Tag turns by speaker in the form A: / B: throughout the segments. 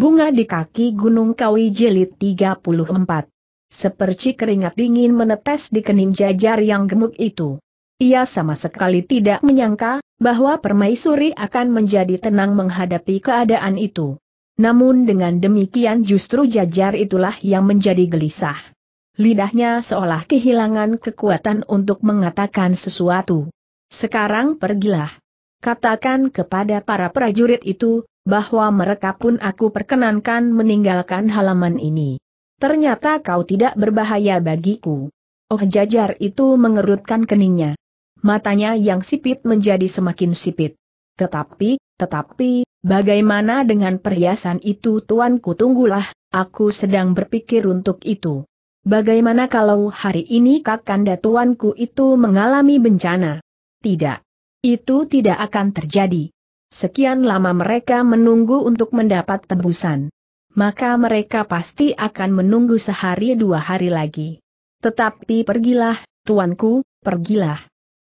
A: Bunga di kaki Gunung Kawi Jilid 34. Seperci keringat dingin menetes di kening jajar yang gemuk itu. Ia sama sekali tidak menyangka, bahwa permaisuri akan menjadi tenang menghadapi keadaan itu. Namun dengan demikian justru jajar itulah yang menjadi gelisah. Lidahnya seolah kehilangan kekuatan untuk mengatakan sesuatu. Sekarang pergilah. Katakan kepada para prajurit itu, bahwa mereka pun aku perkenankan meninggalkan halaman ini. Ternyata kau tidak berbahaya bagiku. Oh jajar itu mengerutkan keningnya. Matanya yang sipit menjadi semakin sipit. Tetapi, tetapi, bagaimana dengan perhiasan itu tuanku tunggulah, aku sedang berpikir untuk itu. Bagaimana kalau hari ini kakanda tuanku itu mengalami bencana? Tidak. Itu tidak akan terjadi. Sekian lama mereka menunggu untuk mendapat tebusan. Maka mereka pasti akan menunggu sehari dua hari lagi. Tetapi pergilah, tuanku, pergilah.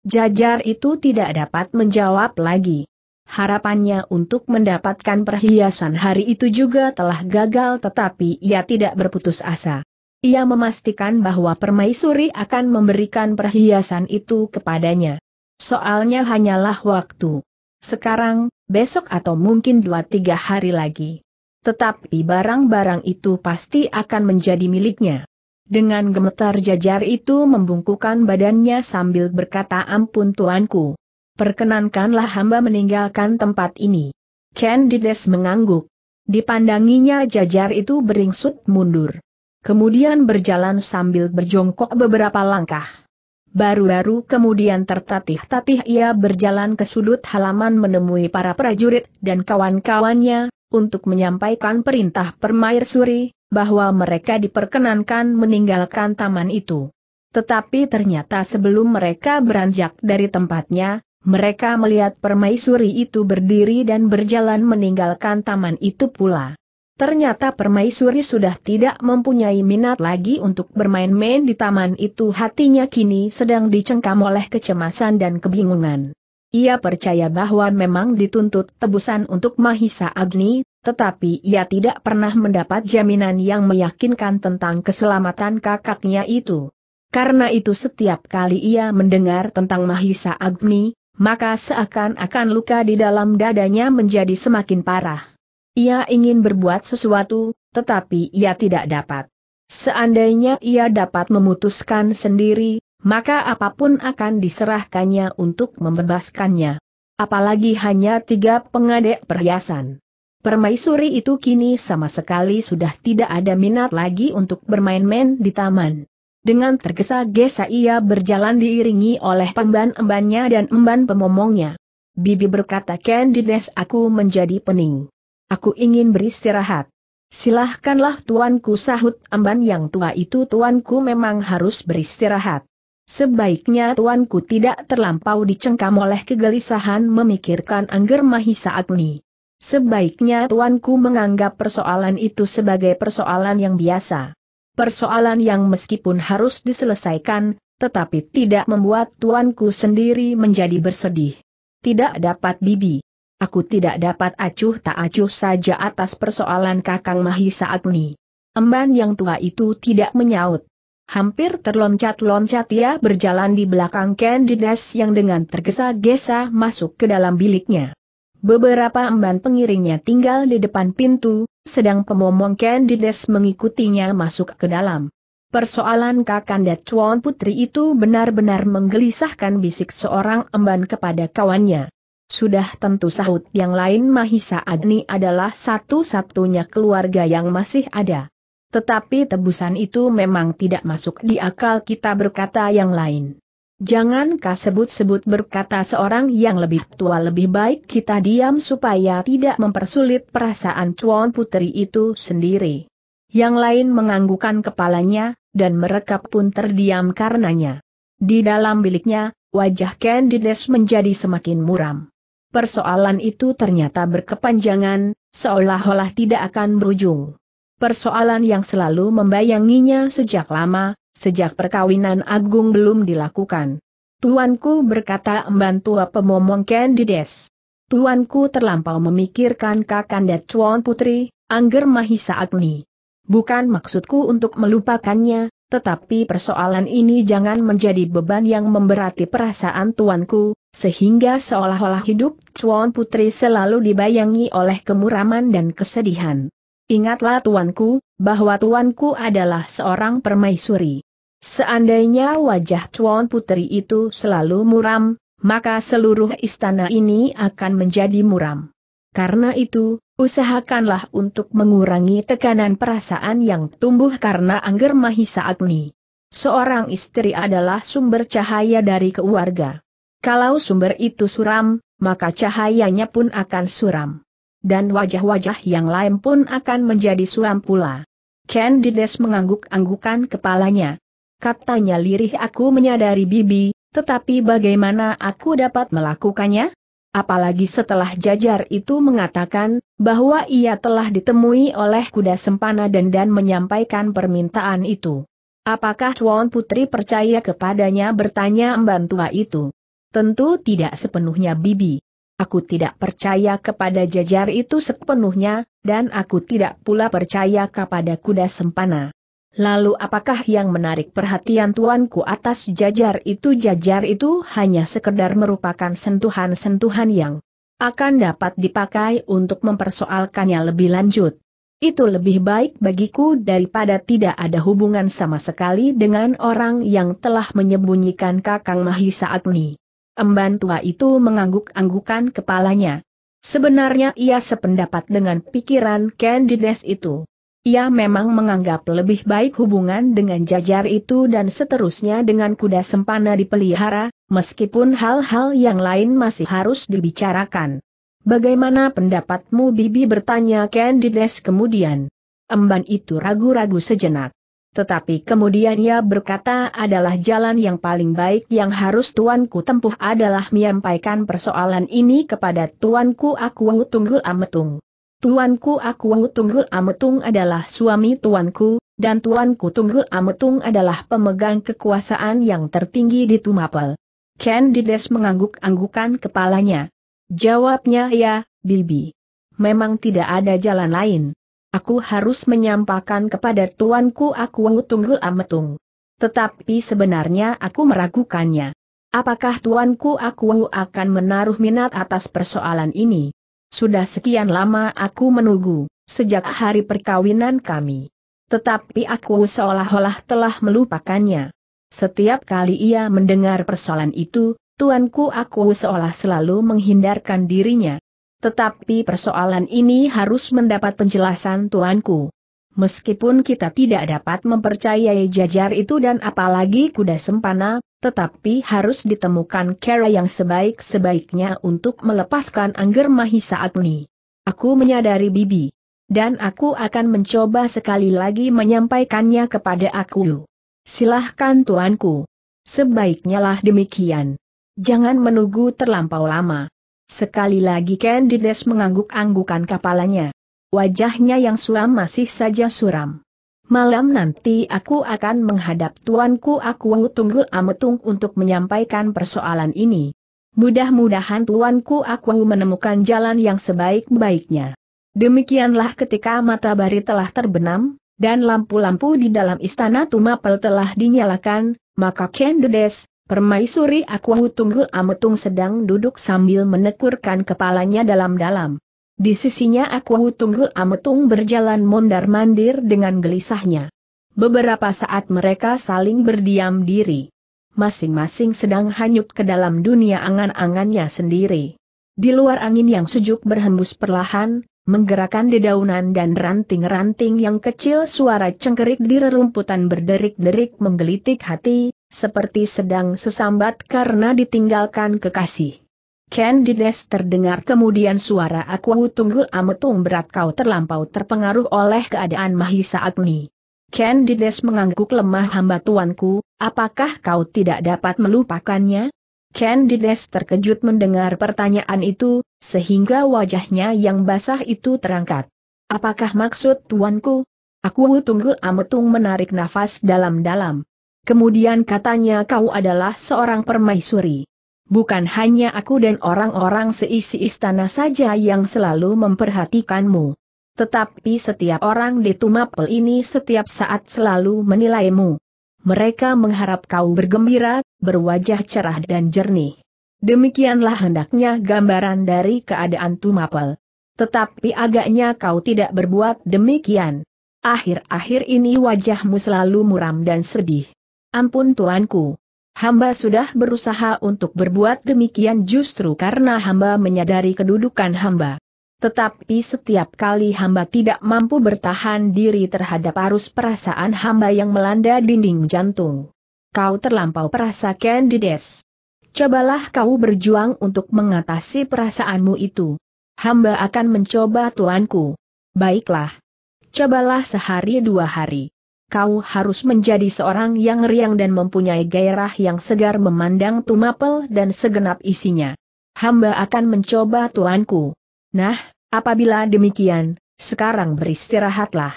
A: Jajar itu tidak dapat menjawab lagi. Harapannya untuk mendapatkan perhiasan hari itu juga telah gagal tetapi ia tidak berputus asa. Ia memastikan bahwa permaisuri akan memberikan perhiasan itu kepadanya. Soalnya hanyalah waktu. Sekarang, besok atau mungkin dua tiga hari lagi. Tetapi barang-barang itu pasti akan menjadi miliknya. Dengan gemetar jajar itu membungkukan badannya sambil berkata ampun tuanku. Perkenankanlah hamba meninggalkan tempat ini. Candides mengangguk. Dipandanginya jajar itu beringsut mundur. Kemudian berjalan sambil berjongkok beberapa langkah. Baru-baru kemudian tertatih-tatih ia berjalan ke sudut halaman menemui para prajurit dan kawan-kawannya, untuk menyampaikan perintah permaisuri, bahwa mereka diperkenankan meninggalkan taman itu. Tetapi ternyata sebelum mereka beranjak dari tempatnya, mereka melihat permaisuri itu berdiri dan berjalan meninggalkan taman itu pula. Ternyata permaisuri sudah tidak mempunyai minat lagi untuk bermain-main di taman itu hatinya kini sedang dicengkam oleh kecemasan dan kebingungan. Ia percaya bahwa memang dituntut tebusan untuk Mahisa Agni, tetapi ia tidak pernah mendapat jaminan yang meyakinkan tentang keselamatan kakaknya itu. Karena itu setiap kali ia mendengar tentang Mahisa Agni, maka seakan-akan luka di dalam dadanya menjadi semakin parah. Ia ingin berbuat sesuatu, tetapi ia tidak dapat. Seandainya ia dapat memutuskan sendiri, maka apapun akan diserahkannya untuk membebaskannya. Apalagi hanya tiga pengadek perhiasan. Permaisuri itu kini sama sekali sudah tidak ada minat lagi untuk bermain-main di taman. Dengan tergesa-gesa ia berjalan diiringi oleh pemban-embannya dan emban pemomongnya. Bibi berkata Candides aku menjadi pening. Aku ingin beristirahat. Silahkanlah tuanku sahut amban yang tua itu tuanku memang harus beristirahat. Sebaiknya tuanku tidak terlampau dicengkam oleh kegelisahan memikirkan Angger Mahisa Agni. Sebaiknya tuanku menganggap persoalan itu sebagai persoalan yang biasa. Persoalan yang meskipun harus diselesaikan, tetapi tidak membuat tuanku sendiri menjadi bersedih. Tidak dapat bibi. Aku tidak dapat acuh tak acuh saja atas persoalan Kakang Mahisa Agni. Emban yang tua itu tidak menyaut. Hampir terloncat-loncat ia berjalan di belakang Ken Dines yang dengan tergesa-gesa masuk ke dalam biliknya. Beberapa emban pengiringnya tinggal di depan pintu, sedang pemomong Ken Dines mengikutinya masuk ke dalam. Persoalan Kakanda Chuan Putri itu benar-benar menggelisahkan bisik seorang emban kepada kawannya. Sudah tentu sahut yang lain Mahisa Agni adalah satu-satunya keluarga yang masih ada. Tetapi tebusan itu memang tidak masuk di akal kita berkata yang lain. Jangankah sebut-sebut berkata seorang yang lebih tua lebih baik kita diam supaya tidak mempersulit perasaan Cuan Putri itu sendiri. Yang lain menganggukan kepalanya, dan mereka pun terdiam karenanya. Di dalam biliknya, wajah Candides menjadi semakin muram persoalan itu ternyata berkepanjangan, seolah-olah tidak akan berujung. Persoalan yang selalu membayanginya sejak lama, sejak perkawinan agung belum dilakukan. Tuanku berkata emban tua pemomong Candides. Tuanku terlampau memikirkan kakanda Tuan Putri, Angger Mahisa Agni. Bukan maksudku untuk melupakannya, tetapi persoalan ini jangan menjadi beban yang memberati perasaan tuanku, sehingga seolah-olah hidup Tuan Putri selalu dibayangi oleh kemuraman dan kesedihan. Ingatlah tuanku, bahwa tuanku adalah seorang permaisuri. Seandainya wajah Tuan Putri itu selalu muram, maka seluruh istana ini akan menjadi muram. Karena itu, usahakanlah untuk mengurangi tekanan perasaan yang tumbuh karena Angger Mahisa Agni. Seorang istri adalah sumber cahaya dari keluarga. Kalau sumber itu suram, maka cahayanya pun akan suram. Dan wajah-wajah yang lain pun akan menjadi suram pula. Candides mengangguk-anggukan kepalanya. Katanya lirih aku menyadari Bibi, tetapi bagaimana aku dapat melakukannya? apalagi setelah jajar itu mengatakan, bahwa ia telah ditemui oleh kuda sempana dan dan menyampaikan permintaan itu. Apakah Tuan Putri percaya kepadanya bertanya Mbantua itu? Tentu tidak sepenuhnya bibi. Aku tidak percaya kepada jajar itu sepenuhnya, dan aku tidak pula percaya kepada kuda sempana. Lalu apakah yang menarik perhatian tuanku atas jajar itu? Jajar itu hanya sekedar merupakan sentuhan-sentuhan yang akan dapat dipakai untuk mempersoalkannya lebih lanjut. Itu lebih baik bagiku daripada tidak ada hubungan sama sekali dengan orang yang telah menyembunyikan Kakang Mahisa Agni. Emban tua itu mengangguk-anggukan kepalanya. Sebenarnya ia sependapat dengan pikiran Candides itu. Ia memang menganggap lebih baik hubungan dengan jajar itu dan seterusnya dengan kuda sempana dipelihara, meskipun hal-hal yang lain masih harus dibicarakan. Bagaimana pendapatmu Bibi bertanya Candides kemudian. Emban itu ragu-ragu sejenak. Tetapi kemudian ia berkata adalah jalan yang paling baik yang harus tuanku tempuh adalah menyampaikan persoalan ini kepada tuanku Aku Tunggul Ametung. Tuanku Aku Tunggul Ametung adalah suami tuanku, dan tuanku Tunggul Ametung adalah pemegang kekuasaan yang tertinggi di Tumapel. Ken Dides mengangguk-anggukan kepalanya. Jawabnya ya, Bibi. Memang tidak ada jalan lain aku harus menyampaikan kepada tuanku aku Tunggul Ametung. Tetapi sebenarnya aku meragukannya. Apakah tuanku aku akan menaruh minat atas persoalan ini? Sudah sekian lama aku menunggu, sejak hari perkawinan kami. Tetapi aku seolah-olah telah melupakannya. Setiap kali ia mendengar persoalan itu, tuanku aku seolah selalu menghindarkan dirinya. Tetapi persoalan ini harus mendapat penjelasan tuanku. Meskipun kita tidak dapat mempercayai jajar itu dan apalagi kuda sempana, tetapi harus ditemukan cara yang sebaik-sebaiknya untuk melepaskan Angger Mahisa Agni. Aku menyadari Bibi. Dan aku akan mencoba sekali lagi menyampaikannya kepada aku. Silahkan tuanku. Sebaiknya lah demikian. Jangan menunggu terlampau lama. Sekali lagi Candides mengangguk-anggukan kepalanya. Wajahnya yang suram masih saja suram. Malam nanti aku akan menghadap tuanku aku tunggu Ametung untuk menyampaikan persoalan ini. Mudah-mudahan tuanku aku menemukan jalan yang sebaik-baiknya. Demikianlah ketika matahari telah terbenam, dan lampu-lampu di dalam istana Tumapel telah dinyalakan, maka Candides. Permaisuri Akwahu Tunggul Ametung sedang duduk sambil menekurkan kepalanya dalam-dalam. Di sisinya Akwahu Tunggul Ametung berjalan mondar-mandir dengan gelisahnya. Beberapa saat mereka saling berdiam diri. Masing-masing sedang hanyut ke dalam dunia angan-angannya sendiri. Di luar angin yang sejuk berhembus perlahan, Menggerakkan dedaunan dan ranting-ranting yang kecil suara cengkerik di rerumputan berderik-derik menggelitik hati, seperti sedang sesambat karena ditinggalkan kekasih. Candides terdengar kemudian suara aku tunggul ametung berat kau terlampau terpengaruh oleh keadaan Mahisa Agni. Candides mengangguk lemah hamba tuanku, apakah kau tidak dapat melupakannya? Candides terkejut mendengar pertanyaan itu, sehingga wajahnya yang basah itu terangkat. Apakah maksud tuanku? Aku tunggu ametung menarik nafas dalam-dalam. Kemudian katanya kau adalah seorang permaisuri. Bukan hanya aku dan orang-orang seisi istana saja yang selalu memperhatikanmu. Tetapi setiap orang di Tumapel ini setiap saat selalu menilaimu mereka mengharap kau bergembira, berwajah cerah dan jernih. Demikianlah hendaknya gambaran dari keadaan Tumapel. Tetapi agaknya kau tidak berbuat demikian. Akhir-akhir ini wajahmu selalu muram dan sedih. Ampun tuanku. Hamba sudah berusaha untuk berbuat demikian justru karena hamba menyadari kedudukan hamba. Tetapi setiap kali hamba tidak mampu bertahan diri terhadap arus perasaan hamba yang melanda dinding jantung. Kau terlampau perasa Candides. Cobalah kau berjuang untuk mengatasi perasaanmu itu. Hamba akan mencoba tuanku. Baiklah. Cobalah sehari dua hari. Kau harus menjadi seorang yang riang dan mempunyai gairah yang segar memandang tumapel dan segenap isinya. Hamba akan mencoba tuanku. Nah, apabila demikian, sekarang beristirahatlah.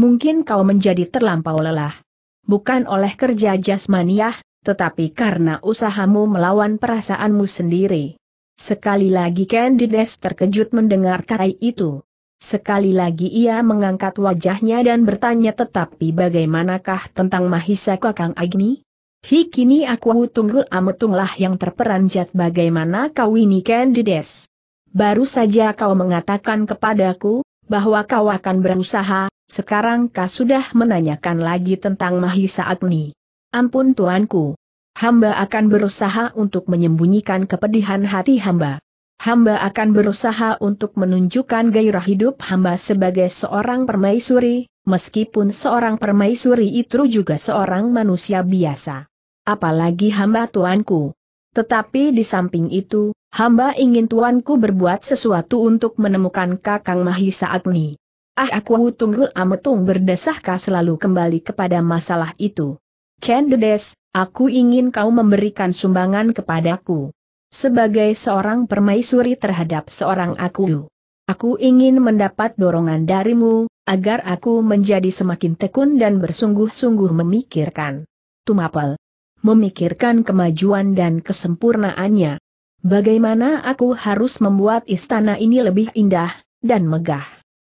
A: Mungkin kau menjadi terlampau lelah. Bukan oleh kerja jasmaniah, tetapi karena usahamu melawan perasaanmu sendiri. Sekali lagi Candides terkejut mendengar kata itu. Sekali lagi ia mengangkat wajahnya dan bertanya tetapi bagaimanakah tentang Mahisa Kakang Agni? Hi kini aku tunggul ametunglah yang terperanjat bagaimana kau ini Candides. Baru saja kau mengatakan kepadaku, bahwa kau akan berusaha, sekarang kau sudah menanyakan lagi tentang Mahisa Agni. Ampun tuanku. Hamba akan berusaha untuk menyembunyikan kepedihan hati hamba. Hamba akan berusaha untuk menunjukkan gairah hidup hamba sebagai seorang permaisuri, meskipun seorang permaisuri itu juga seorang manusia biasa. Apalagi hamba tuanku, tetapi di samping itu, hamba ingin tuanku berbuat sesuatu untuk menemukan Kakang Mahisa Agni. Ah aku tunggul ametung berdesahkah selalu kembali kepada masalah itu. Kendedes, aku ingin kau memberikan sumbangan kepadaku. Sebagai seorang permaisuri terhadap seorang aku. Aku ingin mendapat dorongan darimu, agar aku menjadi semakin tekun dan bersungguh-sungguh memikirkan. Tumapel, memikirkan kemajuan dan kesempurnaannya. Bagaimana aku harus membuat istana ini lebih indah dan megah?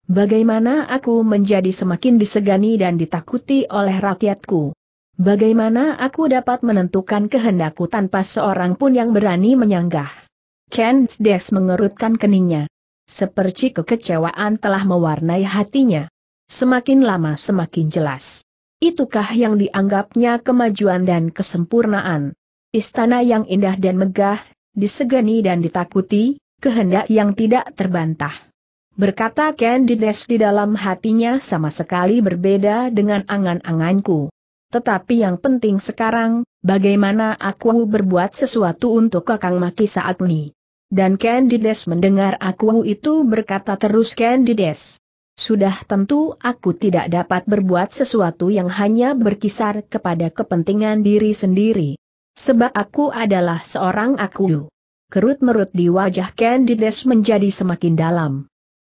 A: Bagaimana aku menjadi semakin disegani dan ditakuti oleh rakyatku? Bagaimana aku dapat menentukan kehendakku tanpa seorang pun yang berani menyanggah? Ken Des mengerutkan keningnya. Seperti kekecewaan telah mewarnai hatinya. Semakin lama semakin jelas. Itukah yang dianggapnya kemajuan dan kesempurnaan? Istana yang indah dan megah, disegani dan ditakuti, kehendak yang tidak terbantah. Berkata Candides di dalam hatinya sama sekali berbeda dengan angan-anganku. Tetapi yang penting sekarang, bagaimana aku berbuat sesuatu untuk Kakang Maki saat ini. Dan Candides mendengar aku itu berkata terus Candides. Sudah tentu aku tidak dapat berbuat sesuatu yang hanya berkisar kepada kepentingan diri sendiri. Sebab aku adalah seorang aku. Kerut merut di wajah Candides menjadi semakin dalam.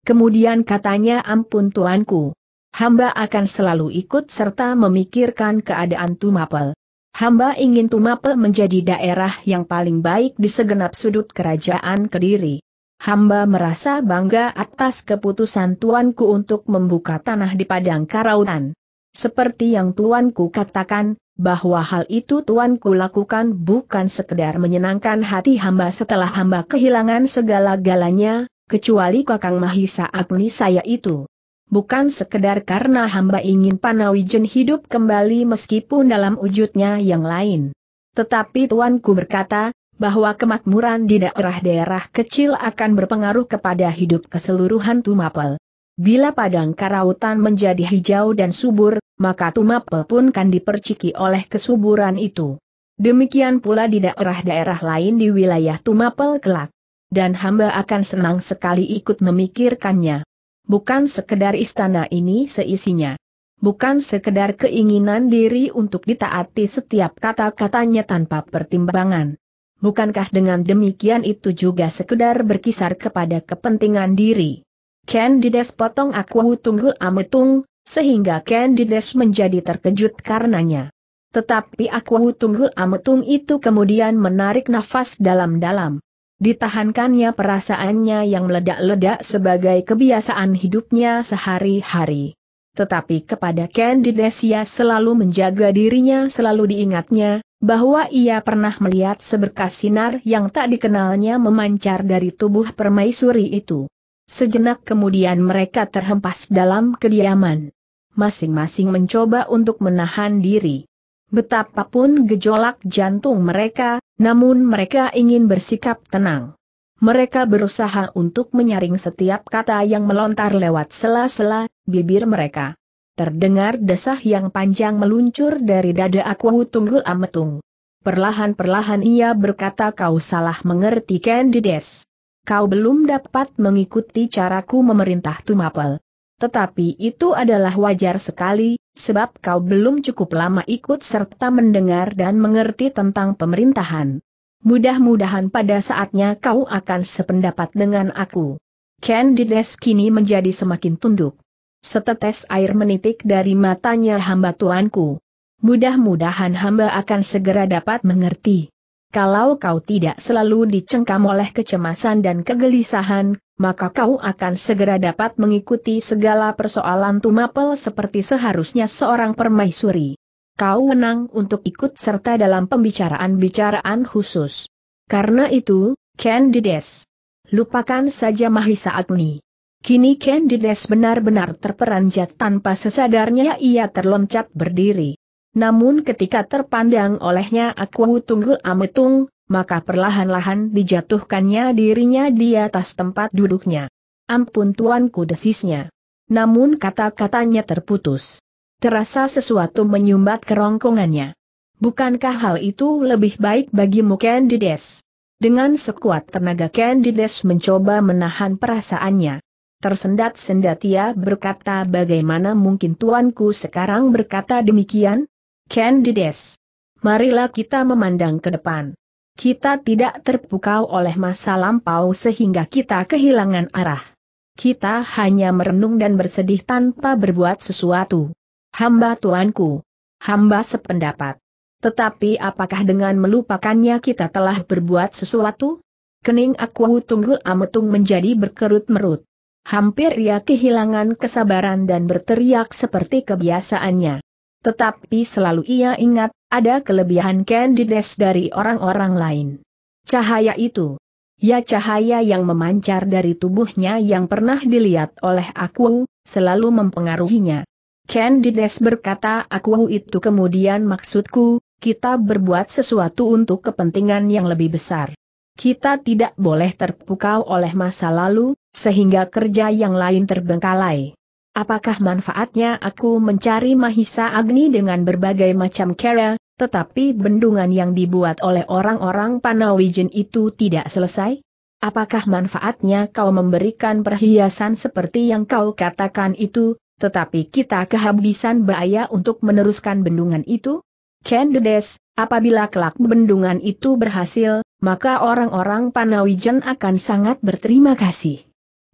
A: Kemudian katanya ampun tuanku. Hamba akan selalu ikut serta memikirkan keadaan Tumapel. Hamba ingin Tumapel menjadi daerah yang paling baik di segenap sudut kerajaan Kediri hamba merasa bangga atas keputusan tuanku untuk membuka tanah di Padang Karautan. Seperti yang tuanku katakan, bahwa hal itu tuanku lakukan bukan sekedar menyenangkan hati hamba setelah hamba kehilangan segala-galanya, kecuali Kakang Mahisa Agni saya itu. Bukan sekedar karena hamba ingin Panawijen hidup kembali meskipun dalam wujudnya yang lain. Tetapi tuanku berkata, bahwa kemakmuran di daerah-daerah kecil akan berpengaruh kepada hidup keseluruhan Tumapel. Bila padang karautan menjadi hijau dan subur, maka Tumapel pun kan diperciki oleh kesuburan itu. Demikian pula di daerah-daerah lain di wilayah Tumapel kelak. Dan hamba akan senang sekali ikut memikirkannya. Bukan sekedar istana ini seisinya. Bukan sekedar keinginan diri untuk ditaati setiap kata-katanya tanpa pertimbangan bukankah dengan demikian itu juga sekedar berkisar kepada kepentingan diri? Candides potong aku tunggul ametung, sehingga Ken Candides menjadi terkejut karenanya. Tetapi aku tunggul ametung itu kemudian menarik nafas dalam-dalam. Ditahankannya perasaannya yang meledak-ledak sebagai kebiasaan hidupnya sehari-hari. Tetapi kepada ia selalu menjaga dirinya selalu diingatnya, bahwa ia pernah melihat seberkas sinar yang tak dikenalnya memancar dari tubuh permaisuri itu. Sejenak kemudian mereka terhempas dalam kediaman. Masing-masing mencoba untuk menahan diri. Betapapun gejolak jantung mereka, namun mereka ingin bersikap tenang. Mereka berusaha untuk menyaring setiap kata yang melontar lewat sela-sela bibir mereka. Terdengar desah yang panjang meluncur dari dada aku tunggul ametung. Perlahan-perlahan ia berkata kau salah mengerti Candides. Kau belum dapat mengikuti caraku memerintah Tumapel. Tetapi itu adalah wajar sekali, sebab kau belum cukup lama ikut serta mendengar dan mengerti tentang pemerintahan. Mudah-mudahan pada saatnya kau akan sependapat dengan aku. Candides kini menjadi semakin tunduk. Setetes air menitik dari matanya hamba tuanku. Mudah-mudahan hamba akan segera dapat mengerti. Kalau kau tidak selalu dicengkam oleh kecemasan dan kegelisahan, maka kau akan segera dapat mengikuti segala persoalan tumapel seperti seharusnya seorang permaisuri. Kau menang untuk ikut serta dalam pembicaraan-bicaraan khusus. Karena itu, Candides. Lupakan saja Mahisa Agni. Kini Candides benar-benar terperanjat tanpa sesadarnya ia terloncat berdiri. Namun ketika terpandang olehnya aku tunggul ametung, maka perlahan-lahan dijatuhkannya dirinya di atas tempat duduknya. Ampun tuanku desisnya. Namun kata-katanya terputus. Terasa sesuatu menyumbat kerongkongannya. Bukankah hal itu lebih baik bagimu Candides? Dengan sekuat tenaga Candides mencoba menahan perasaannya. Tersendat-sendat ia berkata bagaimana mungkin tuanku sekarang berkata demikian? Candides. Marilah kita memandang ke depan. Kita tidak terpukau oleh masa lampau sehingga kita kehilangan arah. Kita hanya merenung dan bersedih tanpa berbuat sesuatu. Hamba tuanku. Hamba sependapat. Tetapi apakah dengan melupakannya kita telah berbuat sesuatu? Kening aku tunggul ametung menjadi berkerut-merut. Hampir ia kehilangan kesabaran dan berteriak seperti kebiasaannya. Tetapi selalu ia ingat, ada kelebihan Candides dari orang-orang lain. Cahaya itu. Ya cahaya yang memancar dari tubuhnya yang pernah dilihat oleh aku, selalu mempengaruhinya. Candides berkata aku itu kemudian maksudku, kita berbuat sesuatu untuk kepentingan yang lebih besar. Kita tidak boleh terpukau oleh masa lalu, sehingga kerja yang lain terbengkalai. Apakah manfaatnya aku mencari Mahisa Agni dengan berbagai macam cara, tetapi bendungan yang dibuat oleh orang-orang Panawijen itu tidak selesai? Apakah manfaatnya kau memberikan perhiasan seperti yang kau katakan itu, tetapi kita kehabisan bahaya untuk meneruskan bendungan itu? Kendedes, apabila kelak bendungan itu berhasil, maka orang-orang Panawijen akan sangat berterima kasih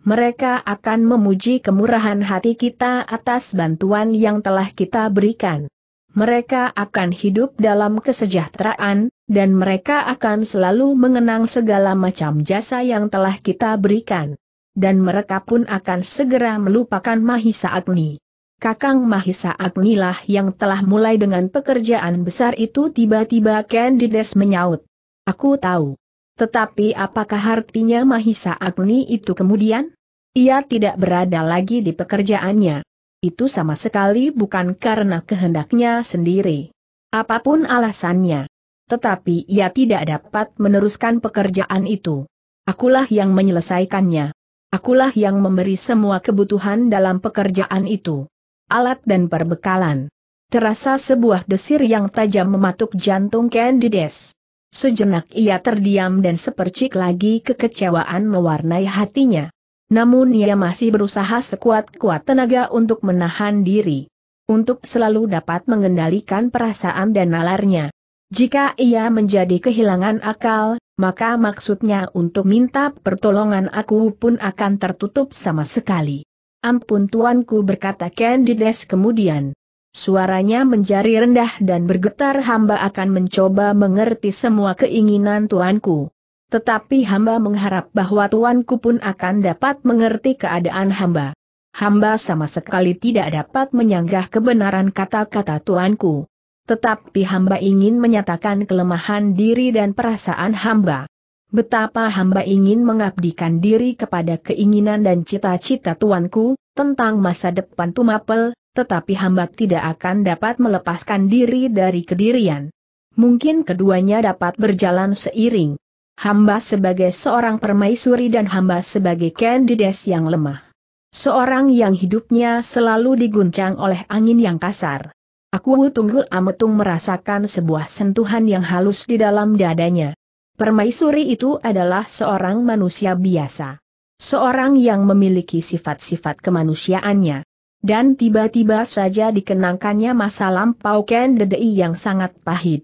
A: mereka akan memuji kemurahan hati kita atas bantuan yang telah kita berikan. Mereka akan hidup dalam kesejahteraan, dan mereka akan selalu mengenang segala macam jasa yang telah kita berikan. Dan mereka pun akan segera melupakan Mahisa Agni. Kakang Mahisa Agni lah yang telah mulai dengan pekerjaan besar itu tiba-tiba Candides menyaut. Aku tahu. Tetapi apakah artinya Mahisa Agni itu kemudian? Ia tidak berada lagi di pekerjaannya. Itu sama sekali bukan karena kehendaknya sendiri. Apapun alasannya. Tetapi ia tidak dapat meneruskan pekerjaan itu. Akulah yang menyelesaikannya. Akulah yang memberi semua kebutuhan dalam pekerjaan itu. Alat dan perbekalan. Terasa sebuah desir yang tajam mematuk jantung Candides. Sejenak ia terdiam dan sepercik lagi kekecewaan mewarnai hatinya. Namun ia masih berusaha sekuat-kuat tenaga untuk menahan diri. Untuk selalu dapat mengendalikan perasaan dan nalarnya. Jika ia menjadi kehilangan akal, maka maksudnya untuk minta pertolongan aku pun akan tertutup sama sekali. Ampun tuanku berkata Candides kemudian. Suaranya menjadi rendah dan bergetar hamba akan mencoba mengerti semua keinginan tuanku. Tetapi hamba mengharap bahwa tuanku pun akan dapat mengerti keadaan hamba. Hamba sama sekali tidak dapat menyanggah kebenaran kata-kata tuanku. Tetapi hamba ingin menyatakan kelemahan diri dan perasaan hamba. Betapa hamba ingin mengabdikan diri kepada keinginan dan cita-cita tuanku, tentang masa depan Tumapel, tetapi hamba tidak akan dapat melepaskan diri dari kedirian. Mungkin keduanya dapat berjalan seiring hamba sebagai seorang permaisuri dan hamba sebagai kandides yang lemah. Seorang yang hidupnya selalu diguncang oleh angin yang kasar. Aku tunggul ametung merasakan sebuah sentuhan yang halus di dalam dadanya. Permaisuri itu adalah seorang manusia biasa. Seorang yang memiliki sifat-sifat kemanusiaannya. Dan tiba-tiba saja dikenangkannya masa lampau Ken Dedei yang sangat pahit.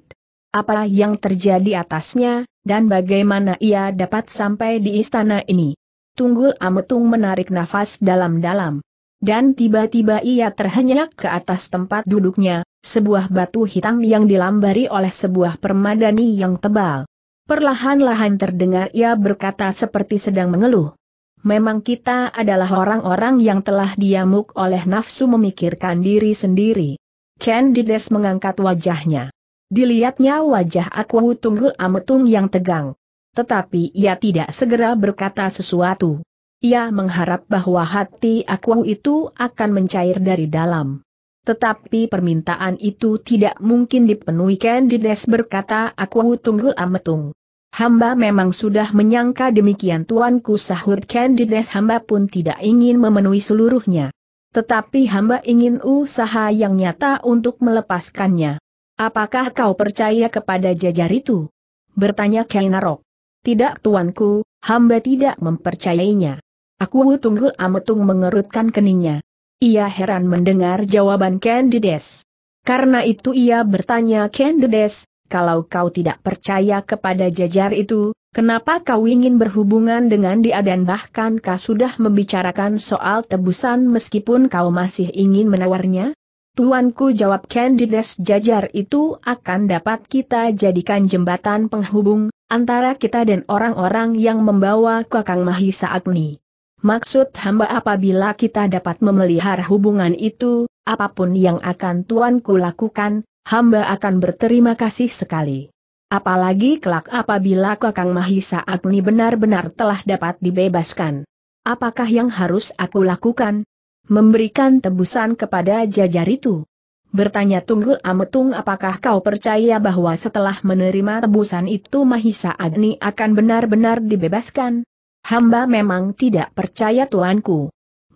A: Apa yang terjadi atasnya, dan bagaimana ia dapat sampai di istana ini. Tunggul Ametung menarik nafas dalam-dalam. Dan tiba-tiba ia terhenyak ke atas tempat duduknya, sebuah batu hitam yang dilambari oleh sebuah permadani yang tebal. Perlahan-lahan terdengar ia berkata seperti sedang mengeluh. Memang kita adalah orang-orang yang telah diamuk oleh nafsu memikirkan diri sendiri. Candides mengangkat wajahnya. Dilihatnya wajah Akwu Tunggul Ametung yang tegang. Tetapi ia tidak segera berkata sesuatu. Ia mengharap bahwa hati Akwu itu akan mencair dari dalam. Tetapi permintaan itu tidak mungkin dipenuhi Candides berkata Akwu Tunggul Ametung. Hamba memang sudah menyangka demikian tuanku sahur Candides hamba pun tidak ingin memenuhi seluruhnya. Tetapi hamba ingin usaha yang nyata untuk melepaskannya. Apakah kau percaya kepada jajar itu? Bertanya Kainarok. Tidak tuanku, hamba tidak mempercayainya. Aku tunggu ametung mengerutkan keningnya. Ia heran mendengar jawaban Candides. Karena itu ia bertanya Candides, kalau kau tidak percaya kepada jajar itu, kenapa kau ingin berhubungan dengan dia dan bahkan kau sudah membicarakan soal tebusan meskipun kau masih ingin menawarnya? Tuanku jawab Candides jajar itu akan dapat kita jadikan jembatan penghubung, antara kita dan orang-orang yang membawa Kakang Mahisa Agni. Maksud hamba apabila kita dapat memelihara hubungan itu, apapun yang akan Tuanku lakukan, hamba akan berterima kasih sekali. Apalagi kelak apabila Kakang Mahisa Agni benar-benar telah dapat dibebaskan. Apakah yang harus aku lakukan? memberikan tebusan kepada jajar itu. Bertanya Tunggul Ametung apakah kau percaya bahwa setelah menerima tebusan itu Mahisa Agni akan benar-benar dibebaskan? Hamba memang tidak percaya tuanku.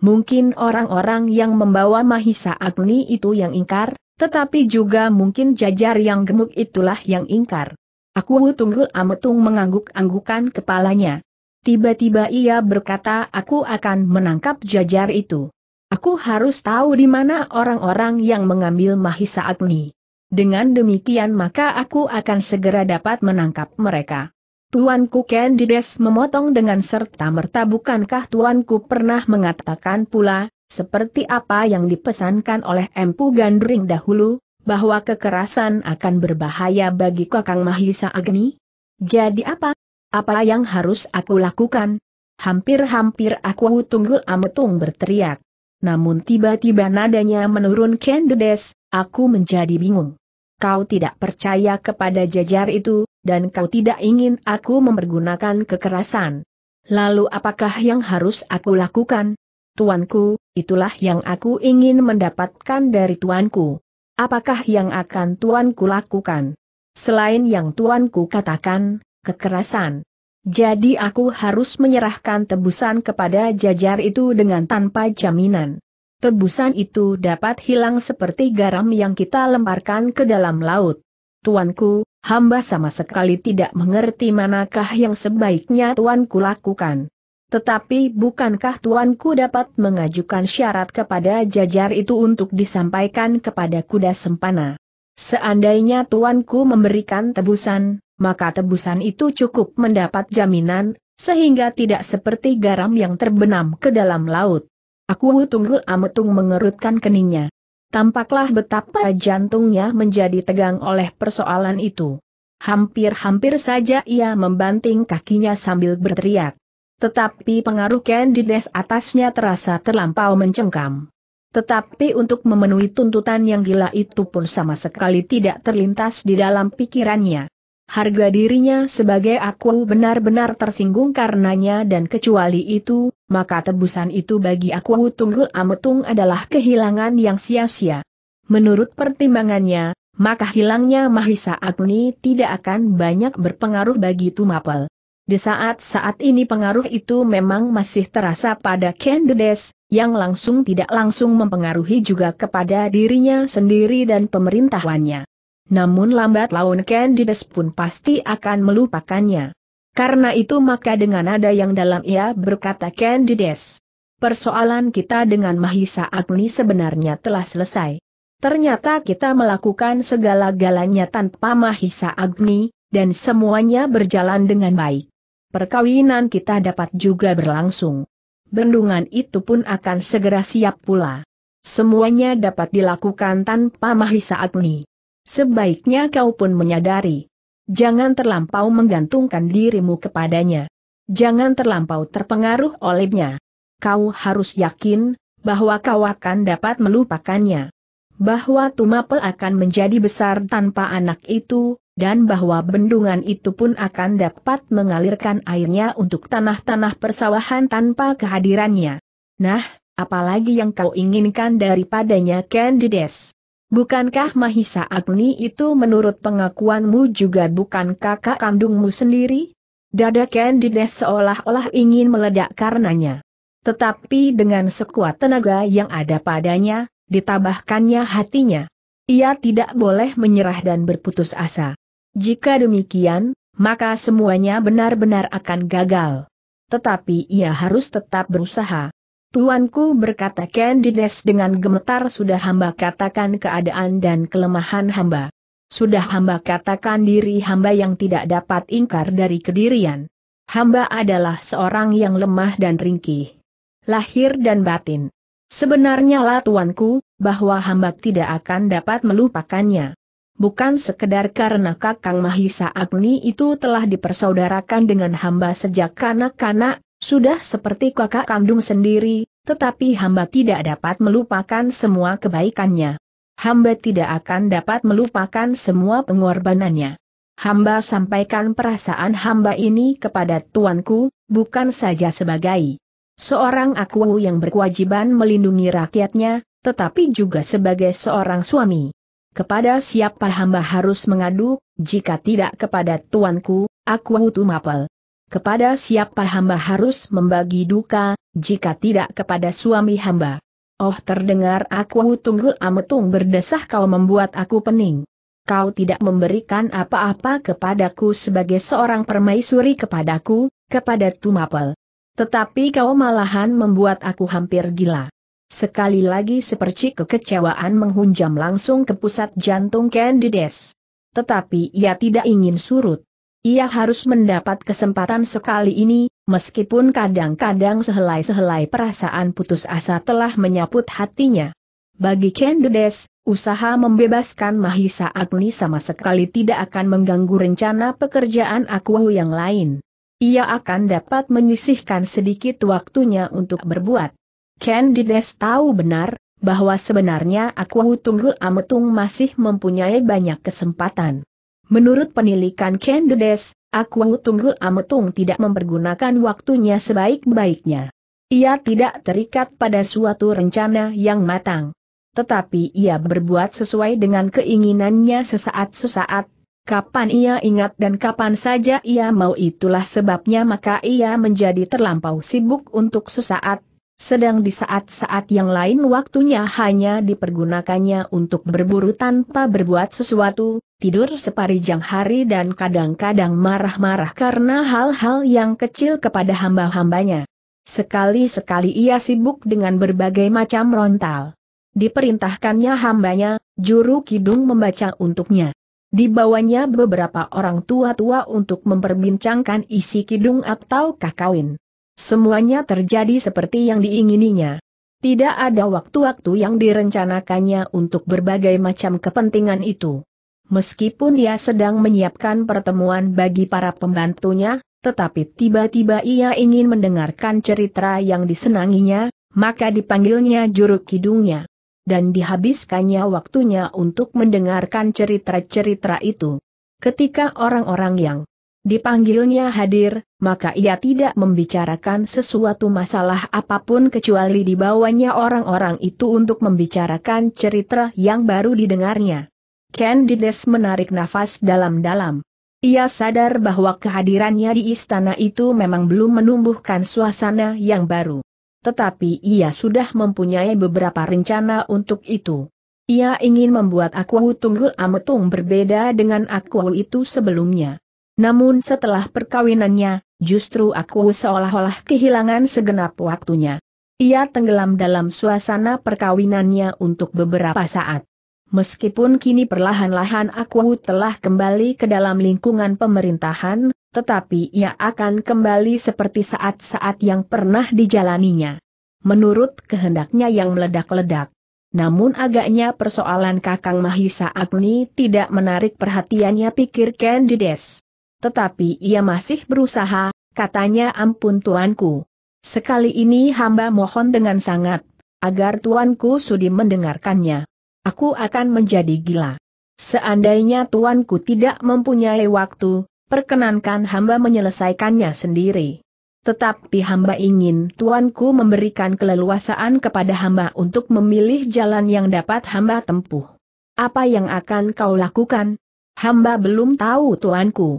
A: Mungkin orang-orang yang membawa Mahisa Agni itu yang ingkar, tetapi juga mungkin jajar yang gemuk itulah yang ingkar. Aku Tunggul Ametung mengangguk-anggukan kepalanya. Tiba-tiba ia berkata aku akan menangkap jajar itu. Aku harus tahu di mana orang-orang yang mengambil Mahisa Agni. Dengan demikian maka aku akan segera dapat menangkap mereka. Tuanku Candides memotong dengan serta-merta bukankah Tuanku pernah mengatakan pula, seperti apa yang dipesankan oleh Empu Gandring dahulu, bahwa kekerasan akan berbahaya bagi Kakang Mahisa Agni? Jadi apa? Apa yang harus aku lakukan? Hampir-hampir aku tunggul ametung berteriak. Namun tiba-tiba nadanya menurun Candides, aku menjadi bingung. Kau tidak percaya kepada jajar itu, dan kau tidak ingin aku mempergunakan kekerasan. Lalu apakah yang harus aku lakukan? Tuanku, itulah yang aku ingin mendapatkan dari tuanku. Apakah yang akan tuanku lakukan? Selain yang tuanku katakan, kekerasan. Jadi aku harus menyerahkan tebusan kepada jajar itu dengan tanpa jaminan. Tebusan itu dapat hilang seperti garam yang kita lemparkan ke dalam laut. Tuanku, hamba sama sekali tidak mengerti manakah yang sebaiknya tuanku lakukan. Tetapi bukankah tuanku dapat mengajukan syarat kepada jajar itu untuk disampaikan kepada kuda sempana? Seandainya tuanku memberikan tebusan, maka tebusan itu cukup mendapat jaminan, sehingga tidak seperti garam yang terbenam ke dalam laut. Aku tunggul ametung mengerutkan keningnya. Tampaklah betapa jantungnya menjadi tegang oleh persoalan itu. Hampir-hampir saja ia membanting kakinya sambil berteriak. Tetapi pengaruh Candides atasnya terasa terlampau mencengkam. Tetapi untuk memenuhi tuntutan yang gila itu pun sama sekali tidak terlintas di dalam pikirannya. Harga dirinya sebagai aku benar-benar tersinggung karenanya dan kecuali itu, maka tebusan itu bagi aku tunggul ametung adalah kehilangan yang sia-sia. Menurut pertimbangannya, maka hilangnya Mahisa Agni tidak akan banyak berpengaruh bagi Tumapel. Di saat-saat ini pengaruh itu memang masih terasa pada Kendedes, yang langsung tidak langsung mempengaruhi juga kepada dirinya sendiri dan pemerintahannya. Namun lambat laun Candides pun pasti akan melupakannya. Karena itu maka dengan nada yang dalam ia berkata Candides, persoalan kita dengan Mahisa Agni sebenarnya telah selesai. Ternyata kita melakukan segala-galanya tanpa Mahisa Agni, dan semuanya berjalan dengan baik. Perkawinan kita dapat juga berlangsung bendungan itu pun akan segera siap pula. Semuanya dapat dilakukan tanpa Mahisa Agni. Sebaiknya kau pun menyadari. Jangan terlampau menggantungkan dirimu kepadanya. Jangan terlampau terpengaruh olehnya. Kau harus yakin, bahwa kau akan dapat melupakannya. Bahwa Tumapel akan menjadi besar tanpa anak itu, dan bahwa bendungan itu pun akan dapat mengalirkan airnya untuk tanah-tanah persawahan tanpa kehadirannya. Nah, apalagi yang kau inginkan daripadanya Candides? Bukankah Mahisa Agni itu menurut pengakuanmu juga bukan kakak kandungmu sendiri? Dada Candides seolah-olah ingin meledak karenanya. Tetapi dengan sekuat tenaga yang ada padanya, ditambahkannya hatinya. Ia tidak boleh menyerah dan berputus asa. Jika demikian, maka semuanya benar-benar akan gagal. Tetapi ia harus tetap berusaha. Tuanku berkata Candides dengan gemetar sudah hamba katakan keadaan dan kelemahan hamba. Sudah hamba katakan diri hamba yang tidak dapat ingkar dari kedirian. Hamba adalah seorang yang lemah dan ringkih. Lahir dan batin. Sebenarnya lah tuanku, bahwa hamba tidak akan dapat melupakannya bukan sekedar karena Kakang Mahisa Agni itu telah dipersaudarakan dengan hamba sejak kanak-kanak, sudah seperti kakak kandung sendiri, tetapi hamba tidak dapat melupakan semua kebaikannya. Hamba tidak akan dapat melupakan semua pengorbanannya. Hamba sampaikan perasaan hamba ini kepada tuanku, bukan saja sebagai seorang aku yang berkewajiban melindungi rakyatnya, tetapi juga sebagai seorang suami kepada siapa hamba harus mengadu, jika tidak kepada tuanku, aku hutu mapel. Kepada siapa hamba harus membagi duka, jika tidak kepada suami hamba. Oh terdengar aku tunggul ametung berdesah kau membuat aku pening. Kau tidak memberikan apa-apa kepadaku sebagai seorang permaisuri kepadaku, kepada Tumapel. Tetapi kau malahan membuat aku hampir gila. Sekali lagi sepercik kekecewaan menghunjam langsung ke pusat jantung Candides. Tetapi ia tidak ingin surut. Ia harus mendapat kesempatan sekali ini, meskipun kadang-kadang sehelai-sehelai perasaan putus asa telah menyaput hatinya. Bagi Candides, usaha membebaskan Mahisa Agni sama sekali tidak akan mengganggu rencana pekerjaan Aku yang lain. Ia akan dapat menyisihkan sedikit waktunya untuk berbuat Ken Candides tahu benar, bahwa sebenarnya aku Tunggul Ametung masih mempunyai banyak kesempatan. Menurut penilikan Candides, aku Tunggul Ametung tidak mempergunakan waktunya sebaik-baiknya. Ia tidak terikat pada suatu rencana yang matang. Tetapi ia berbuat sesuai dengan keinginannya sesaat-sesaat, kapan ia ingat dan kapan saja ia mau itulah sebabnya maka ia menjadi terlampau sibuk untuk sesaat, sedang di saat-saat yang lain waktunya hanya dipergunakannya untuk berburu tanpa berbuat sesuatu, tidur separijang hari dan kadang-kadang marah-marah karena hal-hal yang kecil kepada hamba-hambanya. Sekali-sekali ia sibuk dengan berbagai macam rontal. Diperintahkannya hambanya, juru kidung membaca untuknya. Dibawanya beberapa orang tua-tua untuk memperbincangkan isi kidung atau kakawin. Semuanya terjadi seperti yang diingininya. Tidak ada waktu-waktu yang direncanakannya untuk berbagai macam kepentingan itu. Meskipun ia sedang menyiapkan pertemuan bagi para pembantunya, tetapi tiba-tiba ia ingin mendengarkan cerita yang disenanginya, maka dipanggilnya juru kidungnya. Dan dihabiskannya waktunya untuk mendengarkan cerita-cerita itu. Ketika orang-orang yang Dipanggilnya hadir, maka ia tidak membicarakan sesuatu masalah apapun kecuali dibawanya orang-orang itu untuk membicarakan cerita yang baru didengarnya. Candides menarik nafas dalam-dalam. Ia sadar bahwa kehadirannya di istana itu memang belum menumbuhkan suasana yang baru. Tetapi ia sudah mempunyai beberapa rencana untuk itu. Ia ingin membuat Aku Tunggul Ametung berbeda dengan Aku itu sebelumnya. Namun setelah perkawinannya, justru aku seolah-olah kehilangan segenap waktunya. Ia tenggelam dalam suasana perkawinannya untuk beberapa saat. Meskipun kini perlahan-lahan aku telah kembali ke dalam lingkungan pemerintahan, tetapi ia akan kembali seperti saat-saat yang pernah dijalaninya. Menurut kehendaknya yang meledak-ledak. Namun agaknya persoalan Kakang Mahisa Agni tidak menarik perhatiannya pikir Candides tetapi ia masih berusaha, katanya ampun tuanku. Sekali ini hamba mohon dengan sangat, agar tuanku sudi mendengarkannya. Aku akan menjadi gila. Seandainya tuanku tidak mempunyai waktu, perkenankan hamba menyelesaikannya sendiri. Tetapi hamba ingin tuanku memberikan keleluasaan kepada hamba untuk memilih jalan yang dapat hamba tempuh. Apa yang akan kau lakukan? Hamba belum tahu tuanku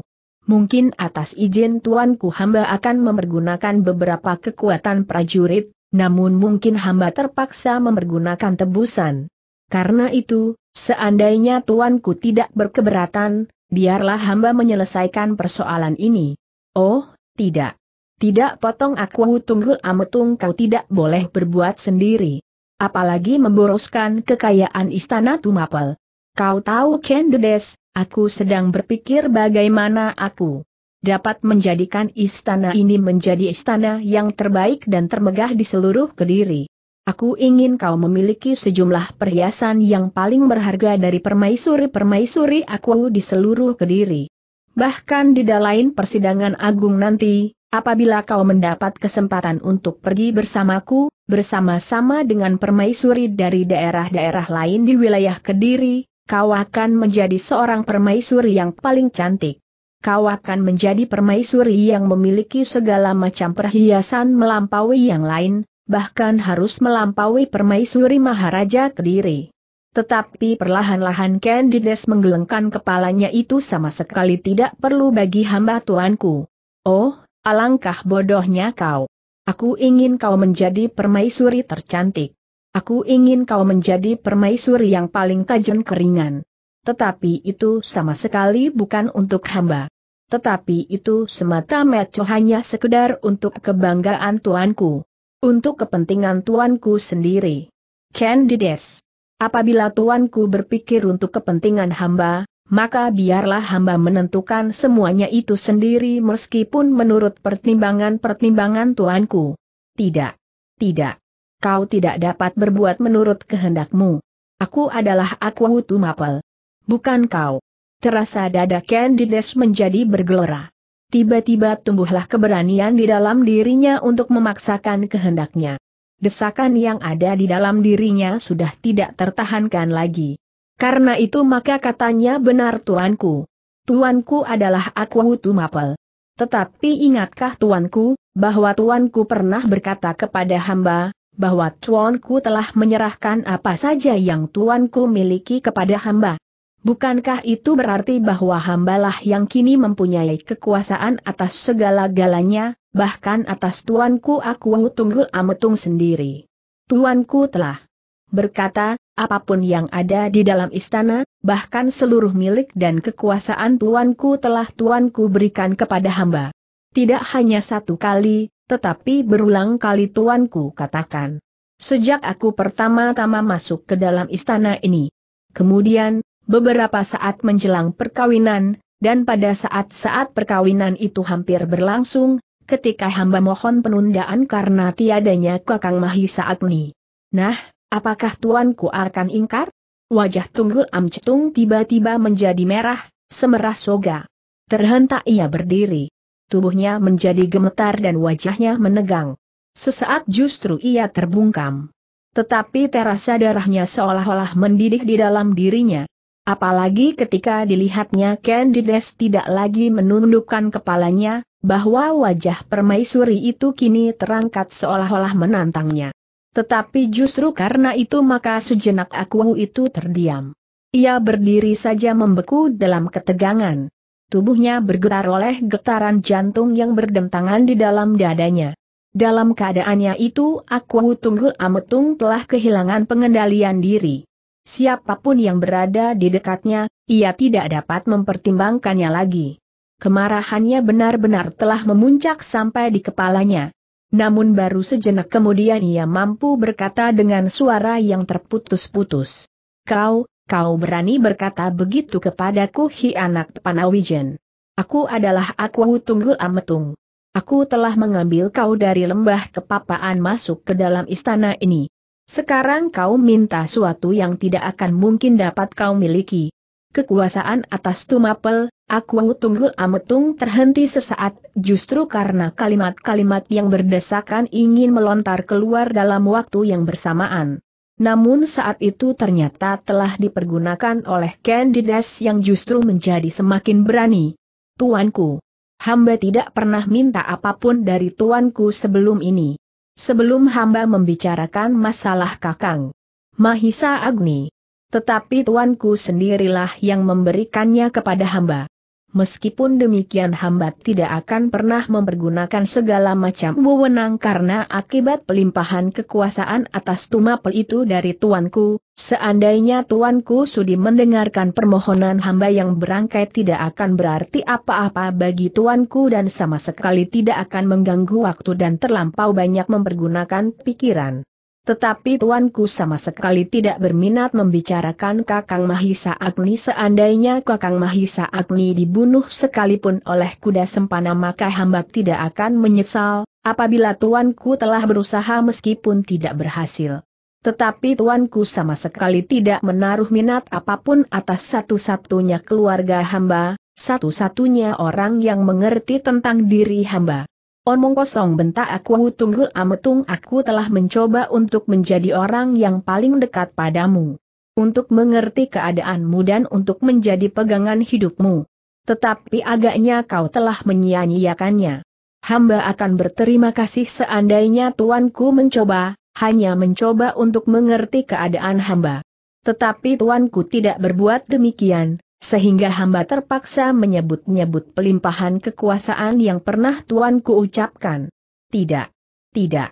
A: mungkin atas izin tuanku hamba akan mempergunakan beberapa kekuatan prajurit, namun mungkin hamba terpaksa mempergunakan tebusan. Karena itu, seandainya tuanku tidak berkeberatan, biarlah hamba menyelesaikan persoalan ini. Oh, tidak. Tidak potong aku tunggul ametung kau tidak boleh berbuat sendiri. Apalagi memboroskan kekayaan istana Tumapel. Kau tahu Kendudes, aku sedang berpikir bagaimana aku dapat menjadikan istana ini menjadi istana yang terbaik dan termegah di seluruh Kediri. Aku ingin kau memiliki sejumlah perhiasan yang paling berharga dari permaisuri-permaisuri aku di seluruh Kediri. Bahkan di dalam persidangan agung nanti, apabila kau mendapat kesempatan untuk pergi bersamaku, bersama-sama dengan permaisuri dari daerah-daerah lain di wilayah Kediri, kau akan menjadi seorang permaisuri yang paling cantik. Kau akan menjadi permaisuri yang memiliki segala macam perhiasan melampaui yang lain, bahkan harus melampaui permaisuri Maharaja Kediri. Tetapi perlahan-lahan Candides menggelengkan kepalanya itu sama sekali tidak perlu bagi hamba tuanku. Oh, alangkah bodohnya kau. Aku ingin kau menjadi permaisuri tercantik. Aku ingin kau menjadi permaisuri yang paling kajen keringan. Tetapi itu sama sekali bukan untuk hamba. Tetapi itu semata-mata hanya sekedar untuk kebanggaan tuanku. Untuk kepentingan tuanku sendiri. Candides. Apabila tuanku berpikir untuk kepentingan hamba, maka biarlah hamba menentukan semuanya itu sendiri meskipun menurut pertimbangan-pertimbangan tuanku. Tidak. Tidak kau tidak dapat berbuat menurut kehendakmu. Aku adalah Aquahutu Mapel. Bukan kau. Terasa dada Candides menjadi bergelora. Tiba-tiba tumbuhlah keberanian di dalam dirinya untuk memaksakan kehendaknya. Desakan yang ada di dalam dirinya sudah tidak tertahankan lagi. Karena itu maka katanya benar tuanku. Tuanku adalah Aquahutu Mapel. Tetapi ingatkah tuanku, bahwa tuanku pernah berkata kepada hamba, bahwa tuanku telah menyerahkan apa saja yang tuanku miliki kepada hamba. Bukankah itu berarti bahwa hambalah yang kini mempunyai kekuasaan atas segala-galanya, bahkan atas tuanku aku tunggul ametung sendiri? Tuanku telah berkata, apapun yang ada di dalam istana, bahkan seluruh milik dan kekuasaan tuanku telah tuanku berikan kepada hamba. Tidak hanya satu kali, tetapi berulang kali tuanku katakan. Sejak aku pertama-tama masuk ke dalam istana ini. Kemudian, beberapa saat menjelang perkawinan, dan pada saat-saat perkawinan itu hampir berlangsung, ketika hamba mohon penundaan karena tiadanya Kakang Mahi saat ini. Nah, apakah tuanku akan ingkar? Wajah Tunggul Amcetung tiba-tiba menjadi merah, semerah soga. Terhentak ia berdiri tubuhnya menjadi gemetar dan wajahnya menegang. Sesaat justru ia terbungkam. Tetapi terasa darahnya seolah-olah mendidih di dalam dirinya. Apalagi ketika dilihatnya Candides tidak lagi menundukkan kepalanya, bahwa wajah permaisuri itu kini terangkat seolah-olah menantangnya. Tetapi justru karena itu maka sejenak aku itu terdiam. Ia berdiri saja membeku dalam ketegangan tubuhnya bergetar oleh getaran jantung yang berdentangan di dalam dadanya. Dalam keadaannya itu Akwu Tunggul Ametung telah kehilangan pengendalian diri. Siapapun yang berada di dekatnya, ia tidak dapat mempertimbangkannya lagi. Kemarahannya benar-benar telah memuncak sampai di kepalanya. Namun baru sejenak kemudian ia mampu berkata dengan suara yang terputus-putus. Kau, kau berani berkata begitu kepadaku hi anak Panawijen. Aku adalah aku Tunggul Ametung. Aku telah mengambil kau dari lembah kepapaan masuk ke dalam istana ini. Sekarang kau minta suatu yang tidak akan mungkin dapat kau miliki. Kekuasaan atas Tumapel, aku Tunggul Ametung terhenti sesaat justru karena kalimat-kalimat yang berdesakan ingin melontar keluar dalam waktu yang bersamaan. Namun saat itu ternyata telah dipergunakan oleh Candides yang justru menjadi semakin berani. Tuanku, hamba tidak pernah minta apapun dari tuanku sebelum ini. Sebelum hamba membicarakan masalah Kakang Mahisa Agni. Tetapi tuanku sendirilah yang memberikannya kepada hamba. Meskipun demikian hamba tidak akan pernah mempergunakan segala macam wewenang karena akibat pelimpahan kekuasaan atas tumapel itu dari tuanku, seandainya tuanku sudi mendengarkan permohonan hamba yang berangkai tidak akan berarti apa-apa bagi tuanku dan sama sekali tidak akan mengganggu waktu dan terlampau banyak mempergunakan pikiran. Tetapi tuanku sama sekali tidak berminat membicarakan Kakang Mahisa Agni seandainya Kakang Mahisa Agni dibunuh sekalipun oleh kuda sempana maka hamba tidak akan menyesal, apabila tuanku telah berusaha meskipun tidak berhasil. Tetapi tuanku sama sekali tidak menaruh minat apapun atas satu-satunya keluarga hamba, satu-satunya orang yang mengerti tentang diri hamba. Omong kosong bentak aku tunggul ametung aku telah mencoba untuk menjadi orang yang paling dekat padamu. Untuk mengerti keadaanmu dan untuk menjadi pegangan hidupmu. Tetapi agaknya kau telah menyia-nyiakannya. Hamba akan berterima kasih seandainya tuanku mencoba, hanya mencoba untuk mengerti keadaan hamba. Tetapi tuanku tidak berbuat demikian, sehingga hamba terpaksa menyebut-nyebut pelimpahan kekuasaan yang pernah tuanku ucapkan. Tidak. Tidak.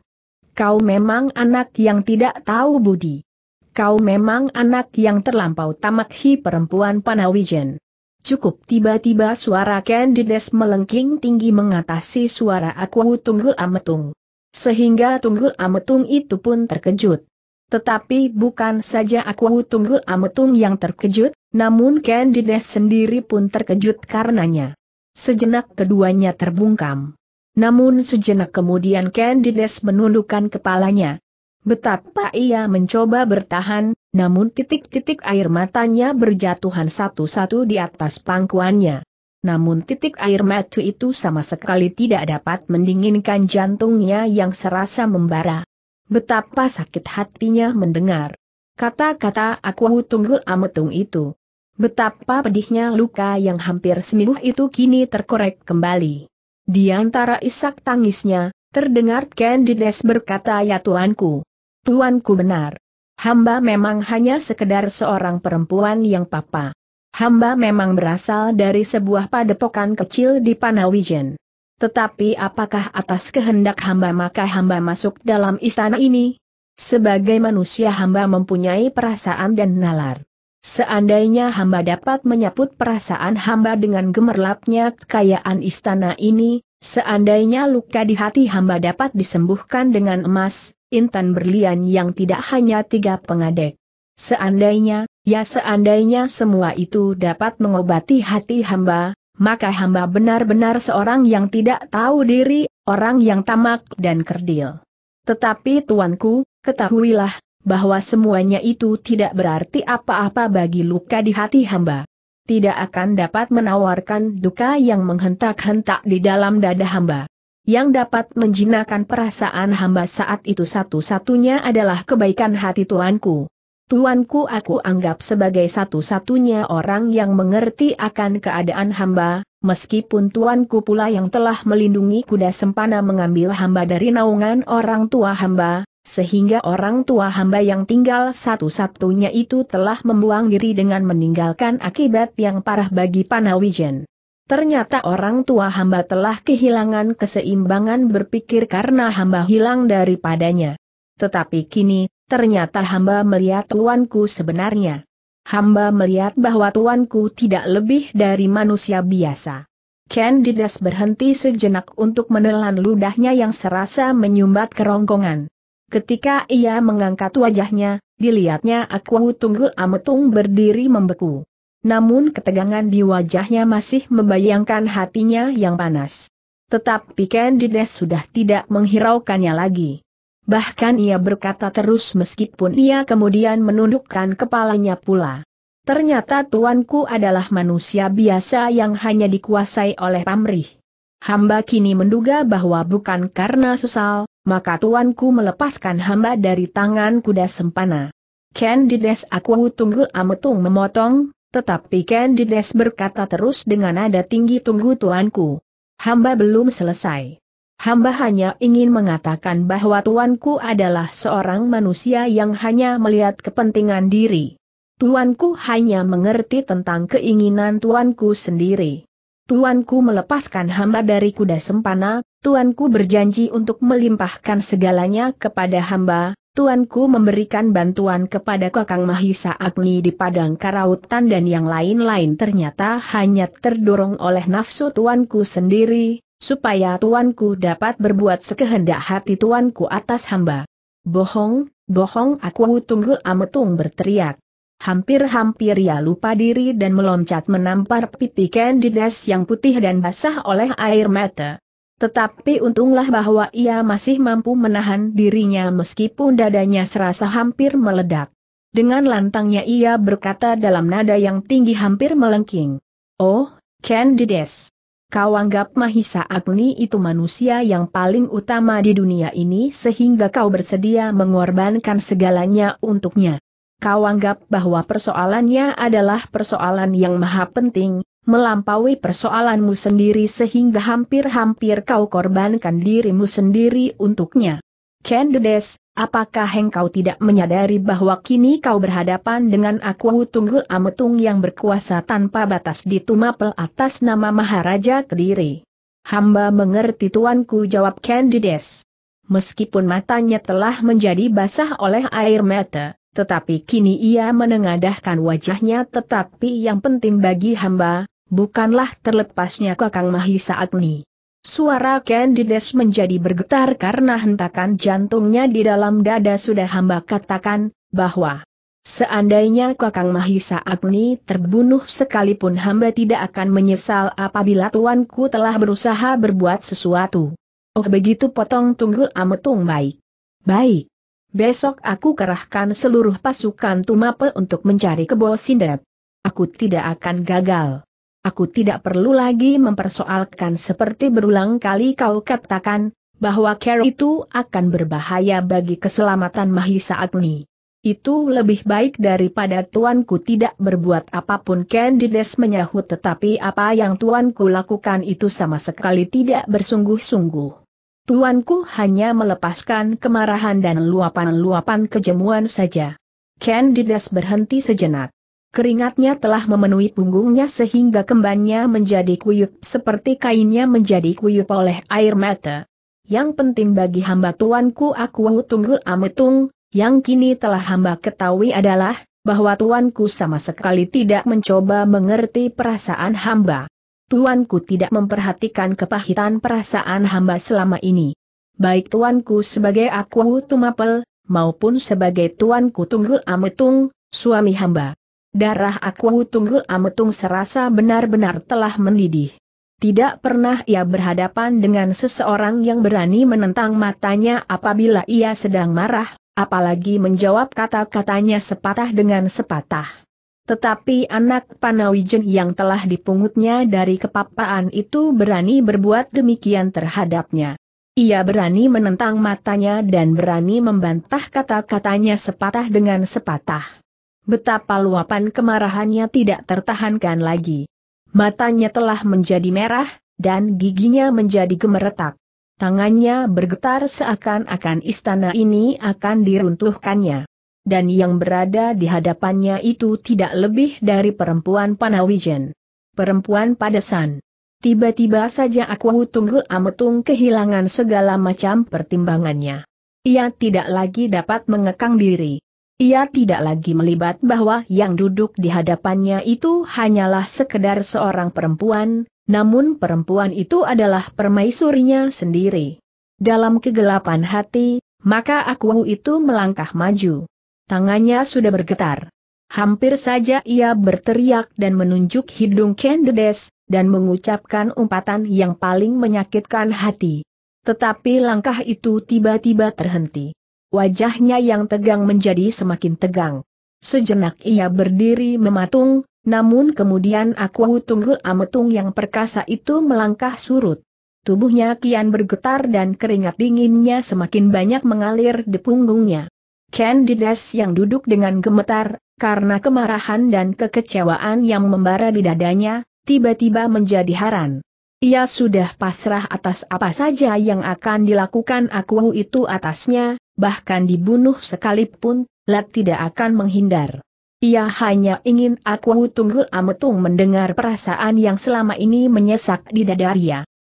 A: Kau memang anak yang tidak tahu budi. Kau memang anak yang terlampau tamakhi perempuan Panawijen. Cukup tiba-tiba suara Candides melengking tinggi mengatasi suara aku Tunggul Ametung. Sehingga Tunggul Ametung itu pun terkejut. Tetapi bukan saja aku Tunggul Ametung yang terkejut, namun Candides sendiri pun terkejut karenanya. Sejenak keduanya terbungkam. Namun sejenak kemudian Candides menundukkan kepalanya. Betapa ia mencoba bertahan, namun titik-titik air matanya berjatuhan satu-satu di atas pangkuannya. Namun titik air mata itu sama sekali tidak dapat mendinginkan jantungnya yang serasa membara. Betapa sakit hatinya mendengar kata-kata aku tunggul ametung itu. Betapa pedihnya luka yang hampir sembuh itu kini terkorek kembali. Di antara isak tangisnya, terdengar Candides berkata ya tuanku. Tuanku benar. Hamba memang hanya sekedar seorang perempuan yang papa. Hamba memang berasal dari sebuah padepokan kecil di Panawijen. Tetapi apakah atas kehendak hamba maka hamba masuk dalam istana ini? Sebagai manusia hamba mempunyai perasaan dan nalar. Seandainya hamba dapat menyaput perasaan hamba dengan gemerlapnya kekayaan istana ini, seandainya luka di hati hamba dapat disembuhkan dengan emas, intan berlian yang tidak hanya tiga pengadek. Seandainya, ya seandainya semua itu dapat mengobati hati hamba, maka hamba benar-benar seorang yang tidak tahu diri, orang yang tamak dan kerdil. Tetapi tuanku, ketahuilah, bahwa semuanya itu tidak berarti apa-apa bagi luka di hati hamba. Tidak akan dapat menawarkan duka yang menghentak-hentak di dalam dada hamba. Yang dapat menjinakkan perasaan hamba saat itu satu-satunya adalah kebaikan hati tuanku. Tuanku aku anggap sebagai satu-satunya orang yang mengerti akan keadaan hamba, meskipun tuanku pula yang telah melindungi kuda sempana mengambil hamba dari naungan orang tua hamba, sehingga orang tua hamba yang tinggal satu-satunya itu telah membuang diri dengan meninggalkan akibat yang parah bagi Panawijen. Ternyata orang tua hamba telah kehilangan keseimbangan berpikir karena hamba hilang daripadanya. Tetapi kini, ternyata hamba melihat tuanku sebenarnya. Hamba melihat bahwa tuanku tidak lebih dari manusia biasa. Candidas berhenti sejenak untuk menelan ludahnya yang serasa menyumbat kerongkongan. Ketika ia mengangkat wajahnya, dilihatnya Aku Tunggul Ametung berdiri membeku. Namun ketegangan di wajahnya masih membayangkan hatinya yang panas. Tetapi Candidas sudah tidak menghiraukannya lagi bahkan ia berkata terus meskipun ia kemudian menundukkan kepalanya pula. Ternyata tuanku adalah manusia biasa yang hanya dikuasai oleh pamrih. Hamba kini menduga bahwa bukan karena sesal, maka tuanku melepaskan hamba dari tangan kuda sempana. Candides aku tunggul ametung memotong, tetapi Candides berkata terus dengan nada tinggi tunggu tuanku. Hamba belum selesai. Hamba hanya ingin mengatakan bahwa tuanku adalah seorang manusia yang hanya melihat kepentingan diri. Tuanku hanya mengerti tentang keinginan tuanku sendiri. Tuanku melepaskan hamba dari kuda sempana, tuanku berjanji untuk melimpahkan segalanya kepada hamba, tuanku memberikan bantuan kepada Kakang Mahisa Agni di Padang Karautan dan yang lain-lain ternyata hanya terdorong oleh nafsu tuanku sendiri, supaya tuanku dapat berbuat sekehendak hati tuanku atas hamba. Bohong, bohong aku tunggul ametung berteriak. Hampir-hampir ia lupa diri dan meloncat menampar pipi Candides yang putih dan basah oleh air mata. Tetapi untunglah bahwa ia masih mampu menahan dirinya meskipun dadanya serasa hampir meledak. Dengan lantangnya ia berkata dalam nada yang tinggi hampir melengking. Oh, Candides. Kau anggap Mahisa Agni itu manusia yang paling utama di dunia ini sehingga kau bersedia mengorbankan segalanya untuknya. Kau anggap bahwa persoalannya adalah persoalan yang maha penting, melampaui persoalanmu sendiri sehingga hampir-hampir kau korbankan dirimu sendiri untuknya. Candides, Apakah engkau tidak menyadari bahwa kini kau berhadapan dengan aku Tunggul Ametung yang berkuasa tanpa batas di Tumapel atas nama Maharaja Kediri? Hamba mengerti tuanku jawab Candides. Meskipun matanya telah menjadi basah oleh air mata, tetapi kini ia menengadahkan wajahnya tetapi yang penting bagi hamba, bukanlah terlepasnya Kakang Mahisa Agni. Suara Candides menjadi bergetar karena hentakan jantungnya di dalam dada sudah hamba katakan, bahwa Seandainya Kakang Mahisa Agni terbunuh sekalipun hamba tidak akan menyesal apabila tuanku telah berusaha berbuat sesuatu. Oh begitu potong tunggul ametung baik. Baik. Besok aku kerahkan seluruh pasukan tumapel untuk mencari kebo Sindep. Aku tidak akan gagal aku tidak perlu lagi mempersoalkan seperti berulang kali kau katakan, bahwa Carol itu akan berbahaya bagi keselamatan Mahisa Agni. Itu lebih baik daripada tuanku tidak berbuat apapun Candides menyahut tetapi apa yang tuanku lakukan itu sama sekali tidak bersungguh-sungguh. Tuanku hanya melepaskan kemarahan dan luapan-luapan kejemuan saja. Candides berhenti sejenak. Keringatnya telah memenuhi punggungnya sehingga kembannya menjadi kuyup seperti kainnya menjadi kuyup oleh air mata. Yang penting bagi hamba tuanku aku tunggul ametung, yang kini telah hamba ketahui adalah, bahwa tuanku sama sekali tidak mencoba mengerti perasaan hamba. Tuanku tidak memperhatikan kepahitan perasaan hamba selama ini. Baik tuanku sebagai aku tumapel, maupun sebagai tuanku tunggul ametung, suami hamba. Darah aku tunggul ametung serasa benar-benar telah mendidih. Tidak pernah ia berhadapan dengan seseorang yang berani menentang matanya apabila ia sedang marah, apalagi menjawab kata-katanya sepatah dengan sepatah. Tetapi anak Panawijen yang telah dipungutnya dari kepapaan itu berani berbuat demikian terhadapnya. Ia berani menentang matanya dan berani membantah kata-katanya sepatah dengan sepatah. Betapa luapan kemarahannya tidak tertahankan lagi. Matanya telah menjadi merah, dan giginya menjadi gemeretak. Tangannya bergetar seakan-akan istana ini akan diruntuhkannya. Dan yang berada di hadapannya itu tidak lebih dari perempuan Panawijen. Perempuan Padesan. Tiba-tiba saja aku tunggul ametung kehilangan segala macam pertimbangannya. Ia tidak lagi dapat mengekang diri. Ia tidak lagi melibat bahwa yang duduk di hadapannya itu hanyalah sekedar seorang perempuan, namun perempuan itu adalah permaisurinya sendiri. Dalam kegelapan hati, maka aku itu melangkah maju. Tangannya sudah bergetar. Hampir saja ia berteriak dan menunjuk hidung Kendedes, dan mengucapkan umpatan yang paling menyakitkan hati. Tetapi langkah itu tiba-tiba terhenti wajahnya yang tegang menjadi semakin tegang. Sejenak ia berdiri mematung, namun kemudian aku tunggul ametung yang perkasa itu melangkah surut. Tubuhnya kian bergetar dan keringat dinginnya semakin banyak mengalir di punggungnya. Candides yang duduk dengan gemetar, karena kemarahan dan kekecewaan yang membara di dadanya, tiba-tiba menjadi haran. Ia sudah pasrah atas apa saja yang akan dilakukan aku itu atasnya, bahkan dibunuh sekalipun, Lat tidak akan menghindar. Ia hanya ingin aku tunggul ametung mendengar perasaan yang selama ini menyesak di dada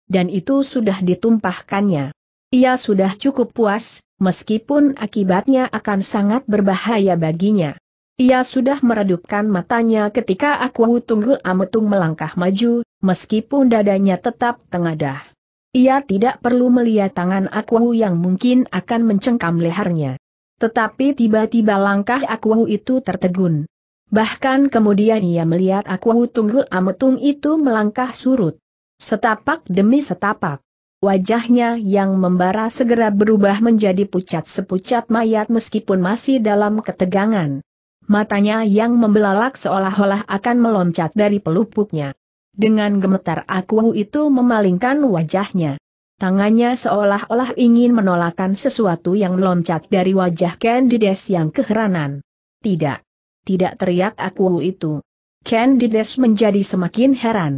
A: Dan itu sudah ditumpahkannya. Ia sudah cukup puas, meskipun akibatnya akan sangat berbahaya baginya. Ia sudah meredupkan matanya ketika aku tunggul ametung melangkah maju, meskipun dadanya tetap tengadah. Ia tidak perlu melihat tangan Akuwu yang mungkin akan mencengkam lehernya. Tetapi tiba-tiba langkah Akuwu itu tertegun. Bahkan kemudian ia melihat Akuwu Tunggul Ametung itu melangkah surut. Setapak demi setapak. Wajahnya yang membara segera berubah menjadi pucat sepucat mayat meskipun masih dalam ketegangan. Matanya yang membelalak seolah-olah akan meloncat dari pelupuknya. Dengan gemetar aku itu memalingkan wajahnya. Tangannya seolah-olah ingin menolakkan sesuatu yang loncat dari wajah Candides yang keheranan. Tidak. Tidak teriak aku itu. Candides menjadi semakin heran.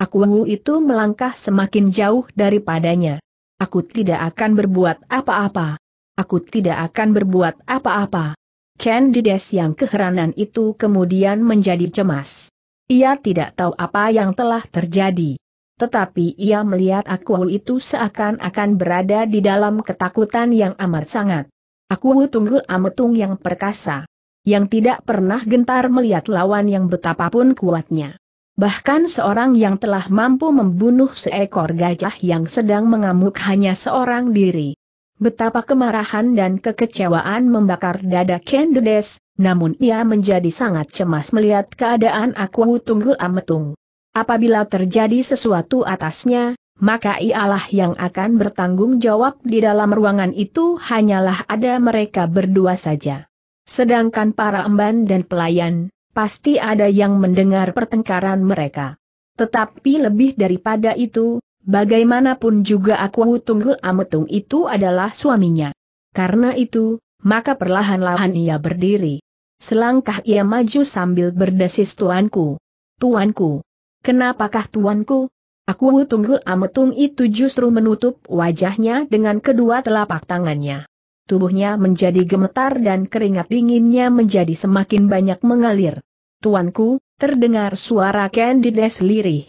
A: Aku itu melangkah semakin jauh daripadanya. Aku tidak akan berbuat apa-apa. Aku tidak akan berbuat apa-apa. Candides yang keheranan itu kemudian menjadi cemas. Ia tidak tahu apa yang telah terjadi. Tetapi ia melihat aku itu seakan-akan berada di dalam ketakutan yang amat sangat. Aku tunggul ametung yang perkasa. Yang tidak pernah gentar melihat lawan yang betapapun kuatnya. Bahkan seorang yang telah mampu membunuh seekor gajah yang sedang mengamuk hanya seorang diri. Betapa kemarahan dan kekecewaan membakar dada Kendedes, namun ia menjadi sangat cemas melihat keadaan aku tunggul ametung. Apabila terjadi sesuatu atasnya, maka ialah yang akan bertanggung jawab di dalam ruangan itu hanyalah ada mereka berdua saja. Sedangkan para emban dan pelayan, pasti ada yang mendengar pertengkaran mereka. Tetapi lebih daripada itu, bagaimanapun juga aku tunggul ametung itu adalah suaminya. Karena itu, maka perlahan-lahan ia berdiri. Selangkah ia maju sambil berdesis tuanku. Tuanku. Kenapakah tuanku? Aku tunggu ametung itu justru menutup wajahnya dengan kedua telapak tangannya. Tubuhnya menjadi gemetar dan keringat dinginnya menjadi semakin banyak mengalir. Tuanku, terdengar suara Candides lirih.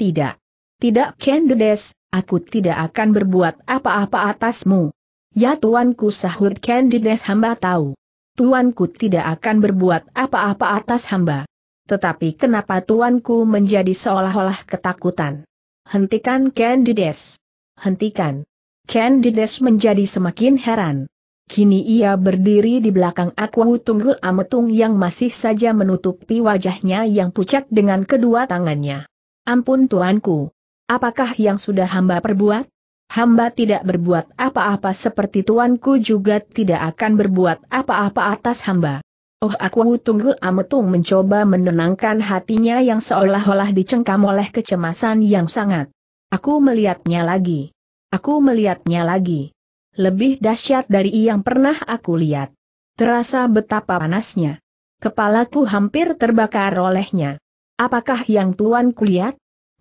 A: Tidak. Tidak Candides, aku tidak akan berbuat apa-apa atasmu. Ya tuanku sahut Candides hamba tahu tuanku tidak akan berbuat apa-apa atas hamba. Tetapi kenapa tuanku menjadi seolah-olah ketakutan? Hentikan Candides. Hentikan. Candides menjadi semakin heran. Kini ia berdiri di belakang Aku Tunggul Ametung yang masih saja menutupi wajahnya yang pucat dengan kedua tangannya. Ampun tuanku. Apakah yang sudah hamba perbuat? hamba tidak berbuat apa-apa seperti tuanku juga tidak akan berbuat apa-apa atas hamba. Oh aku tunggu ametung mencoba menenangkan hatinya yang seolah-olah dicengkam oleh kecemasan yang sangat. Aku melihatnya lagi. Aku melihatnya lagi. Lebih dahsyat dari yang pernah aku lihat. Terasa betapa panasnya. Kepalaku hampir terbakar olehnya. Apakah yang tuanku lihat?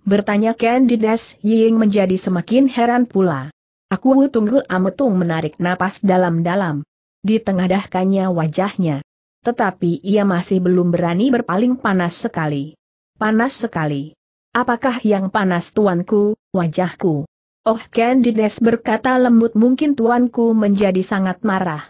A: Bertanya Candides Ying menjadi semakin heran pula. Aku tunggu ametung menarik napas dalam-dalam. Ditengadahkannya wajahnya. Tetapi ia masih belum berani berpaling panas sekali. Panas sekali. Apakah yang panas tuanku, wajahku? Oh Candides berkata lembut mungkin tuanku menjadi sangat marah.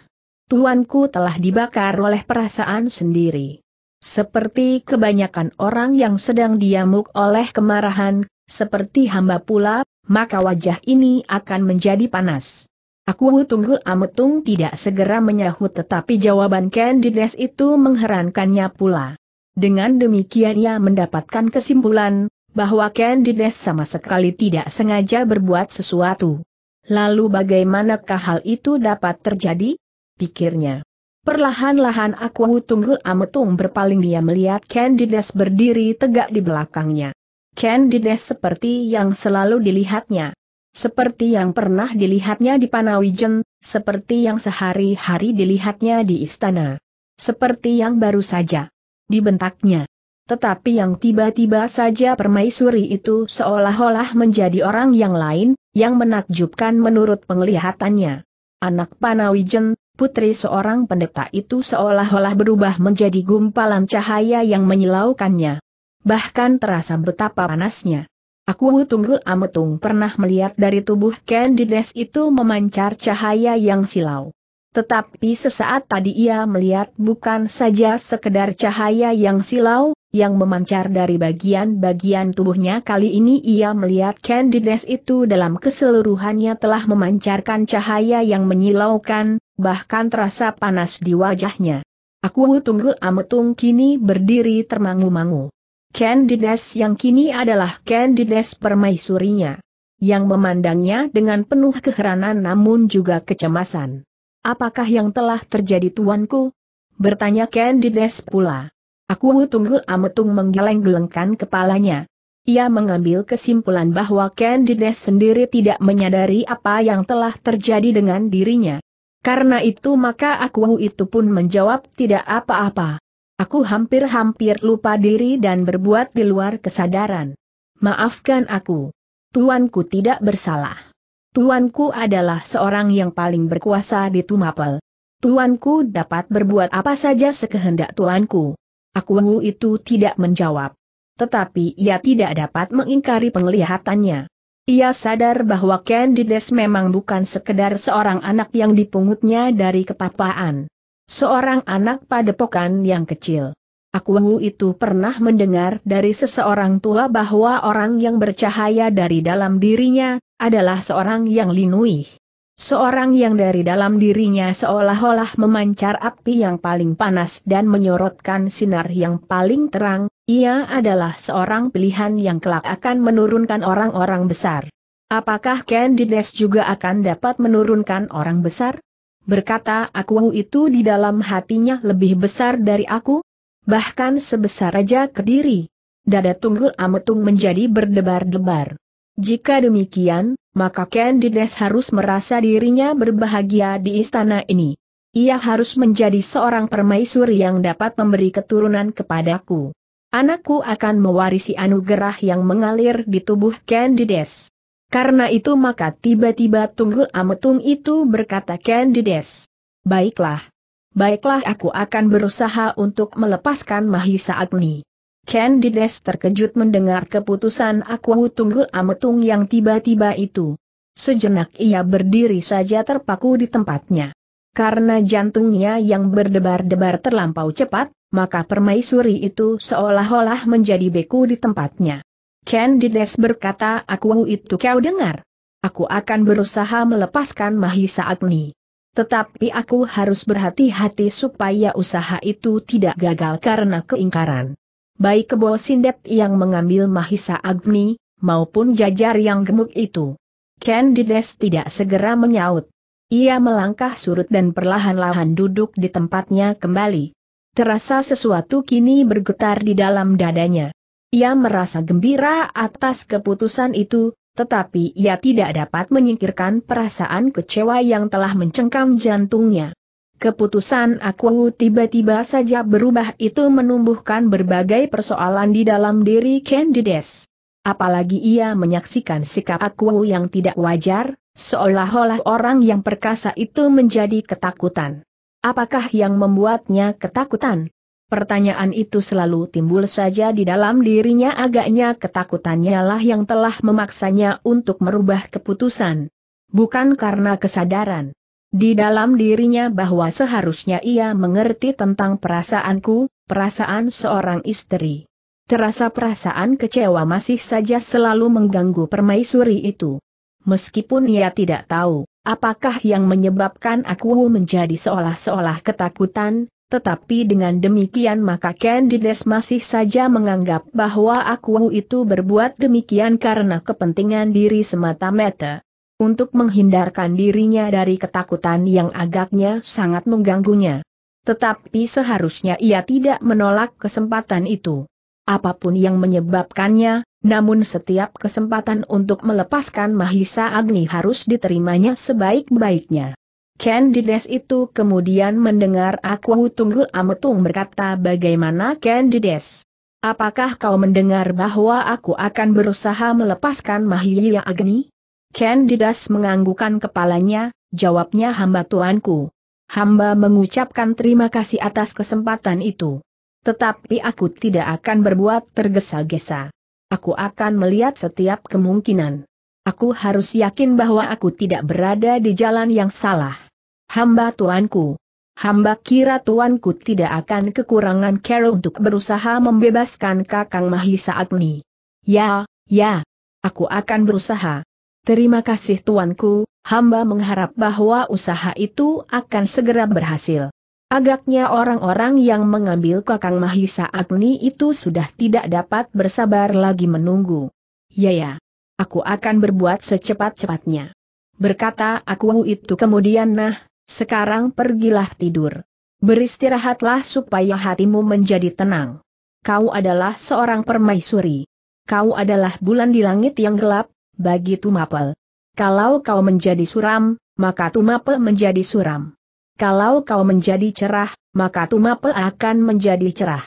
A: Tuanku telah dibakar oleh perasaan sendiri. Seperti kebanyakan orang yang sedang diamuk oleh kemarahan, seperti hamba pula, maka wajah ini akan menjadi panas. Aku tunggu, Ametung tidak segera menyahut tetapi jawaban Candides itu mengherankannya pula. Dengan demikian ia mendapatkan kesimpulan, bahwa Candides sama sekali tidak sengaja berbuat sesuatu. Lalu bagaimanakah hal itu dapat terjadi? Pikirnya. Perlahan-lahan aku tunggu ametung berpaling dia melihat Candides berdiri tegak di belakangnya. Candides seperti yang selalu dilihatnya. Seperti yang pernah dilihatnya di Panawijen, seperti yang sehari-hari dilihatnya di istana. Seperti yang baru saja. Dibentaknya. Tetapi yang tiba-tiba saja permaisuri itu seolah-olah menjadi orang yang lain, yang menakjubkan menurut penglihatannya. Anak Panawijen, Putri seorang pendeta itu seolah-olah berubah menjadi gumpalan cahaya yang menyilaukannya. Bahkan terasa betapa panasnya. Aku Tunggul Ametung pernah melihat dari tubuh Candides itu memancar cahaya yang silau. Tetapi sesaat tadi ia melihat bukan saja sekedar cahaya yang silau, yang memancar dari bagian-bagian tubuhnya kali ini ia melihat Candides itu dalam keseluruhannya telah memancarkan cahaya yang menyilaukan, bahkan terasa panas di wajahnya. Aku tunggul ametung kini berdiri termangu-mangu. Candides yang kini adalah Candides permaisurinya. Yang memandangnya dengan penuh keheranan namun juga kecemasan. Apakah yang telah terjadi tuanku? Bertanya Candides pula. Aku Tunggul Ametung menggeleng-gelengkan kepalanya. Ia mengambil kesimpulan bahwa Candides sendiri tidak menyadari apa yang telah terjadi dengan dirinya. Karena itu maka aku itu pun menjawab tidak apa-apa. Aku hampir-hampir lupa diri dan berbuat di luar kesadaran. Maafkan aku. Tuanku tidak bersalah. Tuanku adalah seorang yang paling berkuasa di Tumapel. Tuanku dapat berbuat apa saja sekehendak tuanku. Aku itu tidak menjawab. Tetapi ia tidak dapat mengingkari penglihatannya. Ia sadar bahwa Candides memang bukan sekedar seorang anak yang dipungutnya dari kepapaan. Seorang anak padepokan yang kecil. Aku itu pernah mendengar dari seseorang tua bahwa orang yang bercahaya dari dalam dirinya, adalah seorang yang linuih. Seorang yang dari dalam dirinya seolah-olah memancar api yang paling panas dan menyorotkan sinar yang paling terang, ia adalah seorang pilihan yang kelak akan menurunkan orang-orang besar. Apakah Candides juga akan dapat menurunkan orang besar? Berkata aku itu di dalam hatinya lebih besar dari aku? Bahkan sebesar raja kediri. Dada tunggul ametung menjadi berdebar-debar. Jika demikian, maka Candides harus merasa dirinya berbahagia di istana ini. Ia harus menjadi seorang permaisuri yang dapat memberi keturunan kepadaku. Anakku akan mewarisi anugerah yang mengalir di tubuh Candides. Karena itu maka tiba-tiba Tunggul Ametung itu berkata Candides. Baiklah. Baiklah aku akan berusaha untuk melepaskan Mahisa Agni. Candides terkejut mendengar keputusan Aku Tunggul Ametung yang tiba-tiba itu. Sejenak ia berdiri saja terpaku di tempatnya. Karena jantungnya yang berdebar-debar terlampau cepat, maka permaisuri itu seolah-olah menjadi beku di tempatnya. Candides berkata aku itu kau dengar. Aku akan berusaha melepaskan Mahisa Agni. Tetapi aku harus berhati-hati supaya usaha itu tidak gagal karena keingkaran baik kebo sindet yang mengambil Mahisa Agni, maupun jajar yang gemuk itu. Candides tidak segera menyaut. Ia melangkah surut dan perlahan-lahan duduk di tempatnya kembali. Terasa sesuatu kini bergetar di dalam dadanya. Ia merasa gembira atas keputusan itu, tetapi ia tidak dapat menyingkirkan perasaan kecewa yang telah mencengkam jantungnya. Keputusan aku tiba-tiba saja berubah itu menumbuhkan berbagai persoalan di dalam diri Candides. Apalagi ia menyaksikan sikap aku yang tidak wajar, seolah-olah orang yang perkasa itu menjadi ketakutan. Apakah yang membuatnya ketakutan? Pertanyaan itu selalu timbul saja di dalam dirinya agaknya ketakutannya lah yang telah memaksanya untuk merubah keputusan. Bukan karena kesadaran di dalam dirinya bahwa seharusnya ia mengerti tentang perasaanku, perasaan seorang istri. Terasa perasaan kecewa masih saja selalu mengganggu permaisuri itu. Meskipun ia tidak tahu, apakah yang menyebabkan aku menjadi seolah olah ketakutan, tetapi dengan demikian maka Candides masih saja menganggap bahwa aku itu berbuat demikian karena kepentingan diri semata-mata untuk menghindarkan dirinya dari ketakutan yang agaknya sangat mengganggunya. Tetapi seharusnya ia tidak menolak kesempatan itu. Apapun yang menyebabkannya, namun setiap kesempatan untuk melepaskan Mahisa Agni harus diterimanya sebaik-baiknya. Candides itu kemudian mendengar aku Tunggul Ametung berkata bagaimana Candides? Apakah kau mendengar bahwa aku akan berusaha melepaskan Mahia Agni? Ken Didas menganggukan kepalanya, jawabnya hamba tuanku. Hamba mengucapkan terima kasih atas kesempatan itu. Tetapi aku tidak akan berbuat tergesa-gesa. Aku akan melihat setiap kemungkinan. Aku harus yakin bahwa aku tidak berada di jalan yang salah. Hamba tuanku. Hamba kira tuanku tidak akan kekurangan Carol untuk berusaha membebaskan Kakang Mahisa Agni. Ya, ya. Aku akan berusaha. Terima kasih tuanku, hamba mengharap bahwa usaha itu akan segera berhasil. Agaknya orang-orang yang mengambil Kakang Mahisa Agni itu sudah tidak dapat bersabar lagi menunggu. Ya ya. Aku akan berbuat secepat-cepatnya. Berkata aku itu kemudian nah, sekarang pergilah tidur. Beristirahatlah supaya hatimu menjadi tenang. Kau adalah seorang permaisuri. Kau adalah bulan di langit yang gelap, bagi Tumapel. Kalau kau menjadi suram, maka Tumapel menjadi suram. Kalau kau menjadi cerah, maka Tumapel akan menjadi cerah.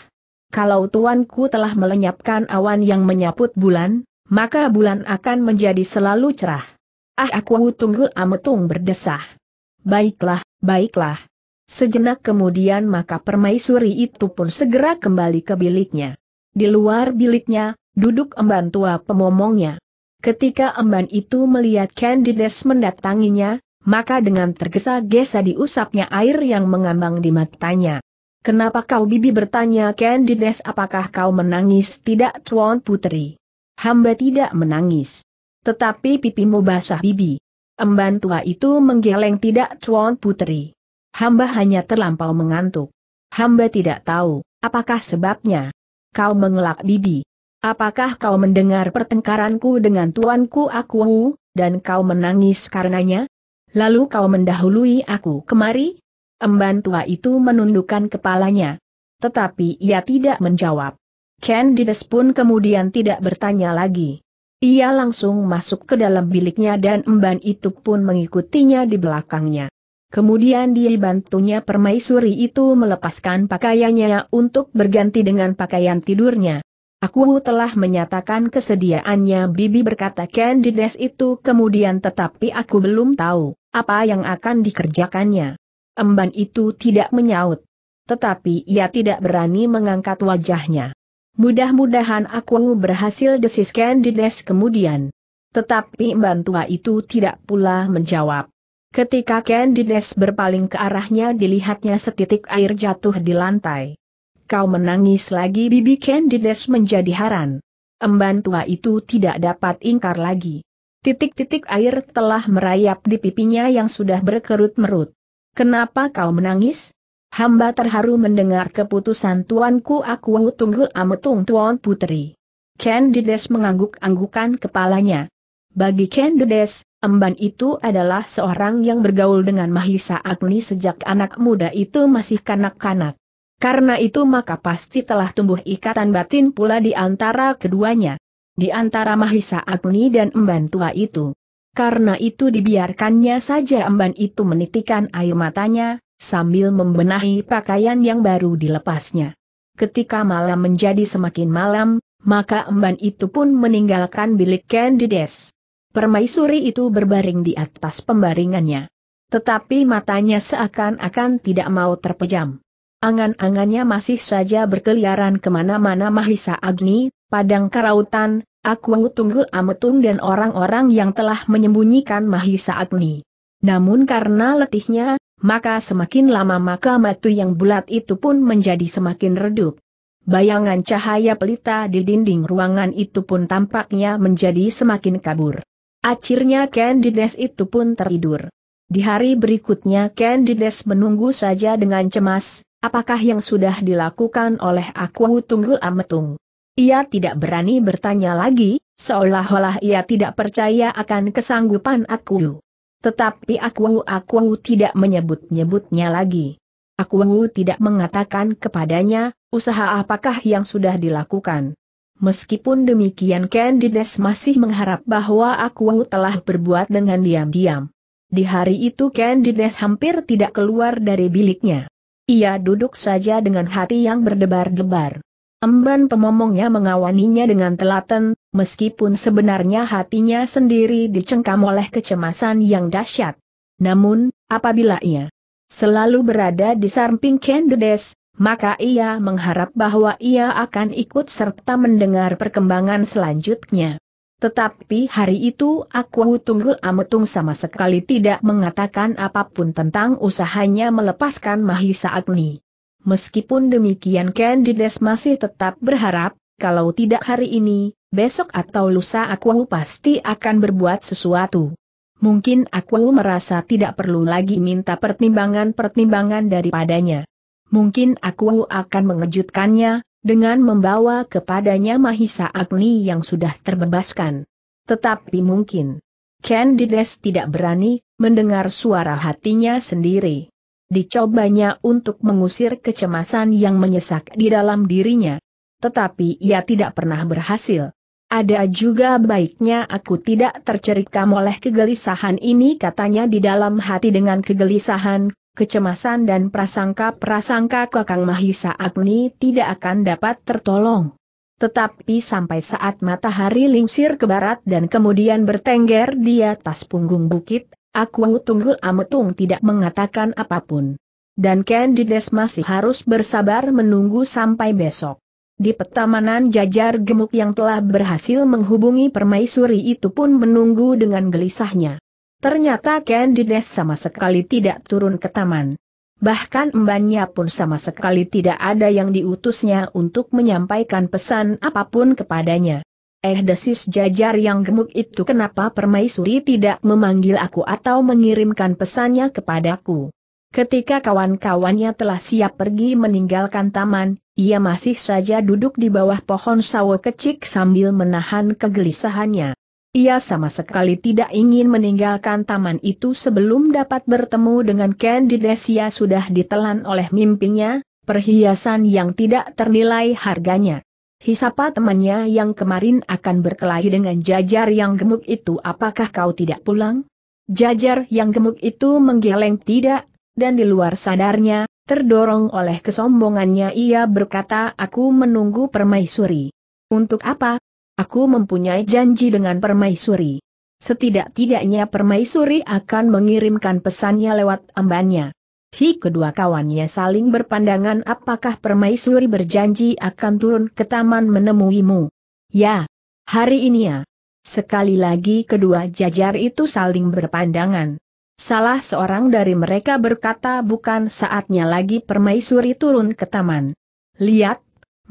A: Kalau tuanku telah melenyapkan awan yang menyaput bulan, maka bulan akan menjadi selalu cerah. Ah aku tunggul ametung berdesah. Baiklah, baiklah. Sejenak kemudian maka permaisuri itu pun segera kembali ke biliknya. Di luar biliknya, duduk emban tua pemomongnya. Ketika emban itu melihat Candides mendatanginya, maka dengan tergesa-gesa diusapnya air yang mengambang di matanya. Kenapa kau bibi bertanya Candides apakah kau menangis tidak Tuan Putri? Hamba tidak menangis. Tetapi pipimu basah bibi. Emban tua itu menggeleng tidak Tuan Putri. Hamba hanya terlampau mengantuk. Hamba tidak tahu, apakah sebabnya. Kau mengelak bibi. Apakah kau mendengar pertengkaranku dengan tuanku aku, dan kau menangis karenanya? Lalu kau mendahului aku kemari? Emban tua itu menundukkan kepalanya. Tetapi ia tidak menjawab. Ken Candides pun kemudian tidak bertanya lagi. Ia langsung masuk ke dalam biliknya dan emban itu pun mengikutinya di belakangnya. Kemudian dia dibantunya permaisuri itu melepaskan pakaiannya untuk berganti dengan pakaian tidurnya. Aku telah menyatakan kesediaannya Bibi berkata Candides itu kemudian tetapi aku belum tahu apa yang akan dikerjakannya. Emban itu tidak menyaut. Tetapi ia tidak berani mengangkat wajahnya. Mudah-mudahan aku berhasil desis Candides kemudian. Tetapi Emban tua itu tidak pula menjawab. Ketika Candides berpaling ke arahnya dilihatnya setitik air jatuh di lantai kau menangis lagi Bibi Candides menjadi haran. Emban tua itu tidak dapat ingkar lagi. Titik-titik air telah merayap di pipinya yang sudah berkerut-merut. Kenapa kau menangis? Hamba terharu mendengar keputusan tuanku aku tunggul ametung tuan putri. Candides mengangguk-anggukan kepalanya. Bagi Candides, Emban itu adalah seorang yang bergaul dengan Mahisa Agni sejak anak muda itu masih kanak-kanak. Karena itu maka pasti telah tumbuh ikatan batin pula di antara keduanya. Di antara Mahisa Agni dan Emban Tua itu. Karena itu dibiarkannya saja Emban itu menitikan air matanya, sambil membenahi pakaian yang baru dilepasnya. Ketika malam menjadi semakin malam, maka Emban itu pun meninggalkan bilik Candides. Permaisuri itu berbaring di atas pembaringannya. Tetapi matanya seakan-akan tidak mau terpejam. Angan-angannya masih saja berkeliaran kemana-mana Mahisa Agni, Padang Karautan, Aku Tunggul Ametung dan orang-orang yang telah menyembunyikan Mahisa Agni. Namun karena letihnya, maka semakin lama maka matu yang bulat itu pun menjadi semakin redup. Bayangan cahaya pelita di dinding ruangan itu pun tampaknya menjadi semakin kabur. Akhirnya Candides itu pun tertidur. Di hari berikutnya Candides menunggu saja dengan cemas, Apakah yang sudah dilakukan oleh aku Tunggul Ametung? Ia tidak berani bertanya lagi, seolah-olah ia tidak percaya akan kesanggupan aku. Tetapi aku aku tidak menyebut-nyebutnya lagi. Aku tidak mengatakan kepadanya, usaha apakah yang sudah dilakukan. Meskipun demikian Candides masih mengharap bahwa aku telah berbuat dengan diam-diam. Di hari itu Candides hampir tidak keluar dari biliknya. Ia duduk saja dengan hati yang berdebar-debar. Emban pemomongnya mengawaninya dengan telaten, meskipun sebenarnya hatinya sendiri dicengkam oleh kecemasan yang dahsyat. Namun, apabila ia selalu berada di samping Kendedes, maka ia mengharap bahwa ia akan ikut serta mendengar perkembangan selanjutnya. Tetapi hari itu aku tunggul ametung sama sekali tidak mengatakan apapun tentang usahanya melepaskan Mahisa Agni. Meskipun demikian Candides masih tetap berharap, kalau tidak hari ini, besok atau lusa aku pasti akan berbuat sesuatu. Mungkin aku merasa tidak perlu lagi minta pertimbangan-pertimbangan daripadanya. Mungkin aku akan mengejutkannya, dengan membawa kepadanya Mahisa Agni yang sudah terbebaskan. Tetapi mungkin Candides tidak berani mendengar suara hatinya sendiri. Dicobanya untuk mengusir kecemasan yang menyesak di dalam dirinya. Tetapi ia tidak pernah berhasil. Ada juga baiknya aku tidak tercerikam oleh kegelisahan ini katanya di dalam hati dengan kegelisahan kecemasan dan prasangka-prasangka Kakang Mahisa Agni tidak akan dapat tertolong. Tetapi sampai saat matahari lingsir ke barat dan kemudian bertengger di atas punggung bukit, Aku Tunggul Ametung tidak mengatakan apapun. Dan Candides masih harus bersabar menunggu sampai besok. Di petamanan jajar gemuk yang telah berhasil menghubungi permaisuri itu pun menunggu dengan gelisahnya. Ternyata Candides sama sekali tidak turun ke taman. Bahkan embannya pun sama sekali tidak ada yang diutusnya untuk menyampaikan pesan apapun kepadanya. Eh desis jajar yang gemuk itu kenapa permaisuri tidak memanggil aku atau mengirimkan pesannya kepadaku. Ketika kawan-kawannya telah siap pergi meninggalkan taman, ia masih saja duduk di bawah pohon sawo kecil sambil menahan kegelisahannya. Ia sama sekali tidak ingin meninggalkan taman itu sebelum dapat bertemu dengan Candidesia sudah ditelan oleh mimpinya, perhiasan yang tidak ternilai harganya. Hisapa temannya yang kemarin akan berkelahi dengan jajar yang gemuk itu apakah kau tidak pulang? Jajar yang gemuk itu menggeleng tidak, dan di luar sadarnya, terdorong oleh kesombongannya ia berkata aku menunggu permaisuri. Untuk apa, Aku mempunyai janji dengan permaisuri. Setidak-tidaknya permaisuri akan mengirimkan pesannya lewat ambannya. Hi kedua kawannya saling berpandangan apakah permaisuri berjanji akan turun ke taman menemuimu. Ya, hari ini ya. Sekali lagi kedua jajar itu saling berpandangan. Salah seorang dari mereka berkata bukan saatnya lagi permaisuri turun ke taman. Lihat,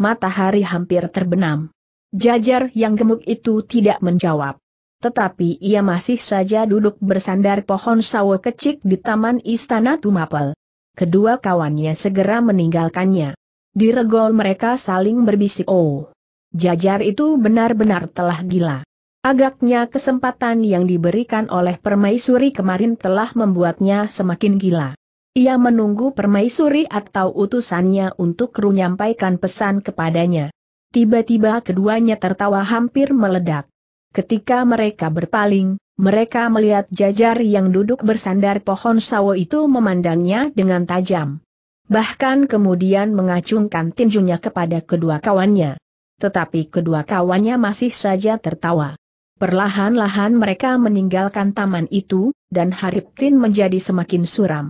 A: matahari hampir terbenam. Jajar yang gemuk itu tidak menjawab. Tetapi ia masih saja duduk bersandar pohon sawo kecil di taman istana Tumapel. Kedua kawannya segera meninggalkannya. Di regol mereka saling berbisik oh. Jajar itu benar-benar telah gila. Agaknya kesempatan yang diberikan oleh permaisuri kemarin telah membuatnya semakin gila. Ia menunggu permaisuri atau utusannya untuk menyampaikan pesan kepadanya. Tiba-tiba keduanya tertawa hampir meledak. Ketika mereka berpaling, mereka melihat jajar yang duduk bersandar pohon sawo itu memandangnya dengan tajam. Bahkan kemudian mengacungkan tinjunya kepada kedua kawannya. Tetapi kedua kawannya masih saja tertawa. Perlahan-lahan mereka meninggalkan taman itu, dan Hariptin menjadi semakin suram.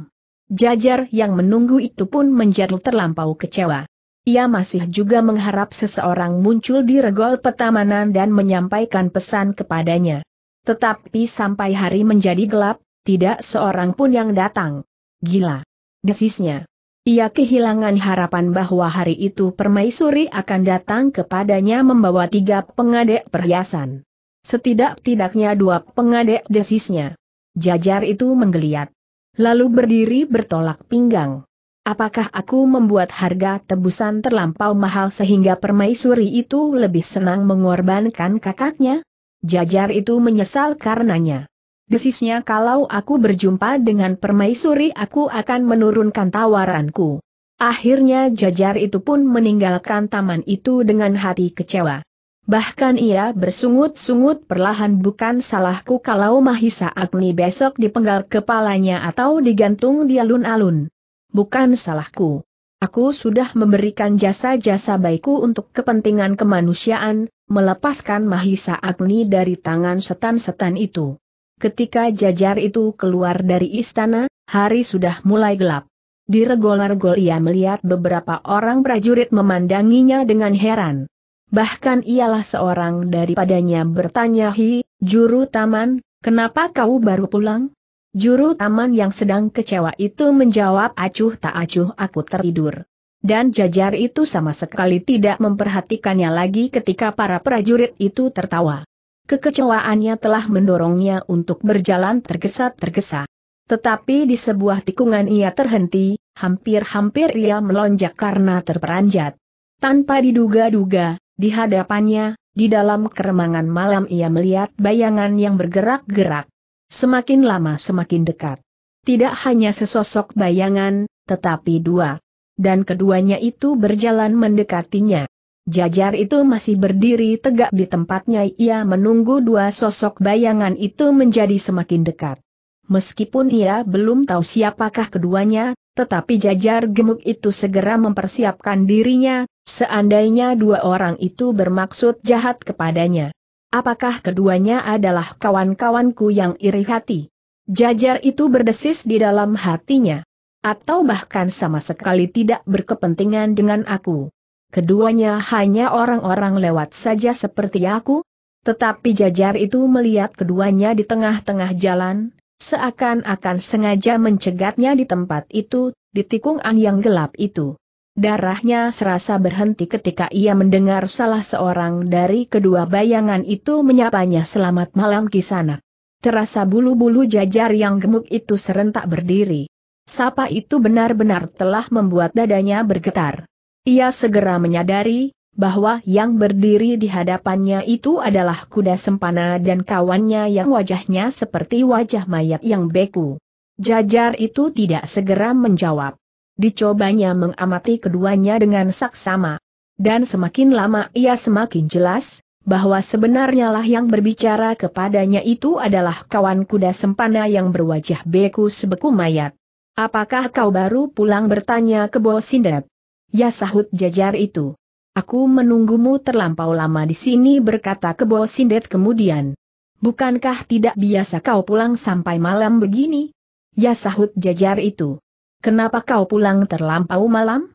A: Jajar yang menunggu itu pun menjadi terlampau kecewa. Ia masih juga mengharap seseorang muncul di regol petamanan dan menyampaikan pesan kepadanya. Tetapi sampai hari menjadi gelap, tidak seorang pun yang datang. Gila. Desisnya. Ia kehilangan harapan bahwa hari itu permaisuri akan datang kepadanya membawa tiga pengadek perhiasan. Setidak-tidaknya dua pengadek desisnya. Jajar itu menggeliat. Lalu berdiri bertolak pinggang. Apakah aku membuat harga tebusan terlampau mahal sehingga permaisuri itu lebih senang mengorbankan kakaknya? Jajar itu menyesal karenanya. Desisnya kalau aku berjumpa dengan permaisuri aku akan menurunkan tawaranku. Akhirnya jajar itu pun meninggalkan taman itu dengan hati kecewa. Bahkan ia bersungut-sungut perlahan bukan salahku kalau Mahisa Agni besok dipenggal kepalanya atau digantung di alun-alun bukan salahku. Aku sudah memberikan jasa-jasa baikku untuk kepentingan kemanusiaan, melepaskan Mahisa Agni dari tangan setan-setan itu. Ketika jajar itu keluar dari istana, hari sudah mulai gelap. Di regol-regol ia melihat beberapa orang prajurit memandanginya dengan heran. Bahkan ialah seorang daripadanya bertanya Hi, juru taman, kenapa kau baru pulang? Juru taman yang sedang kecewa itu menjawab acuh tak acuh aku tertidur. Dan jajar itu sama sekali tidak memperhatikannya lagi ketika para prajurit itu tertawa. Kekecewaannya telah mendorongnya untuk berjalan tergesa-tergesa. Tetapi di sebuah tikungan ia terhenti, hampir-hampir ia melonjak karena terperanjat. Tanpa diduga-duga, di hadapannya, di dalam keremangan malam ia melihat bayangan yang bergerak-gerak. Semakin lama semakin dekat. Tidak hanya sesosok bayangan, tetapi dua. Dan keduanya itu berjalan mendekatinya. Jajar itu masih berdiri tegak di tempatnya ia menunggu dua sosok bayangan itu menjadi semakin dekat. Meskipun ia belum tahu siapakah keduanya, tetapi jajar gemuk itu segera mempersiapkan dirinya, seandainya dua orang itu bermaksud jahat kepadanya. Apakah keduanya adalah kawan-kawanku yang iri hati? Jajar itu berdesis di dalam hatinya. Atau bahkan sama sekali tidak berkepentingan dengan aku. Keduanya hanya orang-orang lewat saja seperti aku, tetapi jajar itu melihat keduanya di tengah-tengah jalan, seakan-akan sengaja mencegatnya di tempat itu, di tikung yang gelap itu. Darahnya serasa berhenti ketika ia mendengar salah seorang dari kedua bayangan itu menyapanya selamat malam kisanak. Terasa bulu-bulu jajar yang gemuk itu serentak berdiri. Sapa itu benar-benar telah membuat dadanya bergetar. Ia segera menyadari, bahwa yang berdiri di hadapannya itu adalah kuda sempana dan kawannya yang wajahnya seperti wajah mayat yang beku. Jajar itu tidak segera menjawab dicobanya mengamati keduanya dengan saksama. Dan semakin lama ia semakin jelas, bahwa sebenarnya lah yang berbicara kepadanya itu adalah kawan kuda sempana yang berwajah beku sebeku mayat. Apakah kau baru pulang bertanya ke Bosindet? Ya sahut jajar itu. Aku menunggumu terlampau lama di sini berkata ke Bosindet kemudian. Bukankah tidak biasa kau pulang sampai malam begini? Ya sahut jajar itu. Kenapa kau pulang terlampau malam?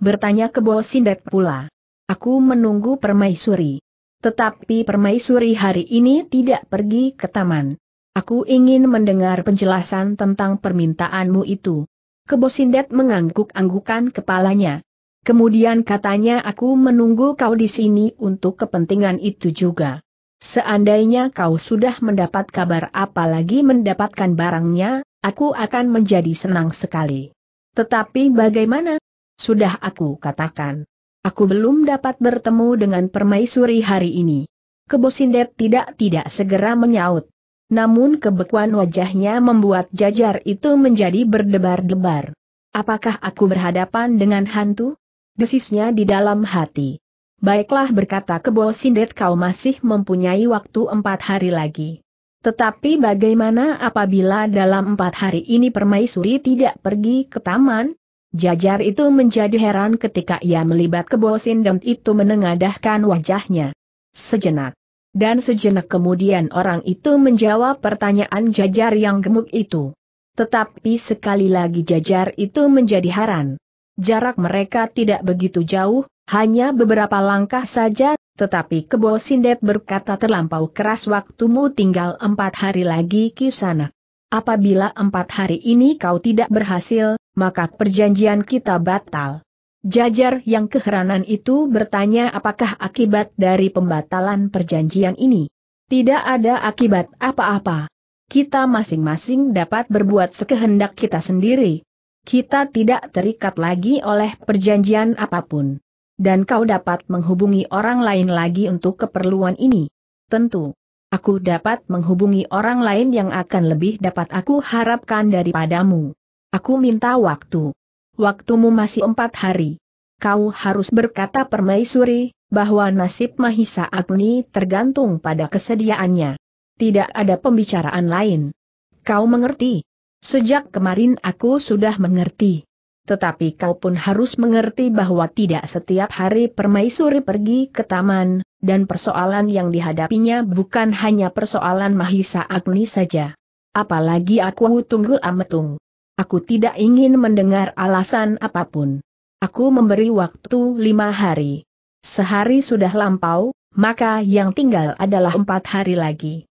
A: Bertanya ke bos sindet pula. Aku menunggu permaisuri. Tetapi permaisuri hari ini tidak pergi ke taman. Aku ingin mendengar penjelasan tentang permintaanmu itu. Kebo sindet mengangguk-anggukan kepalanya. Kemudian katanya aku menunggu kau di sini untuk kepentingan itu juga. Seandainya kau sudah mendapat kabar apalagi mendapatkan barangnya, aku akan menjadi senang sekali. Tetapi bagaimana? Sudah aku katakan. Aku belum dapat bertemu dengan permaisuri hari ini. Kebosindet tidak-tidak segera menyaut. Namun kebekuan wajahnya membuat jajar itu menjadi berdebar-debar. Apakah aku berhadapan dengan hantu? Desisnya di dalam hati. Baiklah berkata kebosindet kau masih mempunyai waktu empat hari lagi. Tetapi bagaimana apabila dalam empat hari ini permaisuri tidak pergi ke taman? Jajar itu menjadi heran ketika ia melibat kebosin dan itu menengadahkan wajahnya. Sejenak. Dan sejenak kemudian orang itu menjawab pertanyaan jajar yang gemuk itu. Tetapi sekali lagi jajar itu menjadi heran. Jarak mereka tidak begitu jauh, hanya beberapa langkah saja, tetapi Kebo Sindet berkata terlampau keras waktumu tinggal empat hari lagi kisana. Apabila empat hari ini kau tidak berhasil, maka perjanjian kita batal. Jajar yang keheranan itu bertanya apakah akibat dari pembatalan perjanjian ini. Tidak ada akibat apa-apa. Kita masing-masing dapat berbuat sekehendak kita sendiri. Kita tidak terikat lagi oleh perjanjian apapun. Dan kau dapat menghubungi orang lain lagi untuk keperluan ini. Tentu. Aku dapat menghubungi orang lain yang akan lebih dapat aku harapkan daripadamu. Aku minta waktu. Waktumu masih empat hari. Kau harus berkata permaisuri, bahwa nasib Mahisa Agni tergantung pada kesediaannya. Tidak ada pembicaraan lain. Kau mengerti? Sejak kemarin aku sudah mengerti tetapi kau pun harus mengerti bahwa tidak setiap hari permaisuri pergi ke taman, dan persoalan yang dihadapinya bukan hanya persoalan Mahisa Agni saja. Apalagi aku tunggul ametung. Aku tidak ingin mendengar alasan apapun. Aku memberi waktu lima hari. Sehari sudah lampau, maka yang tinggal adalah empat hari lagi.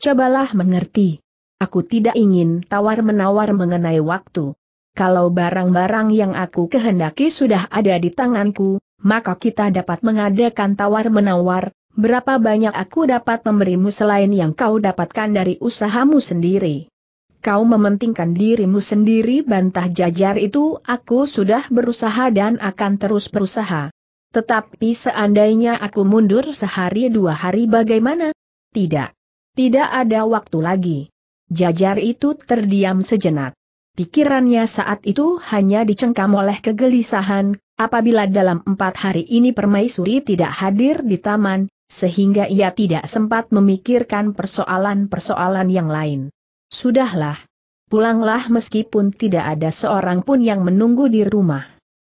A: Cobalah mengerti. Aku tidak ingin tawar-menawar mengenai waktu kalau barang-barang yang aku kehendaki sudah ada di tanganku, maka kita dapat mengadakan tawar-menawar, berapa banyak aku dapat memberimu selain yang kau dapatkan dari usahamu sendiri. Kau mementingkan dirimu sendiri bantah jajar itu aku sudah berusaha dan akan terus berusaha. Tetapi seandainya aku mundur sehari dua hari bagaimana? Tidak. Tidak ada waktu lagi. Jajar itu terdiam sejenak. Pikirannya saat itu hanya dicengkam oleh kegelisahan, apabila dalam empat hari ini permaisuri tidak hadir di taman, sehingga ia tidak sempat memikirkan persoalan-persoalan yang lain. Sudahlah. Pulanglah meskipun tidak ada seorang pun yang menunggu di rumah.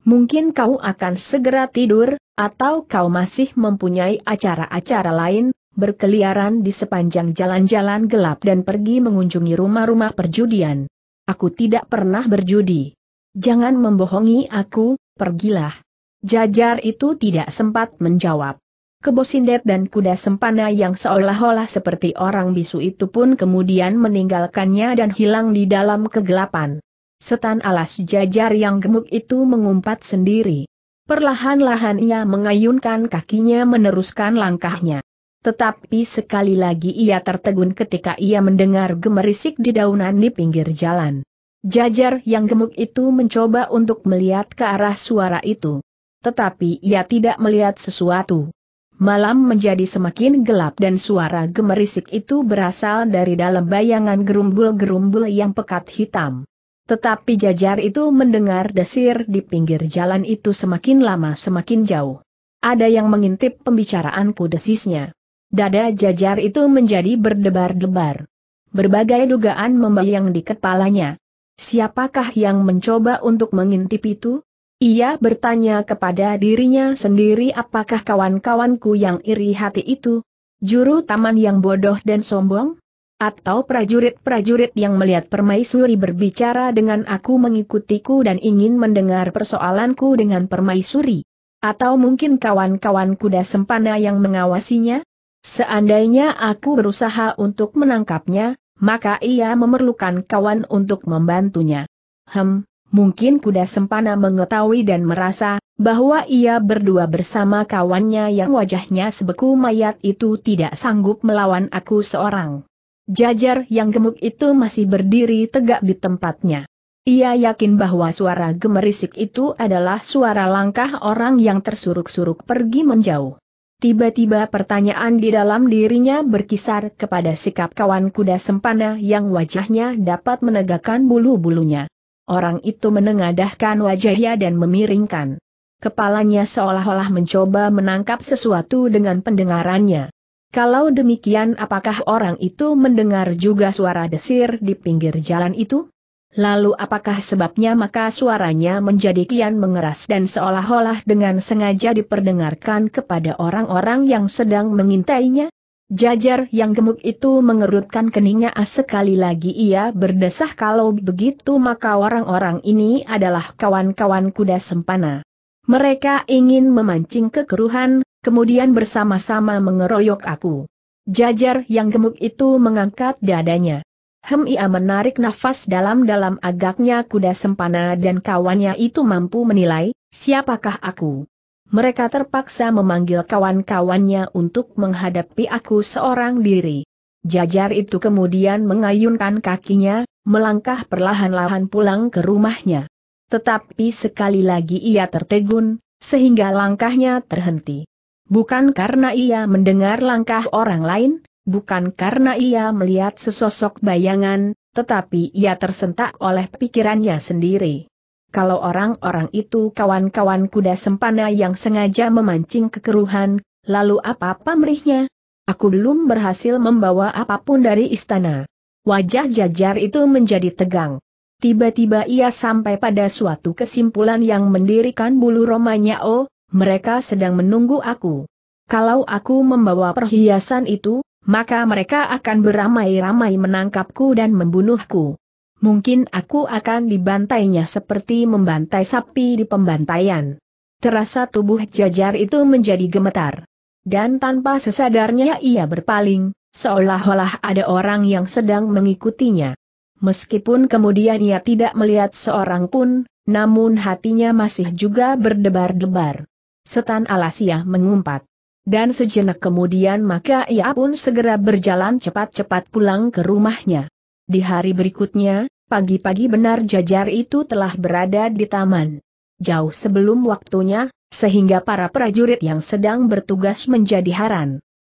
A: Mungkin kau akan segera tidur, atau kau masih mempunyai acara-acara lain, berkeliaran di sepanjang jalan-jalan gelap dan pergi mengunjungi rumah-rumah perjudian. Aku tidak pernah berjudi. Jangan membohongi aku, pergilah. Jajar itu tidak sempat menjawab. Kebosindet dan kuda sempana yang seolah-olah seperti orang bisu itu pun kemudian meninggalkannya dan hilang di dalam kegelapan. Setan alas jajar yang gemuk itu mengumpat sendiri. Perlahan-lahan ia mengayunkan kakinya meneruskan langkahnya. Tetapi sekali lagi ia tertegun ketika ia mendengar gemerisik di daunan di pinggir jalan. Jajar yang gemuk itu mencoba untuk melihat ke arah suara itu. Tetapi ia tidak melihat sesuatu. Malam menjadi semakin gelap dan suara gemerisik itu berasal dari dalam bayangan gerumbul-gerumbul yang pekat hitam. Tetapi jajar itu mendengar desir di pinggir jalan itu semakin lama semakin jauh. Ada yang mengintip pembicaraanku desisnya. Dada jajar itu menjadi berdebar-debar. Berbagai dugaan membayang di kepalanya. Siapakah yang mencoba untuk mengintip itu? Ia bertanya kepada dirinya sendiri apakah kawan-kawanku yang iri hati itu? Juru taman yang bodoh dan sombong? Atau prajurit-prajurit yang melihat permaisuri berbicara dengan aku mengikutiku dan ingin mendengar persoalanku dengan permaisuri? Atau mungkin kawan-kawan kuda sempana yang mengawasinya? Seandainya aku berusaha untuk menangkapnya, maka ia memerlukan kawan untuk membantunya. Hem, mungkin kuda sempana mengetahui dan merasa bahwa ia berdua bersama kawannya yang wajahnya sebeku mayat itu tidak sanggup melawan aku seorang. Jajar yang gemuk itu masih berdiri tegak di tempatnya. Ia yakin bahwa suara gemerisik itu adalah suara langkah orang yang tersuruk-suruk pergi menjauh. Tiba-tiba pertanyaan di dalam dirinya berkisar kepada sikap kawan kuda sempana yang wajahnya dapat menegakkan bulu-bulunya. Orang itu menengadahkan wajahnya dan memiringkan. Kepalanya seolah-olah mencoba menangkap sesuatu dengan pendengarannya. Kalau demikian apakah orang itu mendengar juga suara desir di pinggir jalan itu? Lalu apakah sebabnya maka suaranya menjadi kian mengeras dan seolah-olah dengan sengaja diperdengarkan kepada orang-orang yang sedang mengintainya? Jajar yang gemuk itu mengerutkan keningnya sekali lagi ia berdesah kalau begitu maka orang-orang ini adalah kawan-kawan kuda sempana. Mereka ingin memancing kekeruhan, kemudian bersama-sama mengeroyok aku. Jajar yang gemuk itu mengangkat dadanya. Hem ia menarik nafas dalam-dalam agaknya kuda sempana dan kawannya itu mampu menilai, siapakah aku. Mereka terpaksa memanggil kawan-kawannya untuk menghadapi aku seorang diri. Jajar itu kemudian mengayunkan kakinya, melangkah perlahan-lahan pulang ke rumahnya. Tetapi sekali lagi ia tertegun, sehingga langkahnya terhenti. Bukan karena ia mendengar langkah orang lain, bukan karena ia melihat sesosok bayangan, tetapi ia tersentak oleh pikirannya sendiri. Kalau orang-orang itu kawan-kawan kuda sempana yang sengaja memancing kekeruhan, lalu apa pamrihnya? Aku belum berhasil membawa apapun dari istana. Wajah jajar itu menjadi tegang. Tiba-tiba ia sampai pada suatu kesimpulan yang mendirikan bulu romanya oh, mereka sedang menunggu aku. Kalau aku membawa perhiasan itu, maka mereka akan beramai-ramai menangkapku dan membunuhku. Mungkin aku akan dibantainya seperti membantai sapi di pembantaian. Terasa tubuh jajar itu menjadi gemetar. Dan tanpa sesadarnya ia berpaling, seolah-olah ada orang yang sedang mengikutinya. Meskipun kemudian ia tidak melihat seorang pun, namun hatinya masih juga berdebar-debar. Setan Alasia mengumpat. Dan sejenak kemudian maka ia pun segera berjalan cepat-cepat pulang ke rumahnya. Di hari berikutnya, pagi-pagi benar jajar itu telah berada di taman. Jauh sebelum waktunya, sehingga para prajurit yang sedang bertugas menjadi haran.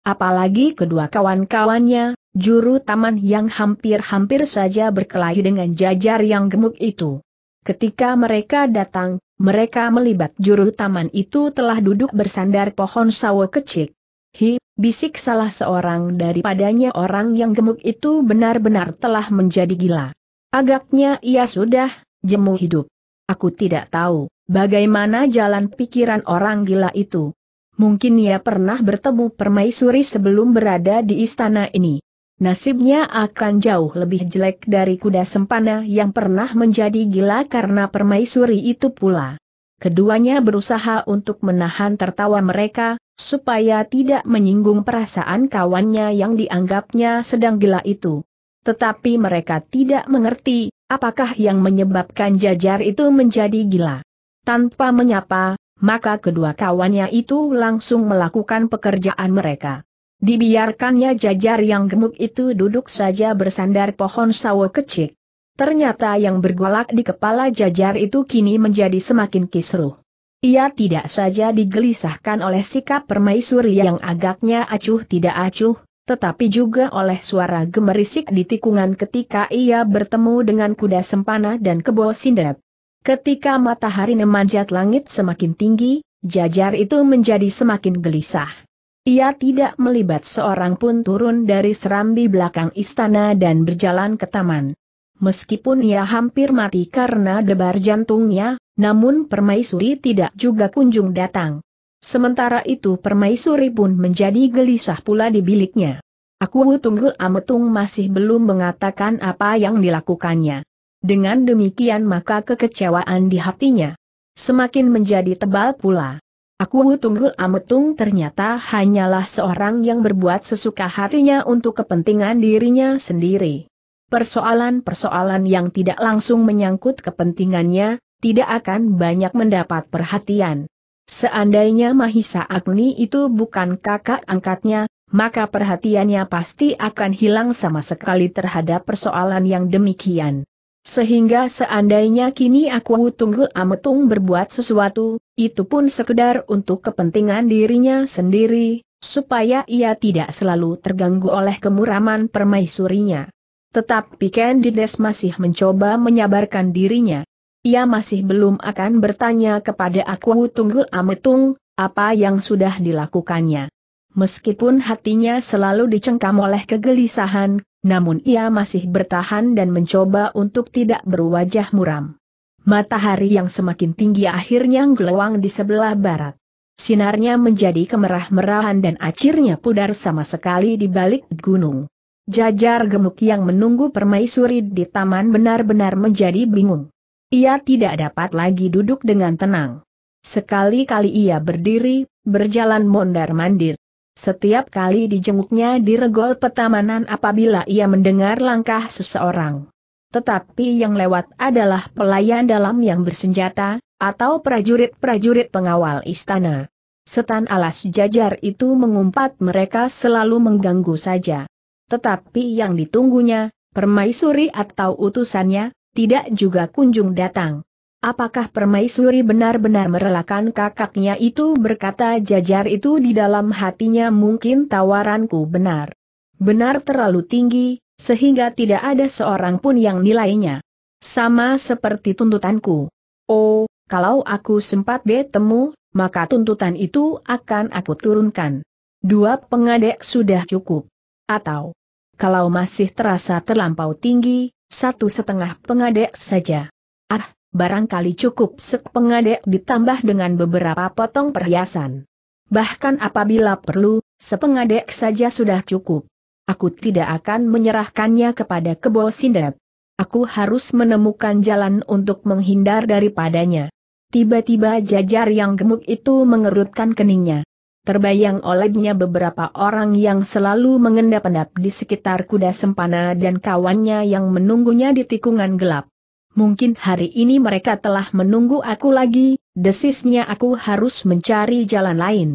A: Apalagi kedua kawan-kawannya, juru taman yang hampir-hampir saja berkelahi dengan jajar yang gemuk itu. Ketika mereka datang, mereka melibat juru taman itu telah duduk bersandar pohon sawo kecil. Hi, bisik salah seorang daripadanya orang yang gemuk itu benar-benar telah menjadi gila. Agaknya ia sudah, jemu hidup. Aku tidak tahu, bagaimana jalan pikiran orang gila itu. Mungkin ia pernah bertemu permaisuri sebelum berada di istana ini nasibnya akan jauh lebih jelek dari kuda sempana yang pernah menjadi gila karena permaisuri itu pula. Keduanya berusaha untuk menahan tertawa mereka, supaya tidak menyinggung perasaan kawannya yang dianggapnya sedang gila itu. Tetapi mereka tidak mengerti, apakah yang menyebabkan jajar itu menjadi gila. Tanpa menyapa, maka kedua kawannya itu langsung melakukan pekerjaan mereka. Dibiarkannya jajar yang gemuk itu duduk saja bersandar pohon sawo kecil. Ternyata yang bergolak di kepala jajar itu kini menjadi semakin kisruh. Ia tidak saja digelisahkan oleh sikap permaisuri yang agaknya acuh tidak acuh, tetapi juga oleh suara gemerisik di tikungan ketika ia bertemu dengan kuda sempana dan kebo sindet. Ketika matahari memanjat langit semakin tinggi, jajar itu menjadi semakin gelisah. Ia tidak melibat seorang pun turun dari serambi belakang istana dan berjalan ke taman. Meskipun ia hampir mati karena debar jantungnya, namun permaisuri tidak juga kunjung datang. Sementara itu permaisuri pun menjadi gelisah pula di biliknya. Aku tunggu Ametung masih belum mengatakan apa yang dilakukannya. Dengan demikian maka kekecewaan di hatinya semakin menjadi tebal pula. Aku Tunggul Ametung ternyata hanyalah seorang yang berbuat sesuka hatinya untuk kepentingan dirinya sendiri. Persoalan-persoalan yang tidak langsung menyangkut kepentingannya, tidak akan banyak mendapat perhatian. Seandainya Mahisa Agni itu bukan kakak angkatnya, maka perhatiannya pasti akan hilang sama sekali terhadap persoalan yang demikian. Sehingga seandainya kini aku Tunggul Ametung berbuat sesuatu, itu pun sekedar untuk kepentingan dirinya sendiri, supaya ia tidak selalu terganggu oleh kemuraman permaisurinya. Tetapi Candides masih mencoba menyabarkan dirinya. Ia masih belum akan bertanya kepada aku Tunggul Ametung, apa yang sudah dilakukannya. Meskipun hatinya selalu dicengkam oleh kegelisahan, namun ia masih bertahan dan mencoba untuk tidak berwajah muram. Matahari yang semakin tinggi akhirnya ngelewang di sebelah barat. Sinarnya menjadi kemerah-merahan dan akhirnya pudar sama sekali di balik gunung. Jajar gemuk yang menunggu permaisuri di taman benar-benar menjadi bingung. Ia tidak dapat lagi duduk dengan tenang. Sekali-kali ia berdiri, berjalan mondar-mandir. Setiap kali dijenguknya diregol petamanan apabila ia mendengar langkah seseorang. Tetapi yang lewat adalah pelayan dalam yang bersenjata, atau prajurit-prajurit pengawal istana. Setan alas jajar itu mengumpat mereka selalu mengganggu saja. Tetapi yang ditunggunya, permaisuri atau utusannya, tidak juga kunjung datang. Apakah permaisuri benar-benar merelakan kakaknya itu berkata jajar itu di dalam hatinya mungkin tawaranku benar. Benar terlalu tinggi, sehingga tidak ada seorang pun yang nilainya. Sama seperti tuntutanku. Oh, kalau aku sempat bertemu, maka tuntutan itu akan aku turunkan. Dua pengadek sudah cukup. Atau, kalau masih terasa terlampau tinggi, satu setengah pengadek saja. Ah, barangkali cukup sepengadek ditambah dengan beberapa potong perhiasan. Bahkan apabila perlu, sepengadek saja sudah cukup. Aku tidak akan menyerahkannya kepada kebo sindet. Aku harus menemukan jalan untuk menghindar daripadanya. Tiba-tiba jajar yang gemuk itu mengerutkan keningnya. Terbayang olehnya beberapa orang yang selalu mengendap-endap di sekitar kuda sempana dan kawannya yang menunggunya di tikungan gelap. Mungkin hari ini mereka telah menunggu aku lagi, desisnya aku harus mencari jalan lain.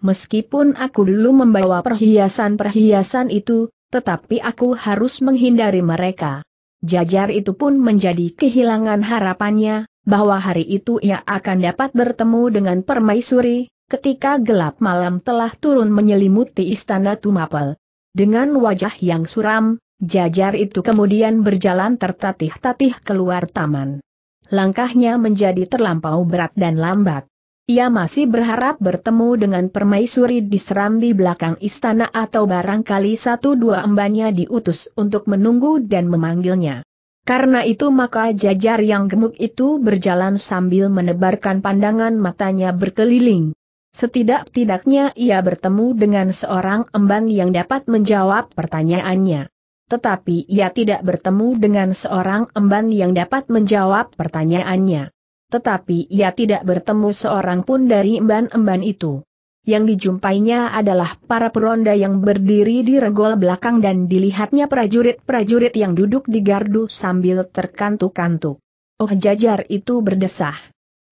A: Meskipun aku dulu membawa perhiasan-perhiasan itu, tetapi aku harus menghindari mereka. Jajar itu pun menjadi kehilangan harapannya, bahwa hari itu ia akan dapat bertemu dengan permaisuri, ketika gelap malam telah turun menyelimuti istana Tumapel. Dengan wajah yang suram, Jajar itu kemudian berjalan tertatih-tatih keluar taman. Langkahnya menjadi terlampau berat dan lambat. Ia masih berharap bertemu dengan permaisuri di serambi belakang istana atau barangkali satu dua embannya diutus untuk menunggu dan memanggilnya. Karena itu maka jajar yang gemuk itu berjalan sambil menebarkan pandangan matanya berkeliling. Setidak-tidaknya ia bertemu dengan seorang emban yang dapat menjawab pertanyaannya. Tetapi ia tidak bertemu dengan seorang emban yang dapat menjawab pertanyaannya tetapi ia tidak bertemu seorang pun dari emban-emban itu. Yang dijumpainya adalah para peronda yang berdiri di regol belakang dan dilihatnya prajurit-prajurit yang duduk di gardu sambil terkantuk-kantuk. Oh jajar itu berdesah.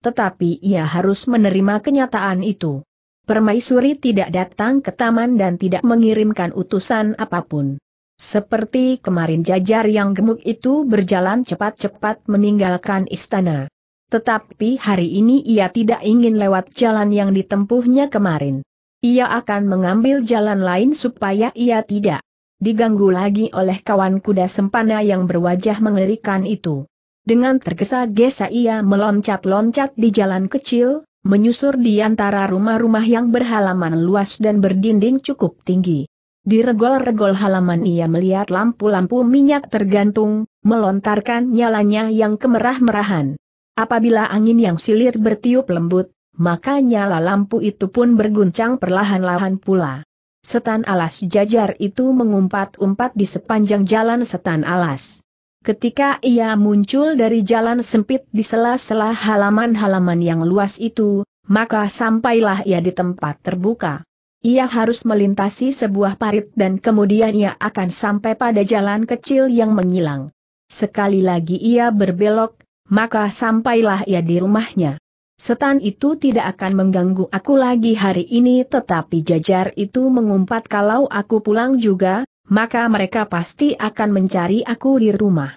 A: Tetapi ia harus menerima kenyataan itu. Permaisuri tidak datang ke taman dan tidak mengirimkan utusan apapun. Seperti kemarin jajar yang gemuk itu berjalan cepat-cepat meninggalkan istana. Tetapi hari ini ia tidak ingin lewat jalan yang ditempuhnya kemarin. Ia akan mengambil jalan lain supaya ia tidak diganggu lagi oleh kawan kuda sempana yang berwajah mengerikan itu. Dengan tergesa-gesa ia meloncat-loncat di jalan kecil, menyusur di antara rumah-rumah yang berhalaman luas dan berdinding cukup tinggi. Di regol-regol halaman ia melihat lampu-lampu minyak tergantung, melontarkan nyalanya yang kemerah-merahan. Apabila angin yang silir bertiup lembut, maka nyala lampu itu pun berguncang perlahan-lahan pula. Setan alas jajar itu mengumpat-umpat di sepanjang jalan setan alas. Ketika ia muncul dari jalan sempit di sela-sela halaman-halaman yang luas itu, maka sampailah ia di tempat terbuka. Ia harus melintasi sebuah parit dan kemudian ia akan sampai pada jalan kecil yang menyilang. Sekali lagi ia berbelok, maka sampailah ia di rumahnya. Setan itu tidak akan mengganggu aku lagi hari ini tetapi jajar itu mengumpat kalau aku pulang juga, maka mereka pasti akan mencari aku di rumah.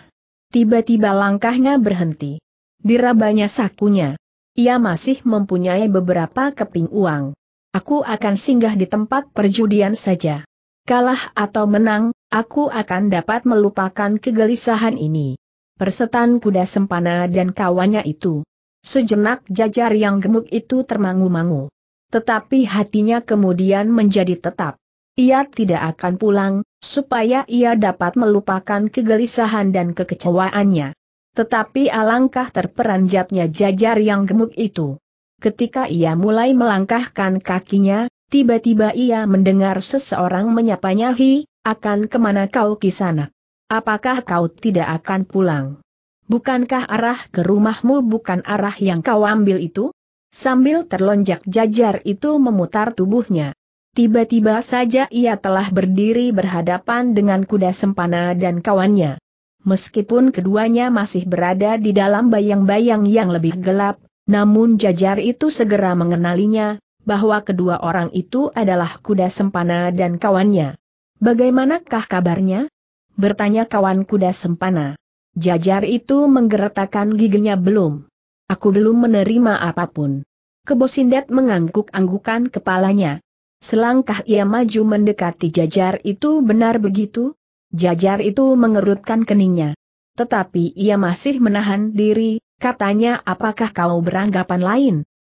A: Tiba-tiba langkahnya berhenti. Dirabanya sakunya. Ia masih mempunyai beberapa keping uang. Aku akan singgah di tempat perjudian saja. Kalah atau menang, aku akan dapat melupakan kegelisahan ini persetan kuda sempana dan kawannya itu. Sejenak jajar yang gemuk itu termangu-mangu. Tetapi hatinya kemudian menjadi tetap. Ia tidak akan pulang, supaya ia dapat melupakan kegelisahan dan kekecewaannya. Tetapi alangkah terperanjatnya jajar yang gemuk itu. Ketika ia mulai melangkahkan kakinya, tiba-tiba ia mendengar seseorang menyapanya Hi, akan kemana kau kisanak? Apakah kau tidak akan pulang? Bukankah arah ke rumahmu bukan arah yang kau ambil itu? Sambil terlonjak jajar itu memutar tubuhnya. Tiba-tiba saja ia telah berdiri berhadapan dengan kuda sempana dan kawannya. Meskipun keduanya masih berada di dalam bayang-bayang yang lebih gelap, namun jajar itu segera mengenalinya, bahwa kedua orang itu adalah kuda sempana dan kawannya. Bagaimanakah kabarnya? bertanya kawan kuda sempana. Jajar itu menggeretakan giginya belum. Aku belum menerima apapun. Kebosindet mengangguk-anggukan kepalanya. Selangkah ia maju mendekati jajar itu benar begitu? Jajar itu mengerutkan keningnya. Tetapi ia masih menahan diri, katanya apakah kau beranggapan lain?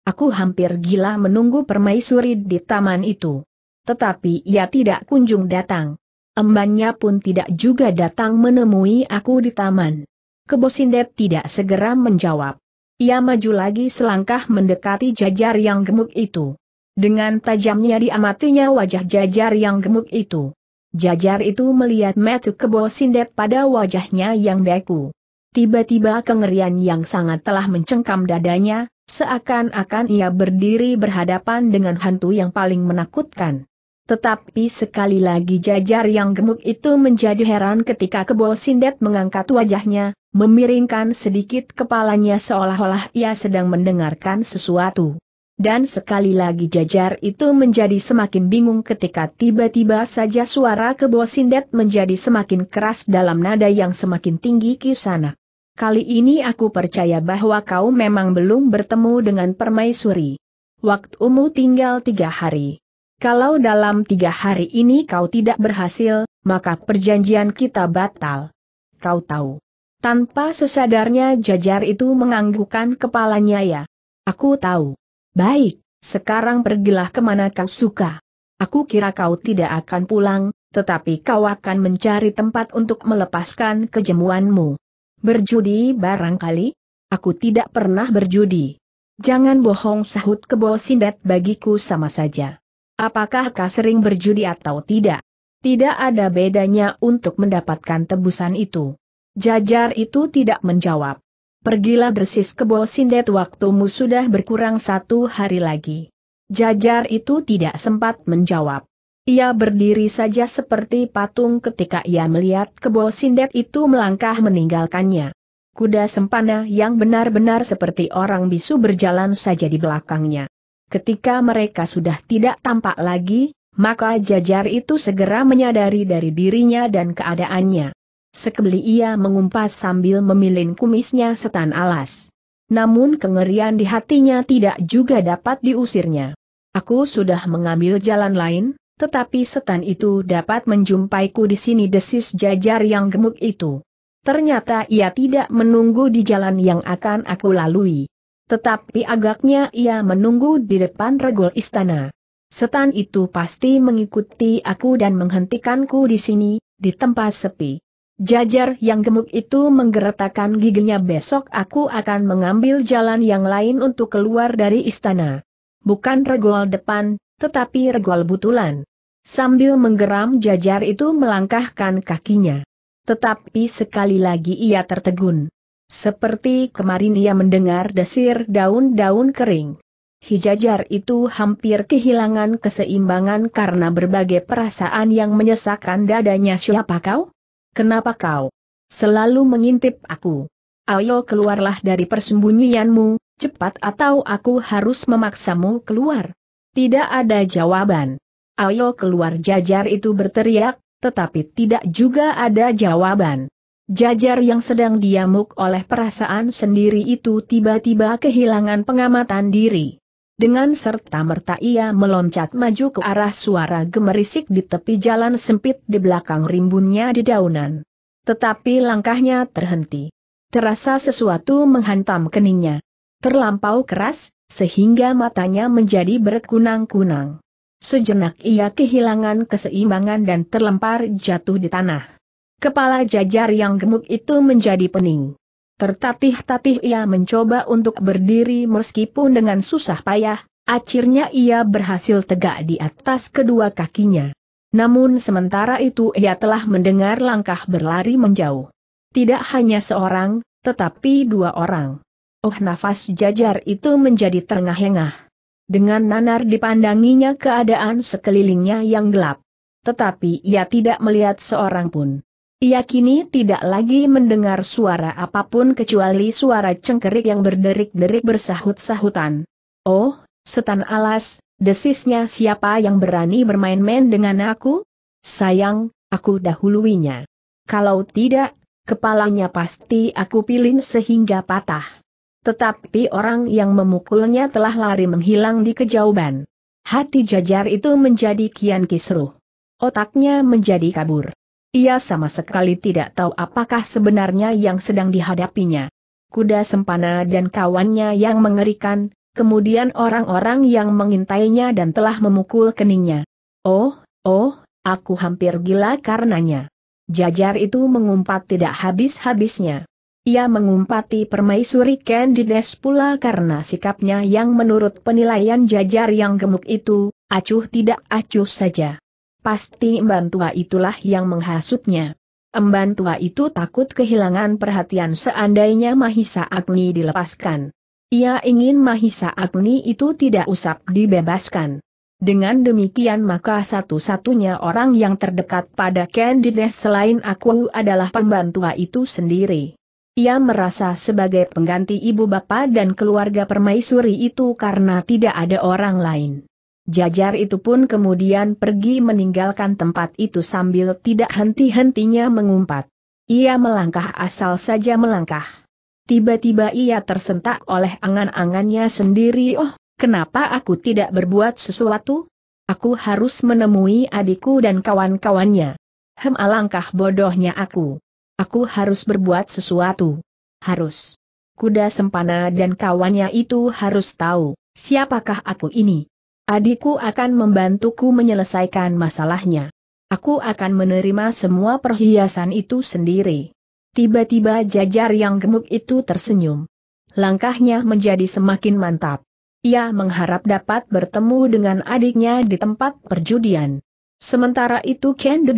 A: Aku hampir gila menunggu permaisuri di taman itu. Tetapi ia tidak kunjung datang embannya pun tidak juga datang menemui aku di taman. Kebosindet tidak segera menjawab. Ia maju lagi selangkah mendekati jajar yang gemuk itu. Dengan tajamnya diamatinya wajah jajar yang gemuk itu. Jajar itu melihat metu kebosindet pada wajahnya yang beku. Tiba-tiba kengerian yang sangat telah mencengkam dadanya, seakan-akan ia berdiri berhadapan dengan hantu yang paling menakutkan. Tetapi sekali lagi jajar yang gemuk itu menjadi heran ketika Kebo Sindet mengangkat wajahnya, memiringkan sedikit kepalanya seolah-olah ia sedang mendengarkan sesuatu. Dan sekali lagi jajar itu menjadi semakin bingung ketika tiba-tiba saja suara Kebo Sindet menjadi semakin keras dalam nada yang semakin tinggi kisana. Kali ini aku percaya bahwa kau memang belum bertemu dengan permaisuri. Waktumu tinggal tiga hari. Kalau dalam tiga hari ini kau tidak berhasil, maka perjanjian kita batal. Kau tahu. Tanpa sesadarnya jajar itu menganggukkan kepalanya ya. Aku tahu. Baik, sekarang pergilah kemana kau suka. Aku kira kau tidak akan pulang, tetapi kau akan mencari tempat untuk melepaskan kejemuanmu. Berjudi barangkali? Aku tidak pernah berjudi. Jangan bohong sahut kebo sindet bagiku sama saja. Apakah kau sering berjudi atau tidak? Tidak ada bedanya untuk mendapatkan tebusan itu. Jajar itu tidak menjawab. Pergilah bersis ke Bosindet waktumu sudah berkurang satu hari lagi. Jajar itu tidak sempat menjawab. Ia berdiri saja seperti patung ketika ia melihat kebo sindet itu melangkah meninggalkannya. Kuda sempana yang benar-benar seperti orang bisu berjalan saja di belakangnya. Ketika mereka sudah tidak tampak lagi, maka jajar itu segera menyadari dari dirinya dan keadaannya. Sekebeli ia mengumpat sambil memilin kumisnya setan alas. Namun kengerian di hatinya tidak juga dapat diusirnya. Aku sudah mengambil jalan lain, tetapi setan itu dapat menjumpaiku di sini desis jajar yang gemuk itu. Ternyata ia tidak menunggu di jalan yang akan aku lalui. Tetapi agaknya ia menunggu di depan regol istana. Setan itu pasti mengikuti aku dan menghentikanku di sini, di tempat sepi. Jajar yang gemuk itu menggeretakkan giginya besok aku akan mengambil jalan yang lain untuk keluar dari istana. Bukan regol depan, tetapi regol butulan. Sambil menggeram jajar itu melangkahkan kakinya. Tetapi sekali lagi ia tertegun. Seperti kemarin ia mendengar desir daun-daun kering. Hijajar itu hampir kehilangan keseimbangan karena berbagai perasaan yang menyesakkan dadanya siapa kau? Kenapa kau? Selalu mengintip aku. Ayo keluarlah dari persembunyianmu, cepat atau aku harus memaksamu keluar. Tidak ada jawaban. Ayo keluar jajar itu berteriak, tetapi tidak juga ada jawaban. Jajar yang sedang diamuk oleh perasaan sendiri itu tiba-tiba kehilangan pengamatan diri. Dengan serta-merta ia meloncat maju ke arah suara gemerisik di tepi jalan sempit di belakang rimbunnya di daunan. Tetapi langkahnya terhenti. Terasa sesuatu menghantam keningnya. Terlampau keras, sehingga matanya menjadi berkunang-kunang. Sejenak ia kehilangan keseimbangan dan terlempar jatuh di tanah. Kepala jajar yang gemuk itu menjadi pening. Tertatih-tatih ia mencoba untuk berdiri meskipun dengan susah payah, akhirnya ia berhasil tegak di atas kedua kakinya. Namun sementara itu ia telah mendengar langkah berlari menjauh. Tidak hanya seorang, tetapi dua orang. Oh nafas jajar itu menjadi terengah-engah. Dengan nanar dipandanginya keadaan sekelilingnya yang gelap. Tetapi ia tidak melihat seorang pun. Ia kini tidak lagi mendengar suara apapun kecuali suara cengkerik yang berderik-derik bersahut-sahutan. Oh, setan alas, desisnya siapa yang berani bermain-main dengan aku? Sayang, aku dahuluinya. Kalau tidak, kepalanya pasti aku pilih sehingga patah. Tetapi orang yang memukulnya telah lari menghilang di kejauhan. Hati jajar itu menjadi kian kisruh. Otaknya menjadi kabur. Ia sama sekali tidak tahu apakah sebenarnya yang sedang dihadapinya. Kuda sempana dan kawannya yang mengerikan, kemudian orang-orang yang mengintainya dan telah memukul keningnya. Oh, oh, aku hampir gila karenanya. Jajar itu mengumpat tidak habis-habisnya. Ia mengumpati permaisuri Candides pula karena sikapnya yang menurut penilaian jajar yang gemuk itu, acuh tidak acuh saja. Pasti emban tua itulah yang menghasutnya. Emban tua itu takut kehilangan perhatian seandainya Mahisa Agni dilepaskan. Ia ingin Mahisa Agni itu tidak usap dibebaskan. Dengan demikian maka satu-satunya orang yang terdekat pada Candides selain aku adalah pembantua itu sendiri. Ia merasa sebagai pengganti ibu bapa dan keluarga permaisuri itu karena tidak ada orang lain. Jajar itu pun kemudian pergi meninggalkan tempat itu sambil tidak henti-hentinya mengumpat. Ia melangkah asal saja melangkah. Tiba-tiba ia tersentak oleh angan-angannya sendiri oh, kenapa aku tidak berbuat sesuatu? Aku harus menemui adikku dan kawan-kawannya. Hem alangkah bodohnya aku. Aku harus berbuat sesuatu. Harus. Kuda Sempana dan kawannya itu harus tahu, siapakah aku ini. Adikku akan membantuku menyelesaikan masalahnya. Aku akan menerima semua perhiasan itu sendiri. Tiba-tiba jajar yang gemuk itu tersenyum. Langkahnya menjadi semakin mantap. Ia mengharap dapat bertemu dengan adiknya di tempat perjudian. Sementara itu Ken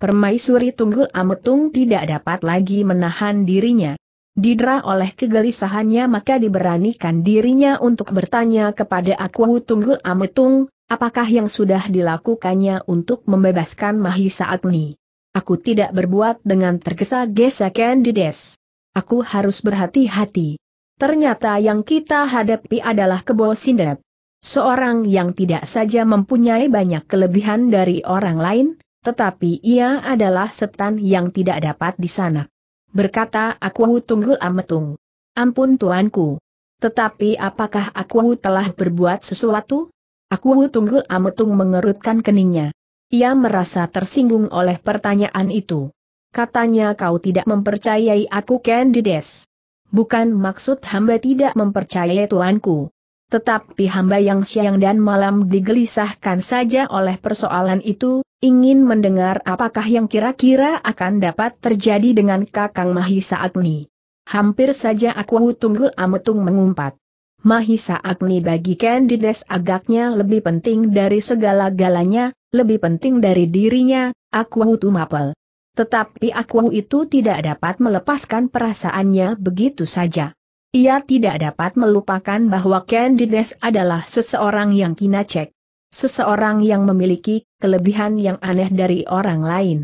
A: permaisuri Tunggul Ametung tidak dapat lagi menahan dirinya. Didra oleh kegelisahannya maka diberanikan dirinya untuk bertanya kepada Aku Tunggul Ametung, apakah yang sudah dilakukannya untuk membebaskan Mahisa Agni. Aku tidak berbuat dengan tergesa-gesa Candides. Aku harus berhati-hati. Ternyata yang kita hadapi adalah kebo sindep. Seorang yang tidak saja mempunyai banyak kelebihan dari orang lain, tetapi ia adalah setan yang tidak dapat disanak berkata aku tunggul ametung. Ampun tuanku. Tetapi apakah aku telah berbuat sesuatu? Aku tunggul ametung mengerutkan keningnya. Ia merasa tersinggung oleh pertanyaan itu. Katanya kau tidak mempercayai aku Candides. Bukan maksud hamba tidak mempercayai tuanku. Tetapi hamba yang siang dan malam digelisahkan saja oleh persoalan itu, ingin mendengar apakah yang kira-kira akan dapat terjadi dengan Kakang Mahisa Agni. Hampir saja aku tunggul ametung mengumpat. Mahisa Agni bagi Candides agaknya lebih penting dari segala-galanya, lebih penting dari dirinya, aku tumapel. Tetapi aku itu tidak dapat melepaskan perasaannya begitu saja. Ia tidak dapat melupakan bahwa Candides adalah seseorang yang kinacek. Seseorang yang memiliki kelebihan yang aneh dari orang lain.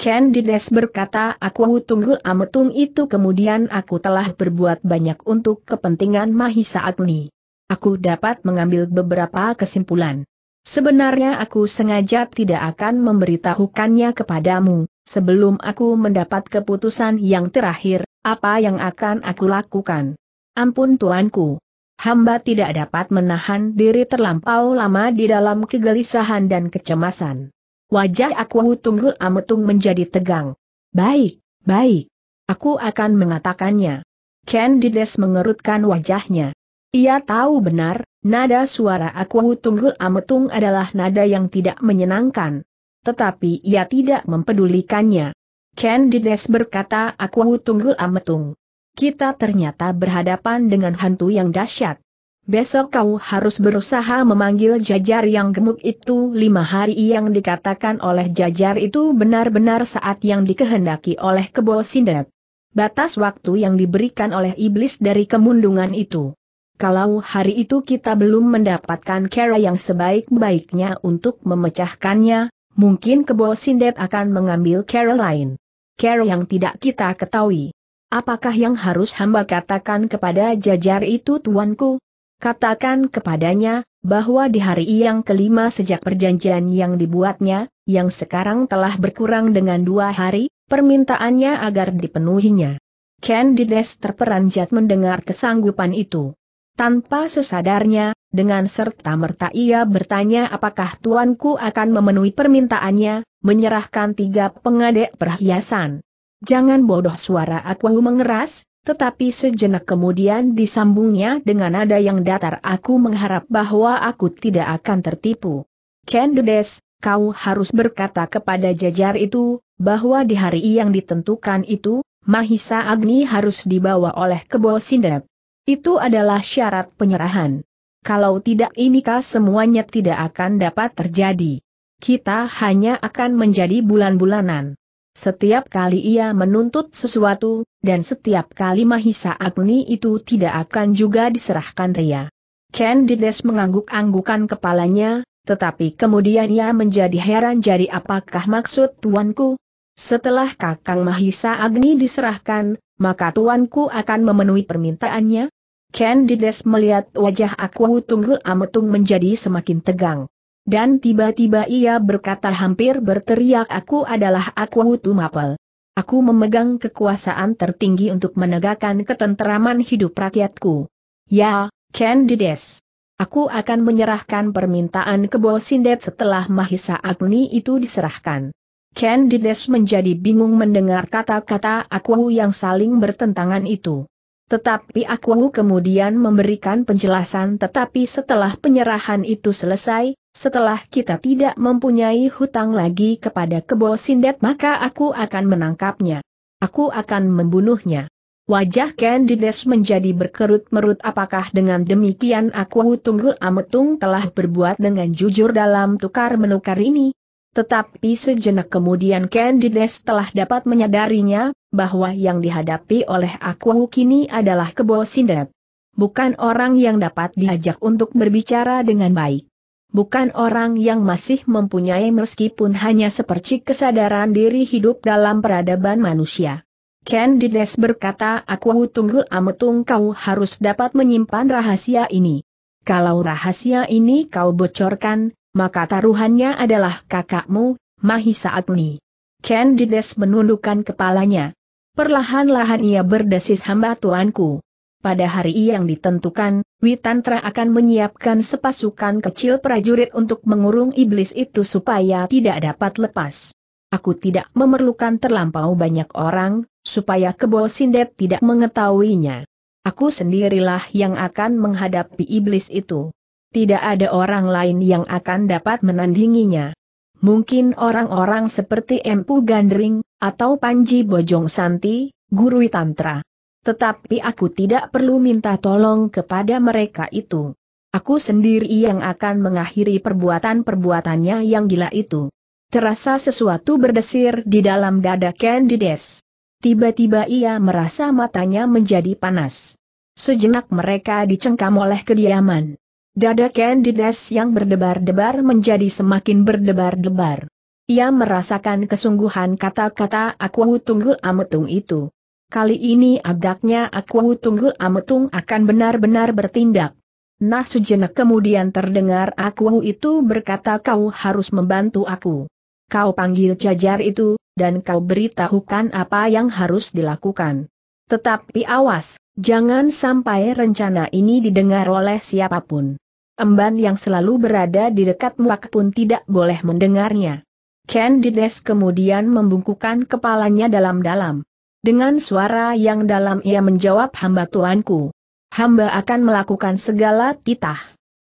A: Candides berkata aku tunggu ametung itu kemudian aku telah berbuat banyak untuk kepentingan Mahisa Agni. Aku dapat mengambil beberapa kesimpulan. Sebenarnya aku sengaja tidak akan memberitahukannya kepadamu, sebelum aku mendapat keputusan yang terakhir, apa yang akan aku lakukan. Ampun tuanku hamba tidak dapat menahan diri terlampau lama di dalam kegelisahan dan kecemasan. Wajah Akuwu Tunggul Ametung menjadi tegang. Baik, baik. Aku akan mengatakannya. Candides mengerutkan wajahnya. Ia tahu benar, nada suara Akuwu Tunggul Ametung adalah nada yang tidak menyenangkan. Tetapi ia tidak mempedulikannya. Candides berkata Akuwu Tunggul Ametung kita ternyata berhadapan dengan hantu yang dahsyat. Besok kau harus berusaha memanggil jajar yang gemuk itu lima hari yang dikatakan oleh jajar itu benar-benar saat yang dikehendaki oleh kebo sindet. Batas waktu yang diberikan oleh iblis dari kemundungan itu. Kalau hari itu kita belum mendapatkan cara yang sebaik-baiknya untuk memecahkannya, mungkin kebo sindet akan mengambil cara lain. Cara yang tidak kita ketahui. Apakah yang harus hamba katakan kepada jajar itu tuanku? Katakan kepadanya, bahwa di hari yang kelima sejak perjanjian yang dibuatnya, yang sekarang telah berkurang dengan dua hari, permintaannya agar dipenuhinya. Candides terperanjat mendengar kesanggupan itu. Tanpa sesadarnya, dengan serta-merta ia bertanya apakah tuanku akan memenuhi permintaannya, menyerahkan tiga pengadek perhiasan. Jangan bodoh suara aku mengeras, tetapi sejenak kemudian disambungnya dengan nada yang datar aku mengharap bahwa aku tidak akan tertipu. Candides, kau harus berkata kepada jajar itu, bahwa di hari yang ditentukan itu, Mahisa Agni harus dibawa oleh Kebo Sindet. Itu adalah syarat penyerahan. Kalau tidak inikah semuanya tidak akan dapat terjadi. Kita hanya akan menjadi bulan-bulanan. Setiap kali ia menuntut sesuatu, dan setiap kali Mahisa Agni itu tidak akan juga diserahkan Ria. Candides mengangguk-anggukan kepalanya, tetapi kemudian ia menjadi heran jadi apakah maksud tuanku? Setelah Kakang Mahisa Agni diserahkan, maka tuanku akan memenuhi permintaannya? Candides melihat wajah Aku Tunggul Ametung menjadi semakin tegang dan tiba-tiba ia berkata hampir berteriak aku adalah Wutu Mapel. Aku memegang kekuasaan tertinggi untuk menegakkan ketenteraman hidup rakyatku. Ya, Candides. Aku akan menyerahkan permintaan ke Bosindet setelah Mahisa Agni itu diserahkan. Candides menjadi bingung mendengar kata-kata aku yang saling bertentangan itu. Tetapi aku kemudian memberikan penjelasan tetapi setelah penyerahan itu selesai, setelah kita tidak mempunyai hutang lagi kepada kebo sindet maka aku akan menangkapnya. Aku akan membunuhnya. Wajah Candides menjadi berkerut-merut apakah dengan demikian aku tunggu ametung telah berbuat dengan jujur dalam tukar-menukar ini. Tetapi sejenak kemudian Candides telah dapat menyadarinya, bahwa yang dihadapi oleh aku kini adalah kebo sindet. Bukan orang yang dapat diajak untuk berbicara dengan baik bukan orang yang masih mempunyai meskipun hanya sepercik kesadaran diri hidup dalam peradaban manusia. Candides berkata aku tunggu ametung kau harus dapat menyimpan rahasia ini. Kalau rahasia ini kau bocorkan, maka taruhannya adalah kakakmu, Mahisa Agni. Candides menundukkan kepalanya. Perlahan-lahan ia berdesis hamba tuanku. Pada hari yang ditentukan, Witantra akan menyiapkan sepasukan kecil prajurit untuk mengurung iblis itu supaya tidak dapat lepas. Aku tidak memerlukan terlampau banyak orang, supaya kebo sindet tidak mengetahuinya. Aku sendirilah yang akan menghadapi iblis itu. Tidak ada orang lain yang akan dapat menandinginya. Mungkin orang-orang seperti Empu Gandring, atau Panji Bojong Santi, Guru Witantra. Tetapi aku tidak perlu minta tolong kepada mereka itu. Aku sendiri yang akan mengakhiri perbuatan-perbuatannya yang gila itu. Terasa sesuatu berdesir di dalam dada Candides. Tiba-tiba ia merasa matanya menjadi panas. Sejenak mereka dicengkam oleh kediaman. Dada Candides yang berdebar-debar menjadi semakin berdebar-debar. Ia merasakan kesungguhan kata-kata aku tunggu ametung itu. Kali ini agaknya aku Tunggul Ametung akan benar-benar bertindak. Nah sejenak kemudian terdengar aku itu berkata kau harus membantu aku. Kau panggil jajar itu, dan kau beritahukan apa yang harus dilakukan. Tetapi awas, jangan sampai rencana ini didengar oleh siapapun. Emban yang selalu berada di dekat muak pun tidak boleh mendengarnya. Candides kemudian membungkukan kepalanya dalam-dalam. Dengan suara yang dalam ia menjawab hamba tuanku. Hamba akan melakukan segala titah.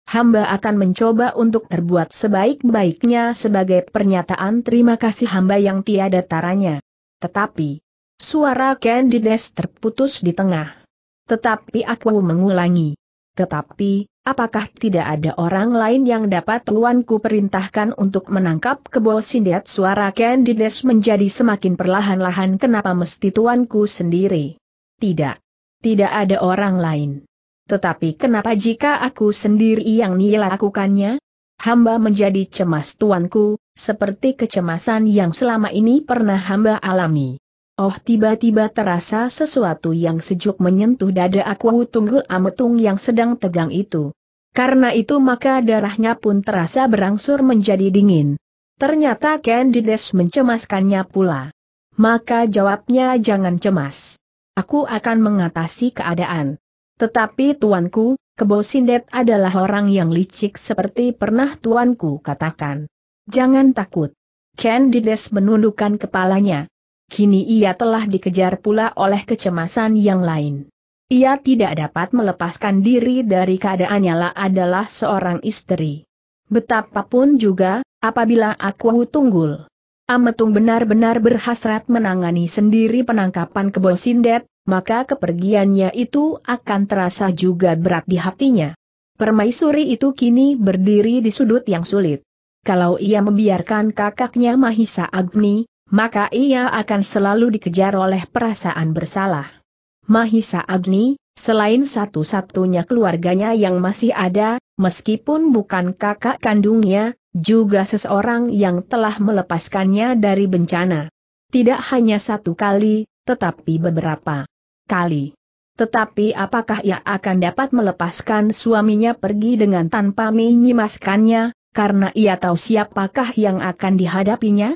A: Hamba akan mencoba untuk terbuat sebaik-baiknya sebagai pernyataan terima kasih hamba yang tiada taranya. Tetapi, suara Candides terputus di tengah. Tetapi aku mengulangi. Tetapi, Apakah tidak ada orang lain yang dapat tuanku perintahkan untuk menangkap kebo sindet suara Candides menjadi semakin perlahan-lahan kenapa mesti tuanku sendiri? Tidak. Tidak ada orang lain. Tetapi kenapa jika aku sendiri yang nila lakukannya? Hamba menjadi cemas tuanku, seperti kecemasan yang selama ini pernah hamba alami. Oh tiba-tiba terasa sesuatu yang sejuk menyentuh dada aku tunggul ametung yang sedang tegang itu. Karena itu maka darahnya pun terasa berangsur menjadi dingin. Ternyata Candides mencemaskannya pula. Maka jawabnya jangan cemas. Aku akan mengatasi keadaan. Tetapi tuanku, Sindet adalah orang yang licik seperti pernah tuanku katakan. Jangan takut. Candides menundukkan kepalanya kini ia telah dikejar pula oleh kecemasan yang lain. Ia tidak dapat melepaskan diri dari keadaannya lah adalah seorang istri. Betapapun juga, apabila aku tunggul. Ametung benar-benar berhasrat menangani sendiri penangkapan sindet, maka kepergiannya itu akan terasa juga berat di hatinya. Permaisuri itu kini berdiri di sudut yang sulit. Kalau ia membiarkan kakaknya Mahisa Agni, maka ia akan selalu dikejar oleh perasaan bersalah. Mahisa Agni, selain satu-satunya keluarganya yang masih ada, meskipun bukan kakak kandungnya, juga seseorang yang telah melepaskannya dari bencana. Tidak hanya satu kali, tetapi beberapa kali. Tetapi apakah ia akan dapat melepaskan suaminya pergi dengan tanpa menyimaskannya, karena ia tahu siapakah yang akan dihadapinya?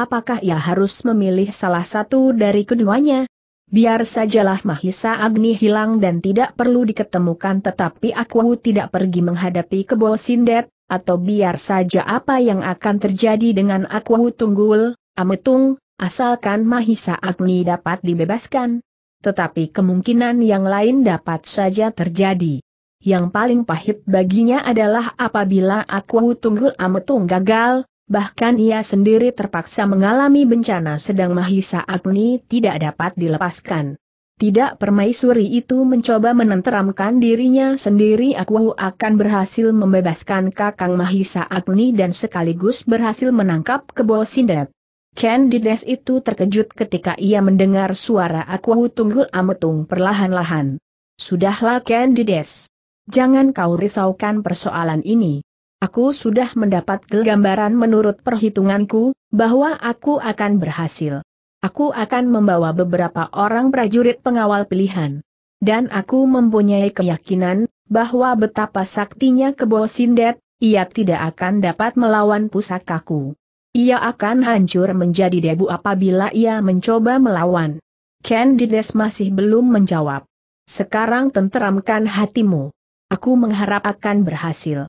A: apakah ia harus memilih salah satu dari keduanya? Biar sajalah Mahisa Agni hilang dan tidak perlu diketemukan tetapi aku tidak pergi menghadapi kebo Sindet, atau biar saja apa yang akan terjadi dengan aku Tunggul, Ametung, asalkan Mahisa Agni dapat dibebaskan. Tetapi kemungkinan yang lain dapat saja terjadi. Yang paling pahit baginya adalah apabila aku Tunggul Ametung gagal, bahkan ia sendiri terpaksa mengalami bencana sedang Mahisa Agni tidak dapat dilepaskan. Tidak permaisuri itu mencoba menenteramkan dirinya sendiri aku akan berhasil membebaskan kakang Mahisa Agni dan sekaligus berhasil menangkap kebo sindet. Candides itu terkejut ketika ia mendengar suara aku tunggul ametung perlahan-lahan. Sudahlah Candides. Jangan kau risaukan persoalan ini. Aku sudah mendapat gambaran menurut perhitunganku, bahwa aku akan berhasil. Aku akan membawa beberapa orang prajurit pengawal pilihan. Dan aku mempunyai keyakinan, bahwa betapa saktinya kebo Sindet, ia tidak akan dapat melawan pusakaku. Ia akan hancur menjadi debu apabila ia mencoba melawan. Candides masih belum menjawab. Sekarang tenteramkan hatimu. Aku mengharap akan berhasil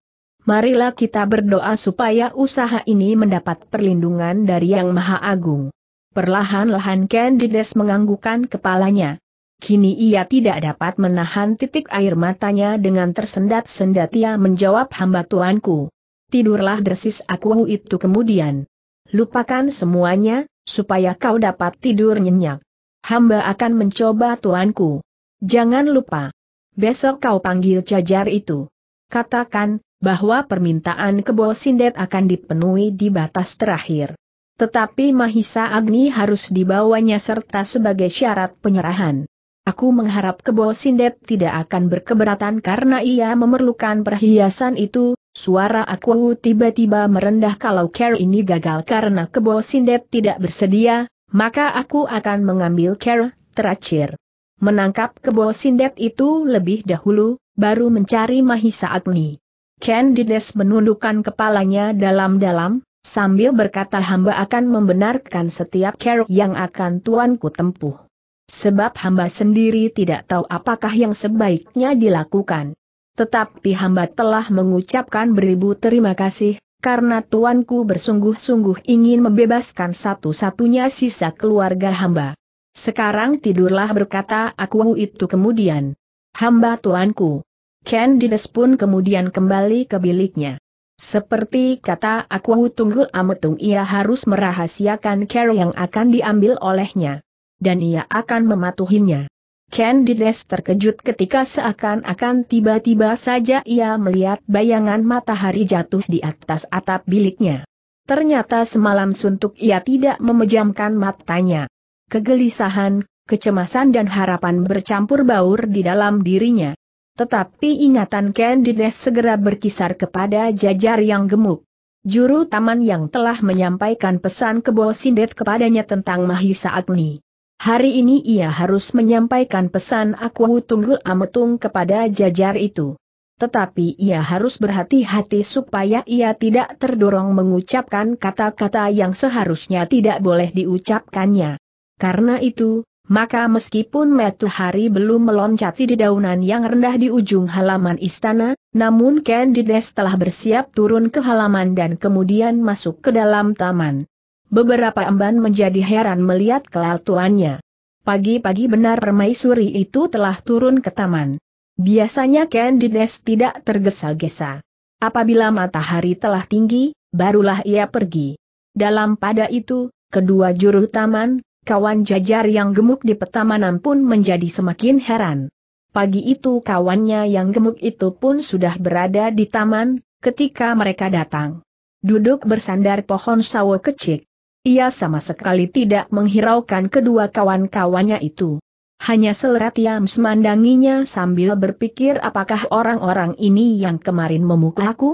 A: marilah kita berdoa supaya usaha ini mendapat perlindungan dari Yang Maha Agung. Perlahan-lahan Candides menganggukkan kepalanya. Kini ia tidak dapat menahan titik air matanya dengan tersendat-sendat ia menjawab hamba tuanku. Tidurlah desis aku itu kemudian. Lupakan semuanya, supaya kau dapat tidur nyenyak. Hamba akan mencoba tuanku. Jangan lupa. Besok kau panggil jajar itu. Katakan, bahwa permintaan Kebo Sindet akan dipenuhi di batas terakhir. Tetapi Mahisa Agni harus dibawanya serta sebagai syarat penyerahan. Aku mengharap Kebo Sindet tidak akan berkeberatan karena ia memerlukan perhiasan itu, suara aku tiba-tiba merendah kalau care ini gagal karena Kebo Sindet tidak bersedia, maka aku akan mengambil care, terakhir. Menangkap Kebo Sindet itu lebih dahulu, baru mencari Mahisa Agni. Candides menundukkan kepalanya dalam-dalam, sambil berkata hamba akan membenarkan setiap keruk yang akan tuanku tempuh. Sebab hamba sendiri tidak tahu apakah yang sebaiknya dilakukan. Tetapi hamba telah mengucapkan beribu terima kasih, karena tuanku bersungguh-sungguh ingin membebaskan satu-satunya sisa keluarga hamba. Sekarang tidurlah berkata aku itu kemudian. Hamba tuanku. Candides pun kemudian kembali ke biliknya. Seperti kata aku tunggu ametung ia harus merahasiakan care yang akan diambil olehnya. Dan ia akan mematuhinya. Candides terkejut ketika seakan-akan tiba-tiba saja ia melihat bayangan matahari jatuh di atas atap biliknya. Ternyata semalam suntuk ia tidak memejamkan matanya. Kegelisahan, kecemasan dan harapan bercampur baur di dalam dirinya. Tetapi ingatan Candides segera berkisar kepada jajar yang gemuk. Juru taman yang telah menyampaikan pesan ke Sindet kepadanya tentang Mahisa Agni. Hari ini ia harus menyampaikan pesan aku Tunggul Ametung kepada jajar itu. Tetapi ia harus berhati-hati supaya ia tidak terdorong mengucapkan kata-kata yang seharusnya tidak boleh diucapkannya. Karena itu, maka meskipun matahari belum meloncati di daunan yang rendah di ujung halaman istana, namun Candides telah bersiap turun ke halaman dan kemudian masuk ke dalam taman. Beberapa emban menjadi heran melihat kelatuannya. Pagi-pagi benar permaisuri itu telah turun ke taman. Biasanya Candides tidak tergesa-gesa. Apabila matahari telah tinggi, barulah ia pergi. Dalam pada itu, kedua juru taman, kawan jajar yang gemuk di petamanan pun menjadi semakin heran. Pagi itu kawannya yang gemuk itu pun sudah berada di taman, ketika mereka datang. Duduk bersandar pohon sawo kecil. Ia sama sekali tidak menghiraukan kedua kawan-kawannya itu. Hanya selerat yang memandanginya sambil berpikir apakah orang-orang ini yang kemarin memukul aku?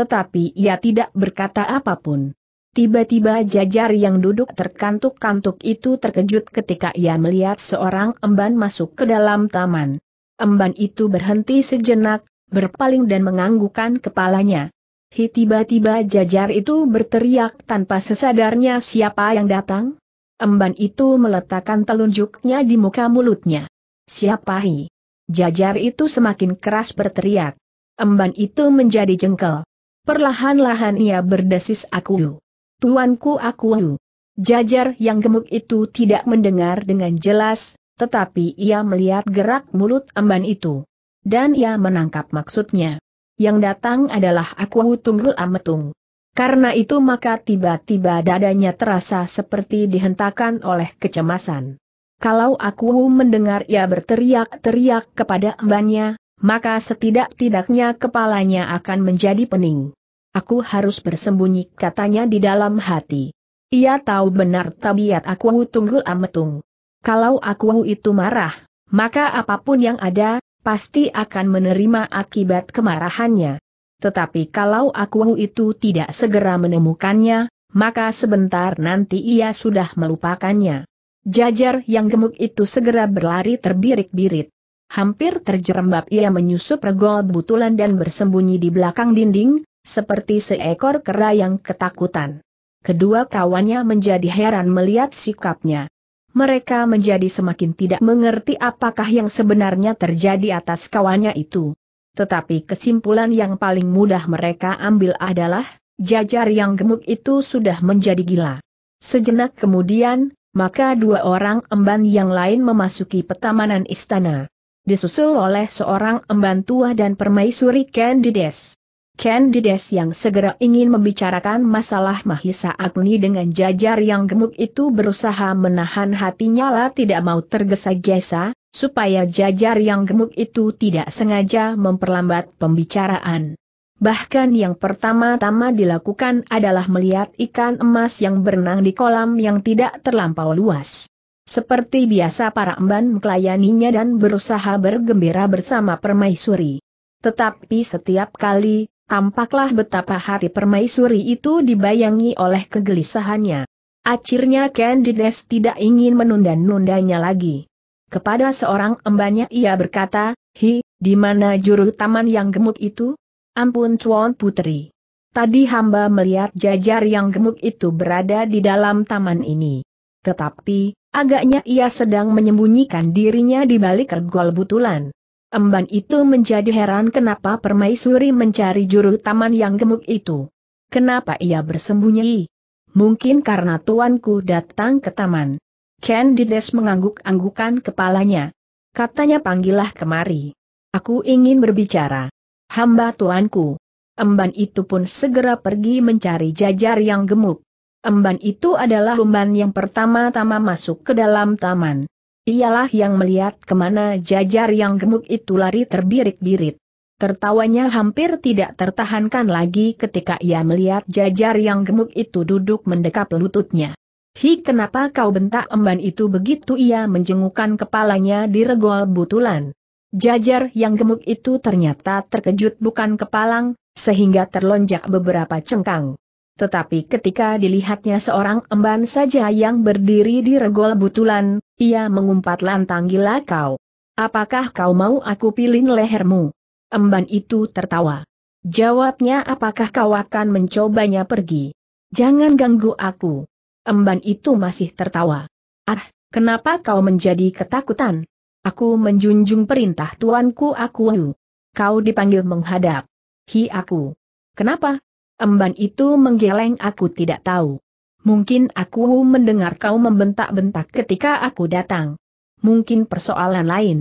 A: Tetapi ia tidak berkata apapun. Tiba-tiba jajar yang duduk terkantuk-kantuk itu terkejut ketika ia melihat seorang emban masuk ke dalam taman. Emban itu berhenti sejenak, berpaling dan menganggukkan kepalanya. Hi tiba-tiba jajar itu berteriak tanpa sesadarnya siapa yang datang. Emban itu meletakkan telunjuknya di muka mulutnya. Siapa hi? Jajar itu semakin keras berteriak. Emban itu menjadi jengkel. Perlahan-lahan ia berdesis aku. Tuanku aku. Jajar yang gemuk itu tidak mendengar dengan jelas, tetapi ia melihat gerak mulut emban itu. Dan ia menangkap maksudnya. Yang datang adalah aku tunggul ametung. Karena itu maka tiba-tiba dadanya terasa seperti dihentakan oleh kecemasan. Kalau aku mendengar ia berteriak-teriak kepada embannya, maka setidak-tidaknya kepalanya akan menjadi pening. Aku harus bersembunyi katanya di dalam hati. Ia tahu benar tabiat aku tunggul ametung. Kalau aku itu marah, maka apapun yang ada, pasti akan menerima akibat kemarahannya. Tetapi kalau aku itu tidak segera menemukannya, maka sebentar nanti ia sudah melupakannya. Jajar yang gemuk itu segera berlari terbirik-birit. Hampir terjerembab ia menyusup regol butulan dan bersembunyi di belakang dinding, seperti seekor kera yang ketakutan. Kedua kawannya menjadi heran melihat sikapnya. Mereka menjadi semakin tidak mengerti apakah yang sebenarnya terjadi atas kawannya itu. Tetapi kesimpulan yang paling mudah mereka ambil adalah, jajar yang gemuk itu sudah menjadi gila. Sejenak kemudian, maka dua orang emban yang lain memasuki petamanan istana. Disusul oleh seorang emban tua dan permaisuri Candides. Candides yang segera ingin membicarakan masalah Mahisa Agni dengan jajar yang gemuk itu berusaha menahan hatinya lah tidak mau tergesa-gesa, supaya jajar yang gemuk itu tidak sengaja memperlambat pembicaraan. Bahkan yang pertama-tama dilakukan adalah melihat ikan emas yang berenang di kolam yang tidak terlampau luas. Seperti biasa para emban melayaninya dan berusaha bergembira bersama permaisuri. Tetapi setiap kali, Tampaklah betapa hati permaisuri itu dibayangi oleh kegelisahannya. Akhirnya Candides tidak ingin menunda-nundanya lagi. Kepada seorang embannya ia berkata, Hi, di mana juru taman yang gemuk itu? Ampun Tuan Putri. Tadi hamba melihat jajar yang gemuk itu berada di dalam taman ini. Tetapi, agaknya ia sedang menyembunyikan dirinya di balik ergol butulan. Emban itu menjadi heran kenapa permaisuri mencari juru taman yang gemuk itu. Kenapa ia bersembunyi? Mungkin karena tuanku datang ke taman. Candides mengangguk-anggukan kepalanya. Katanya panggillah kemari. Aku ingin berbicara. Hamba tuanku. Emban itu pun segera pergi mencari jajar yang gemuk. Emban itu adalah umban yang pertama-tama masuk ke dalam taman. Ialah yang melihat kemana jajar yang gemuk itu lari terbirit-birit. Tertawanya hampir tidak tertahankan lagi ketika ia melihat jajar yang gemuk itu duduk mendekap lututnya. Hi kenapa kau bentak emban itu begitu ia menjengukkan kepalanya di regol butulan. Jajar yang gemuk itu ternyata terkejut bukan kepalang, sehingga terlonjak beberapa cengkang tetapi ketika dilihatnya seorang emban saja yang berdiri di regol butulan, ia mengumpat lantang gila kau. Apakah kau mau aku pilin lehermu? Emban itu tertawa. Jawabnya apakah kau akan mencobanya pergi? Jangan ganggu aku. Emban itu masih tertawa. Ah, kenapa kau menjadi ketakutan? Aku menjunjung perintah tuanku aku. Kau dipanggil menghadap. Hi aku. Kenapa? Emban itu menggeleng aku tidak tahu. Mungkin aku mendengar kau membentak-bentak ketika aku datang. Mungkin persoalan lain.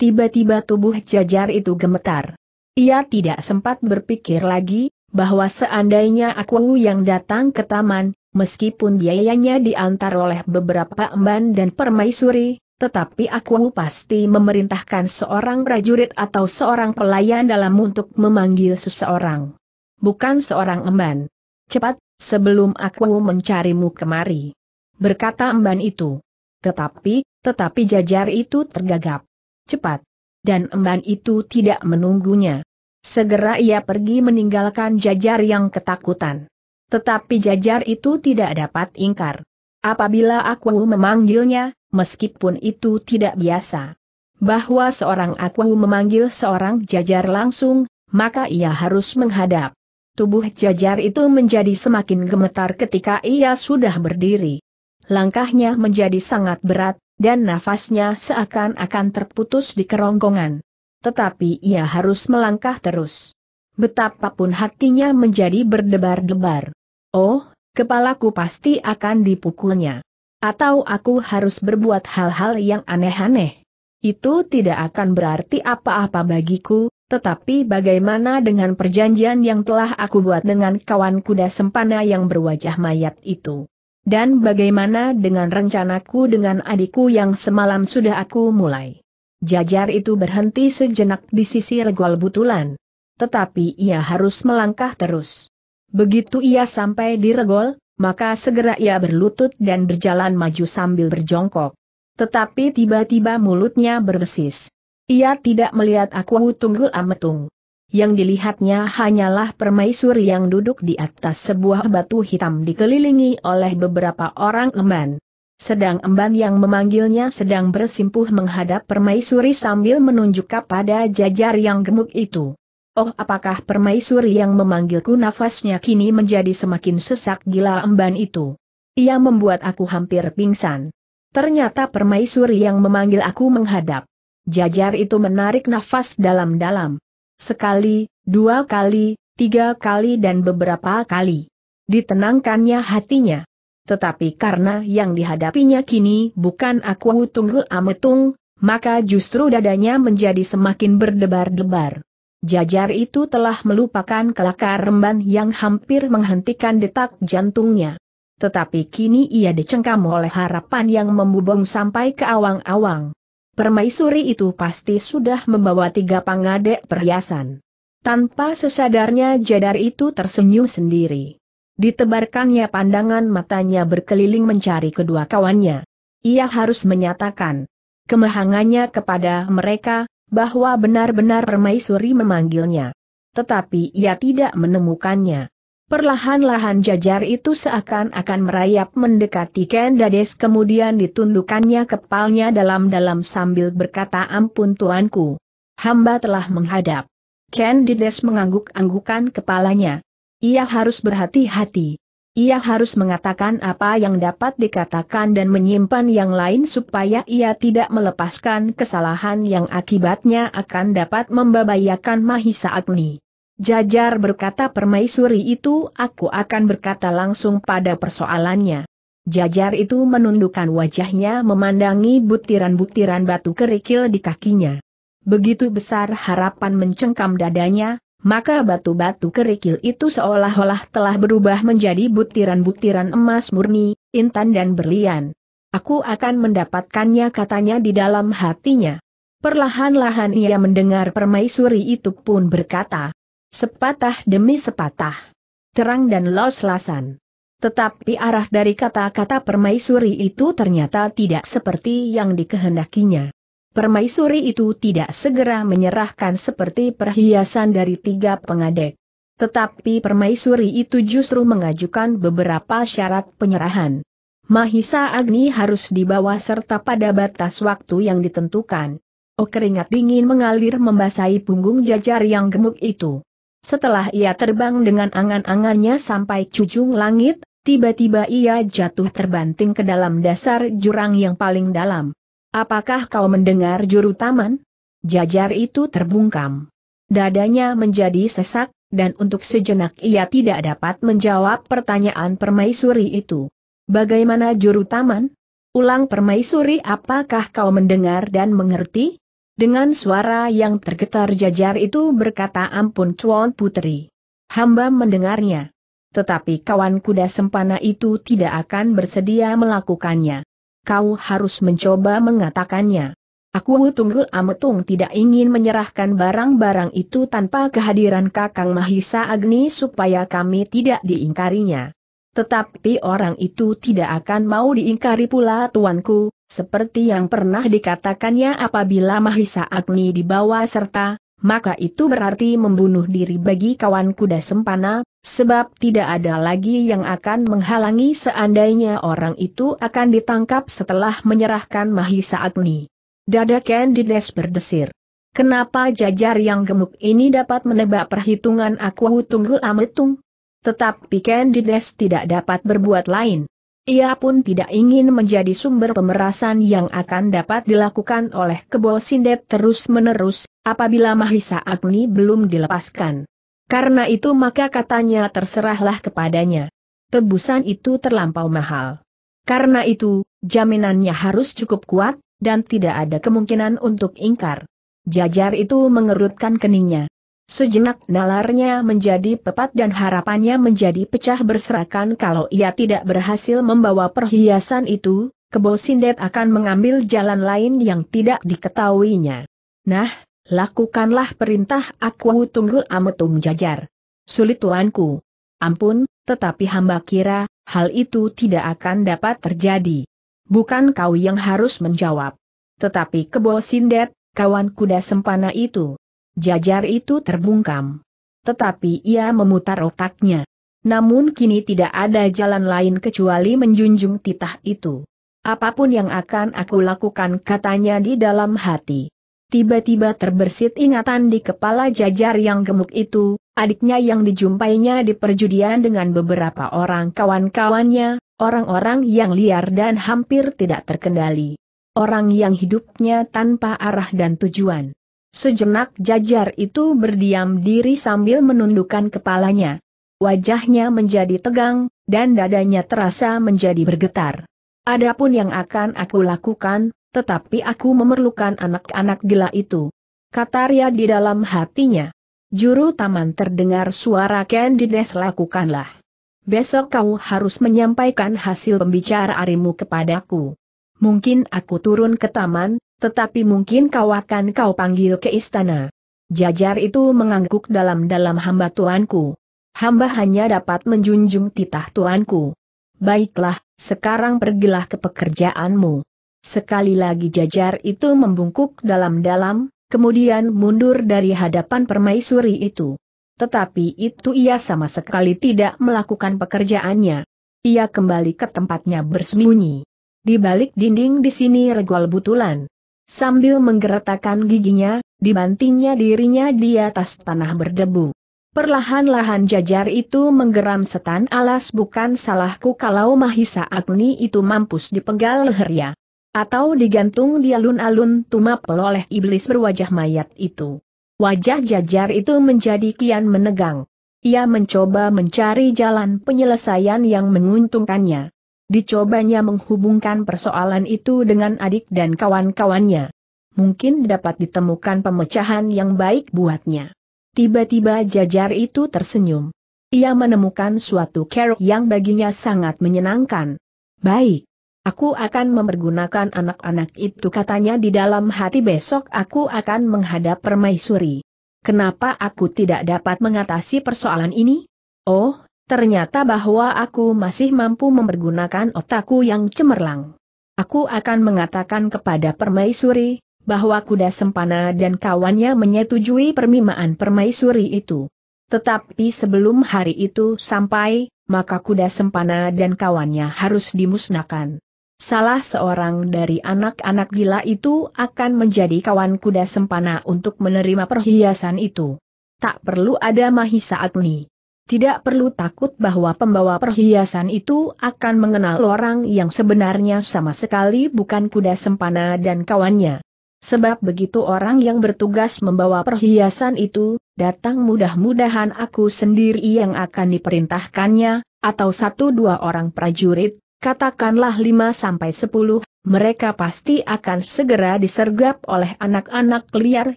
A: Tiba-tiba tubuh jajar itu gemetar. Ia tidak sempat berpikir lagi, bahwa seandainya aku yang datang ke taman, meskipun biayanya diantar oleh beberapa emban dan permaisuri, tetapi aku pasti memerintahkan seorang prajurit atau seorang pelayan dalam untuk memanggil seseorang bukan seorang emban. Cepat, sebelum aku mencarimu kemari. Berkata emban itu. Tetapi, tetapi jajar itu tergagap. Cepat. Dan emban itu tidak menunggunya. Segera ia pergi meninggalkan jajar yang ketakutan. Tetapi jajar itu tidak dapat ingkar. Apabila aku memanggilnya, meskipun itu tidak biasa. Bahwa seorang aku memanggil seorang jajar langsung, maka ia harus menghadap. Tubuh jajar itu menjadi semakin gemetar ketika ia sudah berdiri. Langkahnya menjadi sangat berat, dan nafasnya seakan-akan terputus di kerongkongan. Tetapi ia harus melangkah terus. Betapapun hatinya menjadi berdebar-debar. Oh, kepalaku pasti akan dipukulnya. Atau aku harus berbuat hal-hal yang aneh-aneh. Itu tidak akan berarti apa-apa bagiku, tetapi bagaimana dengan perjanjian yang telah aku buat dengan kawan kuda sempana yang berwajah mayat itu? Dan bagaimana dengan rencanaku dengan adikku yang semalam sudah aku mulai? Jajar itu berhenti sejenak di sisi regol butulan. Tetapi ia harus melangkah terus. Begitu ia sampai di regol, maka segera ia berlutut dan berjalan maju sambil berjongkok. Tetapi tiba-tiba mulutnya berdesis. Ia tidak melihat aku tunggul ametung. Yang dilihatnya hanyalah permaisuri yang duduk di atas sebuah batu hitam dikelilingi oleh beberapa orang emban. Sedang emban yang memanggilnya sedang bersimpuh menghadap permaisuri sambil menunjuk kepada jajar yang gemuk itu. Oh apakah permaisuri yang memanggilku nafasnya kini menjadi semakin sesak gila emban itu. Ia membuat aku hampir pingsan. Ternyata permaisuri yang memanggil aku menghadap. Jajar itu menarik nafas dalam-dalam. Sekali, dua kali, tiga kali dan beberapa kali. Ditenangkannya hatinya. Tetapi karena yang dihadapinya kini bukan aku tunggul ametung, maka justru dadanya menjadi semakin berdebar-debar. Jajar itu telah melupakan kelakar remban yang hampir menghentikan detak jantungnya. Tetapi kini ia dicengkam oleh harapan yang membubung sampai ke awang-awang permaisuri itu pasti sudah membawa tiga pangadek perhiasan. Tanpa sesadarnya jadar itu tersenyum sendiri. Ditebarkannya pandangan matanya berkeliling mencari kedua kawannya. Ia harus menyatakan kemahangannya kepada mereka, bahwa benar-benar permaisuri memanggilnya. Tetapi ia tidak menemukannya. Perlahan-lahan jajar itu seakan-akan merayap mendekati Ken Dades. kemudian ditundukkannya kepalnya dalam-dalam sambil berkata ampun tuanku. Hamba telah menghadap. Ken Dades mengangguk-anggukan kepalanya. Ia harus berhati-hati. Ia harus mengatakan apa yang dapat dikatakan dan menyimpan yang lain supaya ia tidak melepaskan kesalahan yang akibatnya akan dapat membahayakan Mahisa Agni. Jajar berkata permaisuri itu aku akan berkata langsung pada persoalannya. Jajar itu menundukkan wajahnya memandangi butiran-butiran batu kerikil di kakinya. Begitu besar harapan mencengkam dadanya, maka batu-batu kerikil itu seolah-olah telah berubah menjadi butiran-butiran emas murni, intan dan berlian. Aku akan mendapatkannya katanya di dalam hatinya. Perlahan-lahan ia mendengar permaisuri itu pun berkata, Sepatah demi sepatah. Terang dan los-lasan. Tetapi arah dari kata-kata permaisuri itu ternyata tidak seperti yang dikehendakinya. Permaisuri itu tidak segera menyerahkan seperti perhiasan dari tiga pengadek. Tetapi permaisuri itu justru mengajukan beberapa syarat penyerahan. Mahisa Agni harus dibawa serta pada batas waktu yang ditentukan. Oh keringat dingin mengalir membasahi punggung jajar yang gemuk itu. Setelah ia terbang dengan angan-angannya sampai cujung langit, tiba-tiba ia jatuh terbanting ke dalam dasar jurang yang paling dalam. Apakah kau mendengar juru taman? Jajar itu terbungkam. Dadanya menjadi sesak, dan untuk sejenak ia tidak dapat menjawab pertanyaan permaisuri itu. Bagaimana juru taman? Ulang permaisuri apakah kau mendengar dan mengerti? Dengan suara yang tergetar jajar itu berkata ampun Tuan Putri. Hamba mendengarnya. Tetapi kawan kuda sempana itu tidak akan bersedia melakukannya. Kau harus mencoba mengatakannya. Aku Tunggul Ametung tidak ingin menyerahkan barang-barang itu tanpa kehadiran Kakang Mahisa Agni supaya kami tidak diingkarinya. Tetapi orang itu tidak akan mau diingkari pula tuanku, seperti yang pernah dikatakannya apabila Mahisa Agni dibawa serta, maka itu berarti membunuh diri bagi kawan kuda sempana, sebab tidak ada lagi yang akan menghalangi seandainya orang itu akan ditangkap setelah menyerahkan Mahisa Agni. Dada Candides berdesir. Kenapa jajar yang gemuk ini dapat menebak perhitungan aku tunggu ametung? Tetapi Candides tidak dapat berbuat lain. Ia pun tidak ingin menjadi sumber pemerasan yang akan dapat dilakukan oleh Kebo Sindet terus-menerus, apabila Mahisa Agni belum dilepaskan. Karena itu maka katanya terserahlah kepadanya. Tebusan itu terlampau mahal. Karena itu, jaminannya harus cukup kuat, dan tidak ada kemungkinan untuk ingkar. Jajar itu mengerutkan keningnya. Sejenak nalarnya menjadi pepat dan harapannya menjadi pecah berserakan kalau ia tidak berhasil membawa perhiasan itu, Kebo Sindet akan mengambil jalan lain yang tidak diketahuinya. Nah, lakukanlah perintah aku tunggul ametung jajar. Sulit tuanku. Ampun, tetapi hamba kira, hal itu tidak akan dapat terjadi. Bukan kau yang harus menjawab. Tetapi Kebo Sindet, kawan kuda sempana itu Jajar itu terbungkam. Tetapi ia memutar otaknya. Namun kini tidak ada jalan lain kecuali menjunjung titah itu. Apapun yang akan aku lakukan katanya di dalam hati. Tiba-tiba terbersit ingatan di kepala jajar yang gemuk itu, adiknya yang dijumpainya di perjudian dengan beberapa orang kawan-kawannya, orang-orang yang liar dan hampir tidak terkendali. Orang yang hidupnya tanpa arah dan tujuan. Sejenak jajar itu berdiam diri sambil menundukkan kepalanya. Wajahnya menjadi tegang, dan dadanya terasa menjadi bergetar. Adapun yang akan aku lakukan, tetapi aku memerlukan anak-anak gila itu. Kata Ria di dalam hatinya. Juru taman terdengar suara Candides lakukanlah. Besok kau harus menyampaikan hasil pembicaraanmu kepadaku. Mungkin aku turun ke taman, tetapi mungkin kau akan kau panggil ke istana. Jajar itu mengangguk dalam-dalam hamba tuanku. Hamba hanya dapat menjunjung titah tuanku. Baiklah, sekarang pergilah ke pekerjaanmu. Sekali lagi jajar itu membungkuk dalam-dalam, kemudian mundur dari hadapan permaisuri itu. Tetapi itu ia sama sekali tidak melakukan pekerjaannya. Ia kembali ke tempatnya bersembunyi. Di balik dinding di sini regol butulan. Sambil menggeretakkan giginya, dibantingnya dirinya di atas tanah berdebu. Perlahan-lahan jajar itu menggeram setan alas bukan salahku kalau Mahisa Agni itu mampus dipenggal lehernya. Atau digantung di alun-alun tumapel oleh iblis berwajah mayat itu. Wajah jajar itu menjadi kian menegang. Ia mencoba mencari jalan penyelesaian yang menguntungkannya. Dicobanya menghubungkan persoalan itu dengan adik dan kawan-kawannya. Mungkin dapat ditemukan pemecahan yang baik buatnya. Tiba-tiba jajar itu tersenyum. Ia menemukan suatu care yang baginya sangat menyenangkan. Baik. Aku akan mempergunakan anak-anak itu katanya di dalam hati besok aku akan menghadap permaisuri. Kenapa aku tidak dapat mengatasi persoalan ini? Oh, Ternyata bahwa aku masih mampu mempergunakan otakku yang cemerlang. Aku akan mengatakan kepada permaisuri, bahwa kuda sempana dan kawannya menyetujui permimaan permaisuri itu. Tetapi sebelum hari itu sampai, maka kuda sempana dan kawannya harus dimusnahkan. Salah seorang dari anak-anak gila itu akan menjadi kawan kuda sempana untuk menerima perhiasan itu. Tak perlu ada Mahisa Agni. Tidak perlu takut bahwa pembawa perhiasan itu akan mengenal orang yang sebenarnya sama sekali bukan kuda sempana dan kawannya. Sebab begitu orang yang bertugas membawa perhiasan itu, datang mudah-mudahan aku sendiri yang akan diperintahkannya, atau satu dua orang prajurit, katakanlah lima sampai sepuluh, mereka pasti akan segera disergap oleh anak-anak liar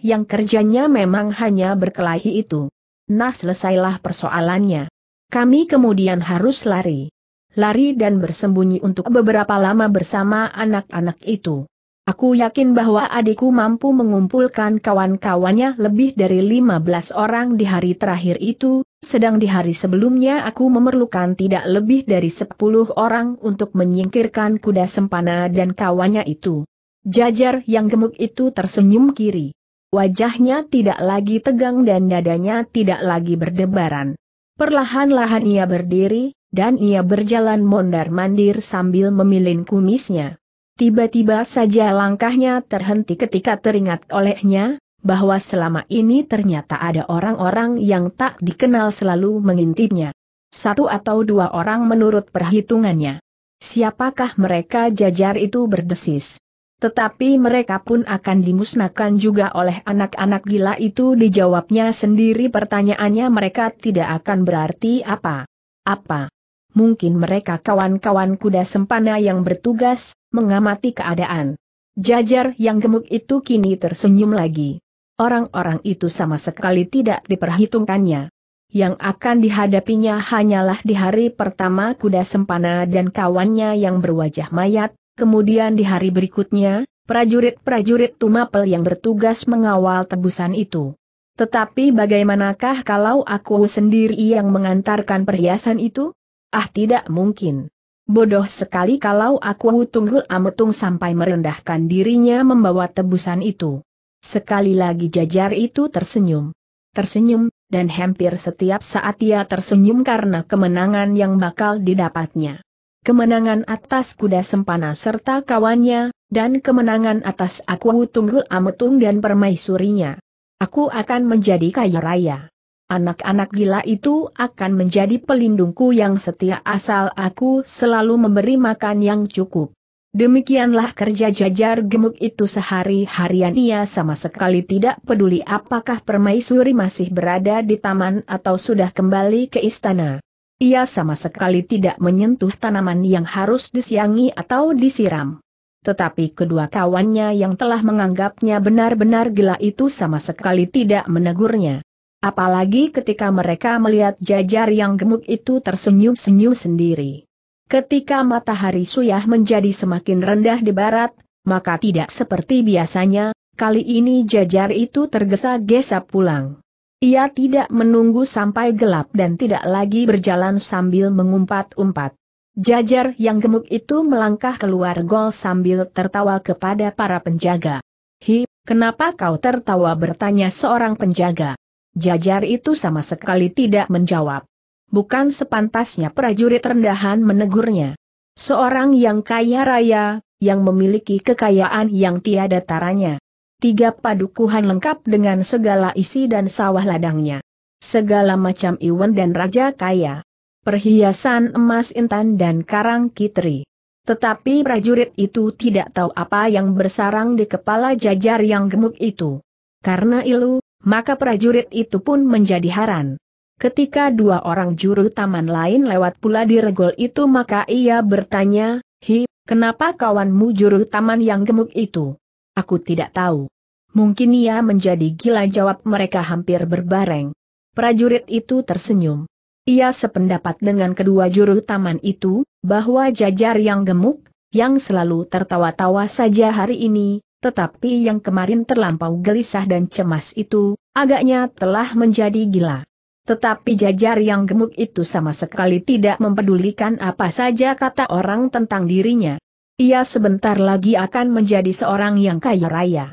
A: yang kerjanya memang hanya berkelahi itu nah selesailah persoalannya. Kami kemudian harus lari. Lari dan bersembunyi untuk beberapa lama bersama anak-anak itu. Aku yakin bahwa adikku mampu mengumpulkan kawan-kawannya lebih dari 15 orang di hari terakhir itu, sedang di hari sebelumnya aku memerlukan tidak lebih dari 10 orang untuk menyingkirkan kuda sempana dan kawannya itu. Jajar yang gemuk itu tersenyum kiri. Wajahnya tidak lagi tegang dan dadanya tidak lagi berdebaran. Perlahan-lahan ia berdiri, dan ia berjalan mondar-mandir sambil memilin kumisnya. Tiba-tiba saja langkahnya terhenti ketika teringat olehnya, bahwa selama ini ternyata ada orang-orang yang tak dikenal selalu mengintipnya. Satu atau dua orang menurut perhitungannya. Siapakah mereka jajar itu berdesis? Tetapi mereka pun akan dimusnahkan juga oleh anak-anak gila itu dijawabnya sendiri pertanyaannya mereka tidak akan berarti apa. Apa? Mungkin mereka kawan-kawan kuda sempana yang bertugas, mengamati keadaan. Jajar yang gemuk itu kini tersenyum lagi. Orang-orang itu sama sekali tidak diperhitungkannya. Yang akan dihadapinya hanyalah di hari pertama kuda sempana dan kawannya yang berwajah mayat, Kemudian di hari berikutnya, prajurit-prajurit Tumapel yang bertugas mengawal tebusan itu. Tetapi bagaimanakah kalau aku sendiri yang mengantarkan perhiasan itu? Ah tidak mungkin. Bodoh sekali kalau aku tunggu ametung sampai merendahkan dirinya membawa tebusan itu. Sekali lagi jajar itu tersenyum. Tersenyum, dan hampir setiap saat ia tersenyum karena kemenangan yang bakal didapatnya kemenangan atas kuda sempana serta kawannya, dan kemenangan atas aku Tunggul Ametung dan permaisurinya. Aku akan menjadi kaya raya. Anak-anak gila itu akan menjadi pelindungku yang setia asal aku selalu memberi makan yang cukup. Demikianlah kerja jajar gemuk itu sehari-harian ia sama sekali tidak peduli apakah permaisuri masih berada di taman atau sudah kembali ke istana. Ia sama sekali tidak menyentuh tanaman yang harus disiangi atau disiram. Tetapi kedua kawannya yang telah menganggapnya benar-benar gila itu sama sekali tidak menegurnya. Apalagi ketika mereka melihat jajar yang gemuk itu tersenyum-senyum sendiri. Ketika matahari suyah menjadi semakin rendah di barat, maka tidak seperti biasanya, kali ini jajar itu tergesa-gesa pulang. Ia tidak menunggu sampai gelap dan tidak lagi berjalan sambil mengumpat-umpat. Jajar yang gemuk itu melangkah keluar gol sambil tertawa kepada para penjaga. Hi, kenapa kau tertawa bertanya seorang penjaga. Jajar itu sama sekali tidak menjawab. Bukan sepantasnya prajurit rendahan menegurnya. Seorang yang kaya raya, yang memiliki kekayaan yang tiada taranya tiga padukuhan lengkap dengan segala isi dan sawah ladangnya. Segala macam iwan dan raja kaya. Perhiasan emas intan dan karang kitri. Tetapi prajurit itu tidak tahu apa yang bersarang di kepala jajar yang gemuk itu. Karena ilu, maka prajurit itu pun menjadi haran. Ketika dua orang juru taman lain lewat pula di regol itu maka ia bertanya, Hi, kenapa kawanmu juru taman yang gemuk itu? Aku tidak tahu. Mungkin ia menjadi gila jawab mereka hampir berbareng. Prajurit itu tersenyum. Ia sependapat dengan kedua juru taman itu, bahwa jajar yang gemuk, yang selalu tertawa-tawa saja hari ini, tetapi yang kemarin terlampau gelisah dan cemas itu, agaknya telah menjadi gila. Tetapi jajar yang gemuk itu sama sekali tidak mempedulikan apa saja kata orang tentang dirinya. Ia sebentar lagi akan menjadi seorang yang kaya raya.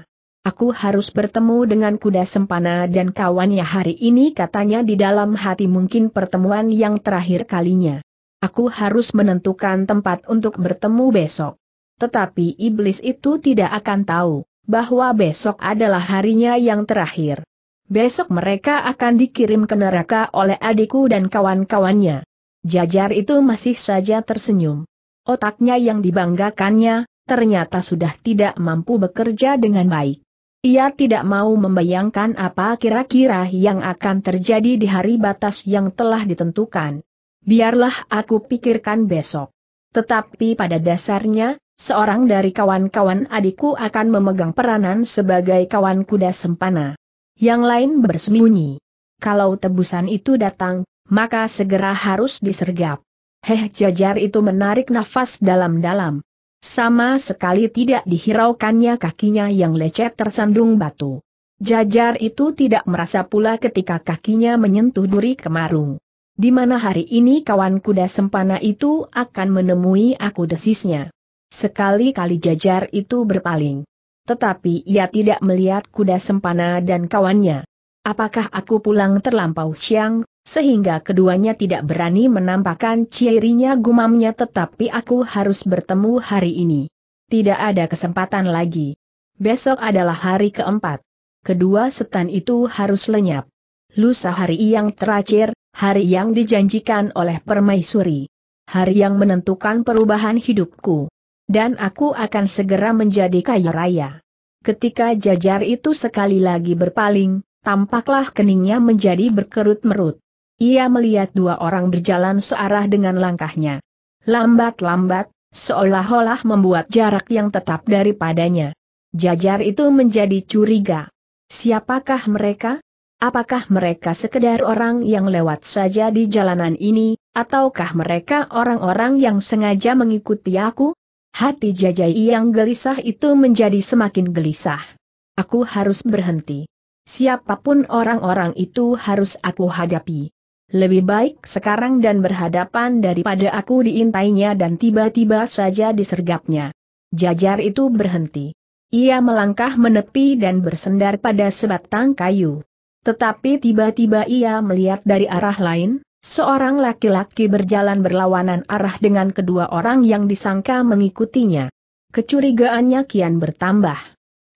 A: Aku harus bertemu dengan kuda sempana dan kawannya hari ini katanya di dalam hati mungkin pertemuan yang terakhir kalinya. Aku harus menentukan tempat untuk bertemu besok. Tetapi iblis itu tidak akan tahu bahwa besok adalah harinya yang terakhir. Besok mereka akan dikirim ke neraka oleh adikku dan kawan-kawannya. Jajar itu masih saja tersenyum otaknya yang dibanggakannya, ternyata sudah tidak mampu bekerja dengan baik. Ia tidak mau membayangkan apa kira-kira yang akan terjadi di hari batas yang telah ditentukan. Biarlah aku pikirkan besok. Tetapi pada dasarnya, seorang dari kawan-kawan adikku akan memegang peranan sebagai kawan kuda sempana. Yang lain bersembunyi. Kalau tebusan itu datang, maka segera harus disergap. Heh jajar itu menarik nafas dalam-dalam. Sama sekali tidak dihiraukannya kakinya yang lecet tersandung batu. Jajar itu tidak merasa pula ketika kakinya menyentuh duri kemarung. Di mana hari ini kawan kuda sempana itu akan menemui aku desisnya. Sekali-kali jajar itu berpaling. Tetapi ia tidak melihat kuda sempana dan kawannya apakah aku pulang terlampau siang, sehingga keduanya tidak berani menampakkan cirinya gumamnya tetapi aku harus bertemu hari ini. Tidak ada kesempatan lagi. Besok adalah hari keempat. Kedua setan itu harus lenyap. Lusa hari yang terakhir, hari yang dijanjikan oleh permaisuri. Hari yang menentukan perubahan hidupku. Dan aku akan segera menjadi kaya raya. Ketika jajar itu sekali lagi berpaling, tampaklah keningnya menjadi berkerut merut. Ia melihat dua orang berjalan searah dengan langkahnya. Lambat-lambat, seolah-olah membuat jarak yang tetap daripadanya. Jajar itu menjadi curiga. Siapakah mereka? Apakah mereka sekedar orang yang lewat saja di jalanan ini, ataukah mereka orang-orang yang sengaja mengikuti aku? Hati jajai yang gelisah itu menjadi semakin gelisah. Aku harus berhenti siapapun orang-orang itu harus aku hadapi. Lebih baik sekarang dan berhadapan daripada aku diintainya dan tiba-tiba saja disergapnya. Jajar itu berhenti. Ia melangkah menepi dan bersendar pada sebatang kayu. Tetapi tiba-tiba ia melihat dari arah lain, seorang laki-laki berjalan berlawanan arah dengan kedua orang yang disangka mengikutinya. Kecurigaannya kian bertambah.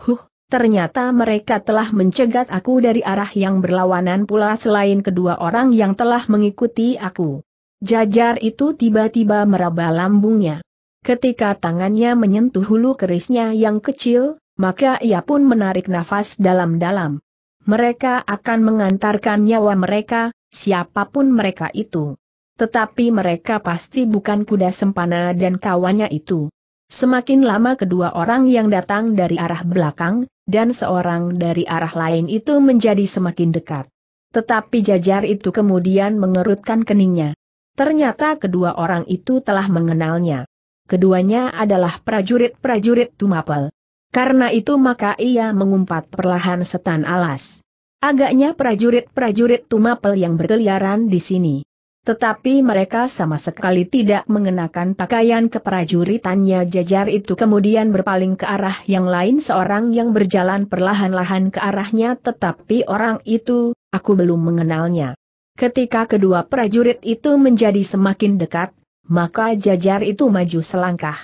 A: Huh, Ternyata mereka telah mencegat aku dari arah yang berlawanan pula selain kedua orang yang telah mengikuti aku. Jajar itu tiba-tiba meraba lambungnya. Ketika tangannya menyentuh hulu kerisnya yang kecil, maka ia pun menarik nafas dalam-dalam. Mereka akan mengantarkan nyawa mereka, siapapun mereka itu. Tetapi mereka pasti bukan kuda sempana dan kawannya itu. Semakin lama kedua orang yang datang dari arah belakang, dan seorang dari arah lain itu menjadi semakin dekat. Tetapi jajar itu kemudian mengerutkan keningnya. Ternyata kedua orang itu telah mengenalnya. Keduanya adalah prajurit-prajurit Tumapel. Karena itu maka ia mengumpat perlahan setan alas. Agaknya prajurit-prajurit Tumapel yang berkeliaran di sini tetapi mereka sama sekali tidak mengenakan pakaian keprajuritannya jajar itu kemudian berpaling ke arah yang lain seorang yang berjalan perlahan-lahan ke arahnya tetapi orang itu, aku belum mengenalnya. Ketika kedua prajurit itu menjadi semakin dekat, maka jajar itu maju selangkah.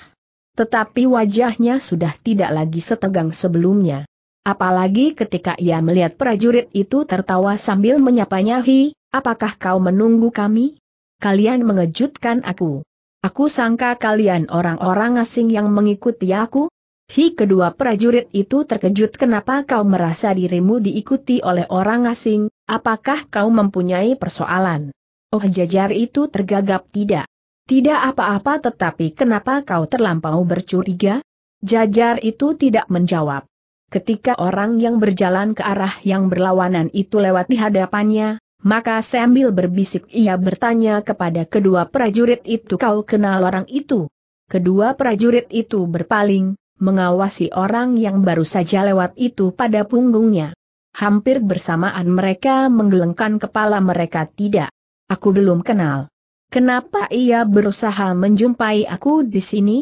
A: Tetapi wajahnya sudah tidak lagi setegang sebelumnya. Apalagi ketika ia melihat prajurit itu tertawa sambil menyapanya hi, Apakah kau menunggu kami? Kalian mengejutkan aku. Aku sangka kalian orang-orang asing yang mengikuti aku? Hi kedua prajurit itu terkejut kenapa kau merasa dirimu diikuti oleh orang asing, apakah kau mempunyai persoalan? Oh jajar itu tergagap tidak. Tidak apa-apa tetapi kenapa kau terlampau bercuriga? Jajar itu tidak menjawab. Ketika orang yang berjalan ke arah yang berlawanan itu lewat di hadapannya, maka sambil berbisik ia bertanya kepada kedua prajurit itu kau kenal orang itu? Kedua prajurit itu berpaling, mengawasi orang yang baru saja lewat itu pada punggungnya. Hampir bersamaan mereka menggelengkan kepala mereka tidak. Aku belum kenal. Kenapa ia berusaha menjumpai aku di sini?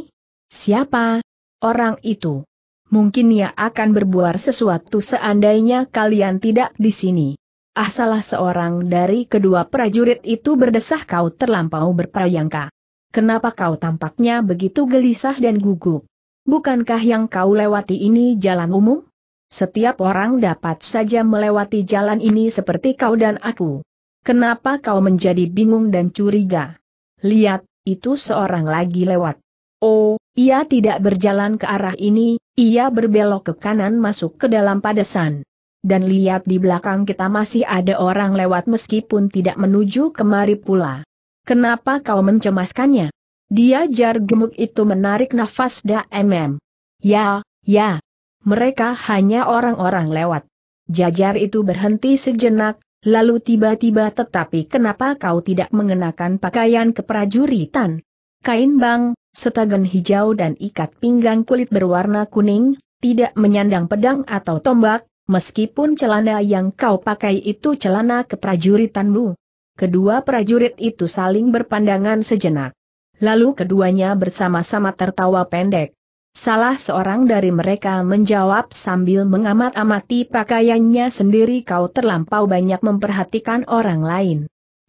A: Siapa? Orang itu. Mungkin ia akan berbuat sesuatu seandainya kalian tidak di sini ah salah seorang dari kedua prajurit itu berdesah kau terlampau berprayangka. Kenapa kau tampaknya begitu gelisah dan gugup? Bukankah yang kau lewati ini jalan umum? Setiap orang dapat saja melewati jalan ini seperti kau dan aku. Kenapa kau menjadi bingung dan curiga? Lihat, itu seorang lagi lewat. Oh, ia tidak berjalan ke arah ini, ia berbelok ke kanan masuk ke dalam padesan dan lihat di belakang kita masih ada orang lewat meskipun tidak menuju kemari pula. Kenapa kau mencemaskannya? Dia jar gemuk itu menarik nafas da mm. Ya, ya. Mereka hanya orang-orang lewat. Jajar itu berhenti sejenak, lalu tiba-tiba tetapi kenapa kau tidak mengenakan pakaian keprajuritan? Kain bang, setagen hijau dan ikat pinggang kulit berwarna kuning, tidak menyandang pedang atau tombak, meskipun celana yang kau pakai itu celana keprajuritanmu. Kedua prajurit itu saling berpandangan sejenak. Lalu keduanya bersama-sama tertawa pendek. Salah seorang dari mereka menjawab sambil mengamat-amati pakaiannya sendiri kau terlampau banyak memperhatikan orang lain.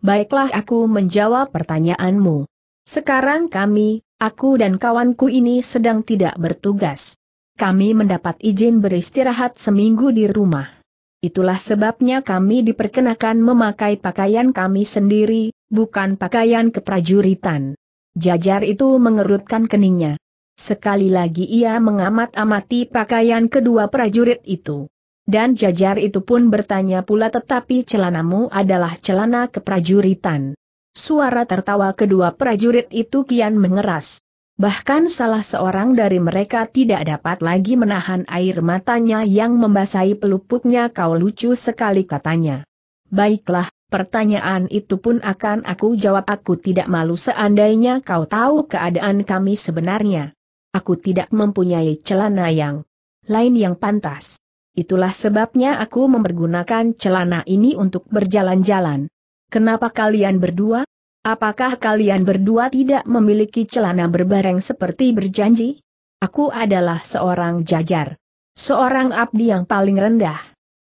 A: Baiklah aku menjawab pertanyaanmu. Sekarang kami, aku dan kawanku ini sedang tidak bertugas kami mendapat izin beristirahat seminggu di rumah. Itulah sebabnya kami diperkenakan memakai pakaian kami sendiri, bukan pakaian keprajuritan. Jajar itu mengerutkan keningnya. Sekali lagi ia mengamat-amati pakaian kedua prajurit itu. Dan jajar itu pun bertanya pula tetapi celanamu adalah celana keprajuritan. Suara tertawa kedua prajurit itu kian mengeras. Bahkan salah seorang dari mereka tidak dapat lagi menahan air matanya yang membasahi pelupuknya kau lucu sekali katanya. Baiklah, pertanyaan itu pun akan aku jawab aku tidak malu seandainya kau tahu keadaan kami sebenarnya. Aku tidak mempunyai celana yang lain yang pantas. Itulah sebabnya aku mempergunakan celana ini untuk berjalan-jalan. Kenapa kalian berdua? Apakah kalian berdua tidak memiliki celana berbareng seperti berjanji? Aku adalah seorang jajar. Seorang abdi yang paling rendah.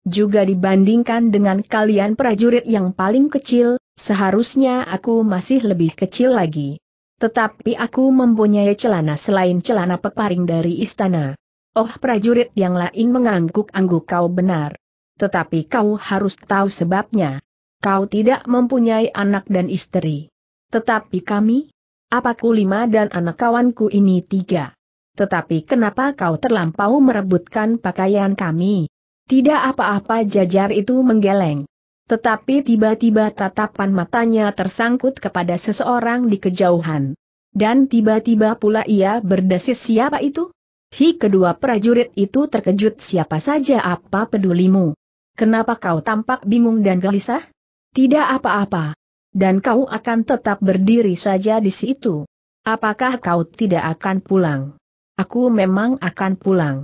A: Juga dibandingkan dengan kalian prajurit yang paling kecil, seharusnya aku masih lebih kecil lagi. Tetapi aku mempunyai celana selain celana peparing dari istana. Oh prajurit yang lain mengangguk-angguk kau benar. Tetapi kau harus tahu sebabnya. Kau tidak mempunyai anak dan istri. Tetapi kami? Apaku lima dan anak kawanku ini tiga. Tetapi kenapa kau terlampau merebutkan pakaian kami? Tidak apa-apa jajar itu menggeleng. Tetapi tiba-tiba tatapan matanya tersangkut kepada seseorang di kejauhan. Dan tiba-tiba pula ia berdesis siapa itu? Hi kedua prajurit itu terkejut siapa saja apa pedulimu. Kenapa kau tampak bingung dan gelisah? Tidak apa-apa. Dan kau akan tetap berdiri saja di situ. Apakah kau tidak akan pulang? Aku memang akan pulang.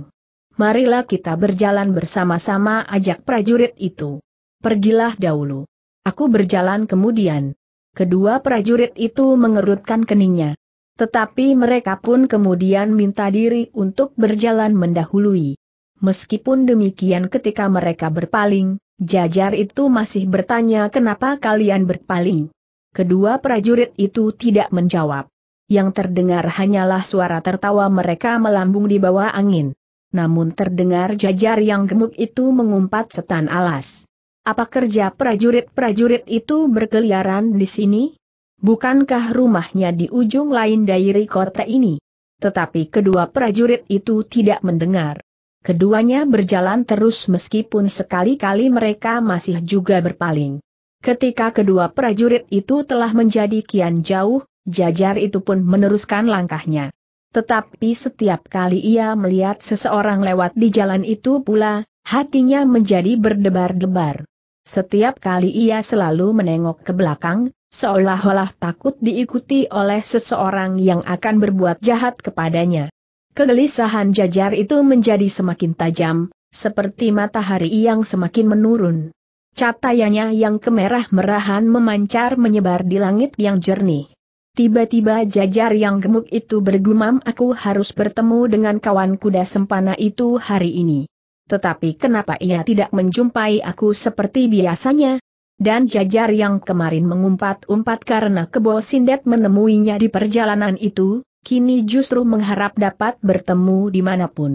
A: Marilah kita berjalan bersama-sama ajak prajurit itu. Pergilah dahulu. Aku berjalan kemudian. Kedua prajurit itu mengerutkan keningnya. Tetapi mereka pun kemudian minta diri untuk berjalan mendahului. Meskipun demikian ketika mereka berpaling, Jajar itu masih bertanya kenapa kalian berpaling. Kedua prajurit itu tidak menjawab. Yang terdengar hanyalah suara tertawa mereka melambung di bawah angin. Namun terdengar jajar yang gemuk itu mengumpat setan alas. Apa kerja prajurit-prajurit itu berkeliaran di sini? Bukankah rumahnya di ujung lain dari kota ini? Tetapi kedua prajurit itu tidak mendengar. Keduanya berjalan terus meskipun sekali-kali mereka masih juga berpaling. Ketika kedua prajurit itu telah menjadi kian jauh, jajar itu pun meneruskan langkahnya. Tetapi setiap kali ia melihat seseorang lewat di jalan itu pula, hatinya menjadi berdebar-debar. Setiap kali ia selalu menengok ke belakang, seolah-olah takut diikuti oleh seseorang yang akan berbuat jahat kepadanya. Kegelisahan jajar itu menjadi semakin tajam, seperti matahari yang semakin menurun. Catayanya yang kemerah-merahan memancar menyebar di langit yang jernih. Tiba-tiba jajar yang gemuk itu bergumam aku harus bertemu dengan kawan kuda sempana itu hari ini. Tetapi kenapa ia tidak menjumpai aku seperti biasanya? Dan jajar yang kemarin mengumpat-umpat karena kebo sindet menemuinya di perjalanan itu, kini justru mengharap dapat bertemu dimanapun.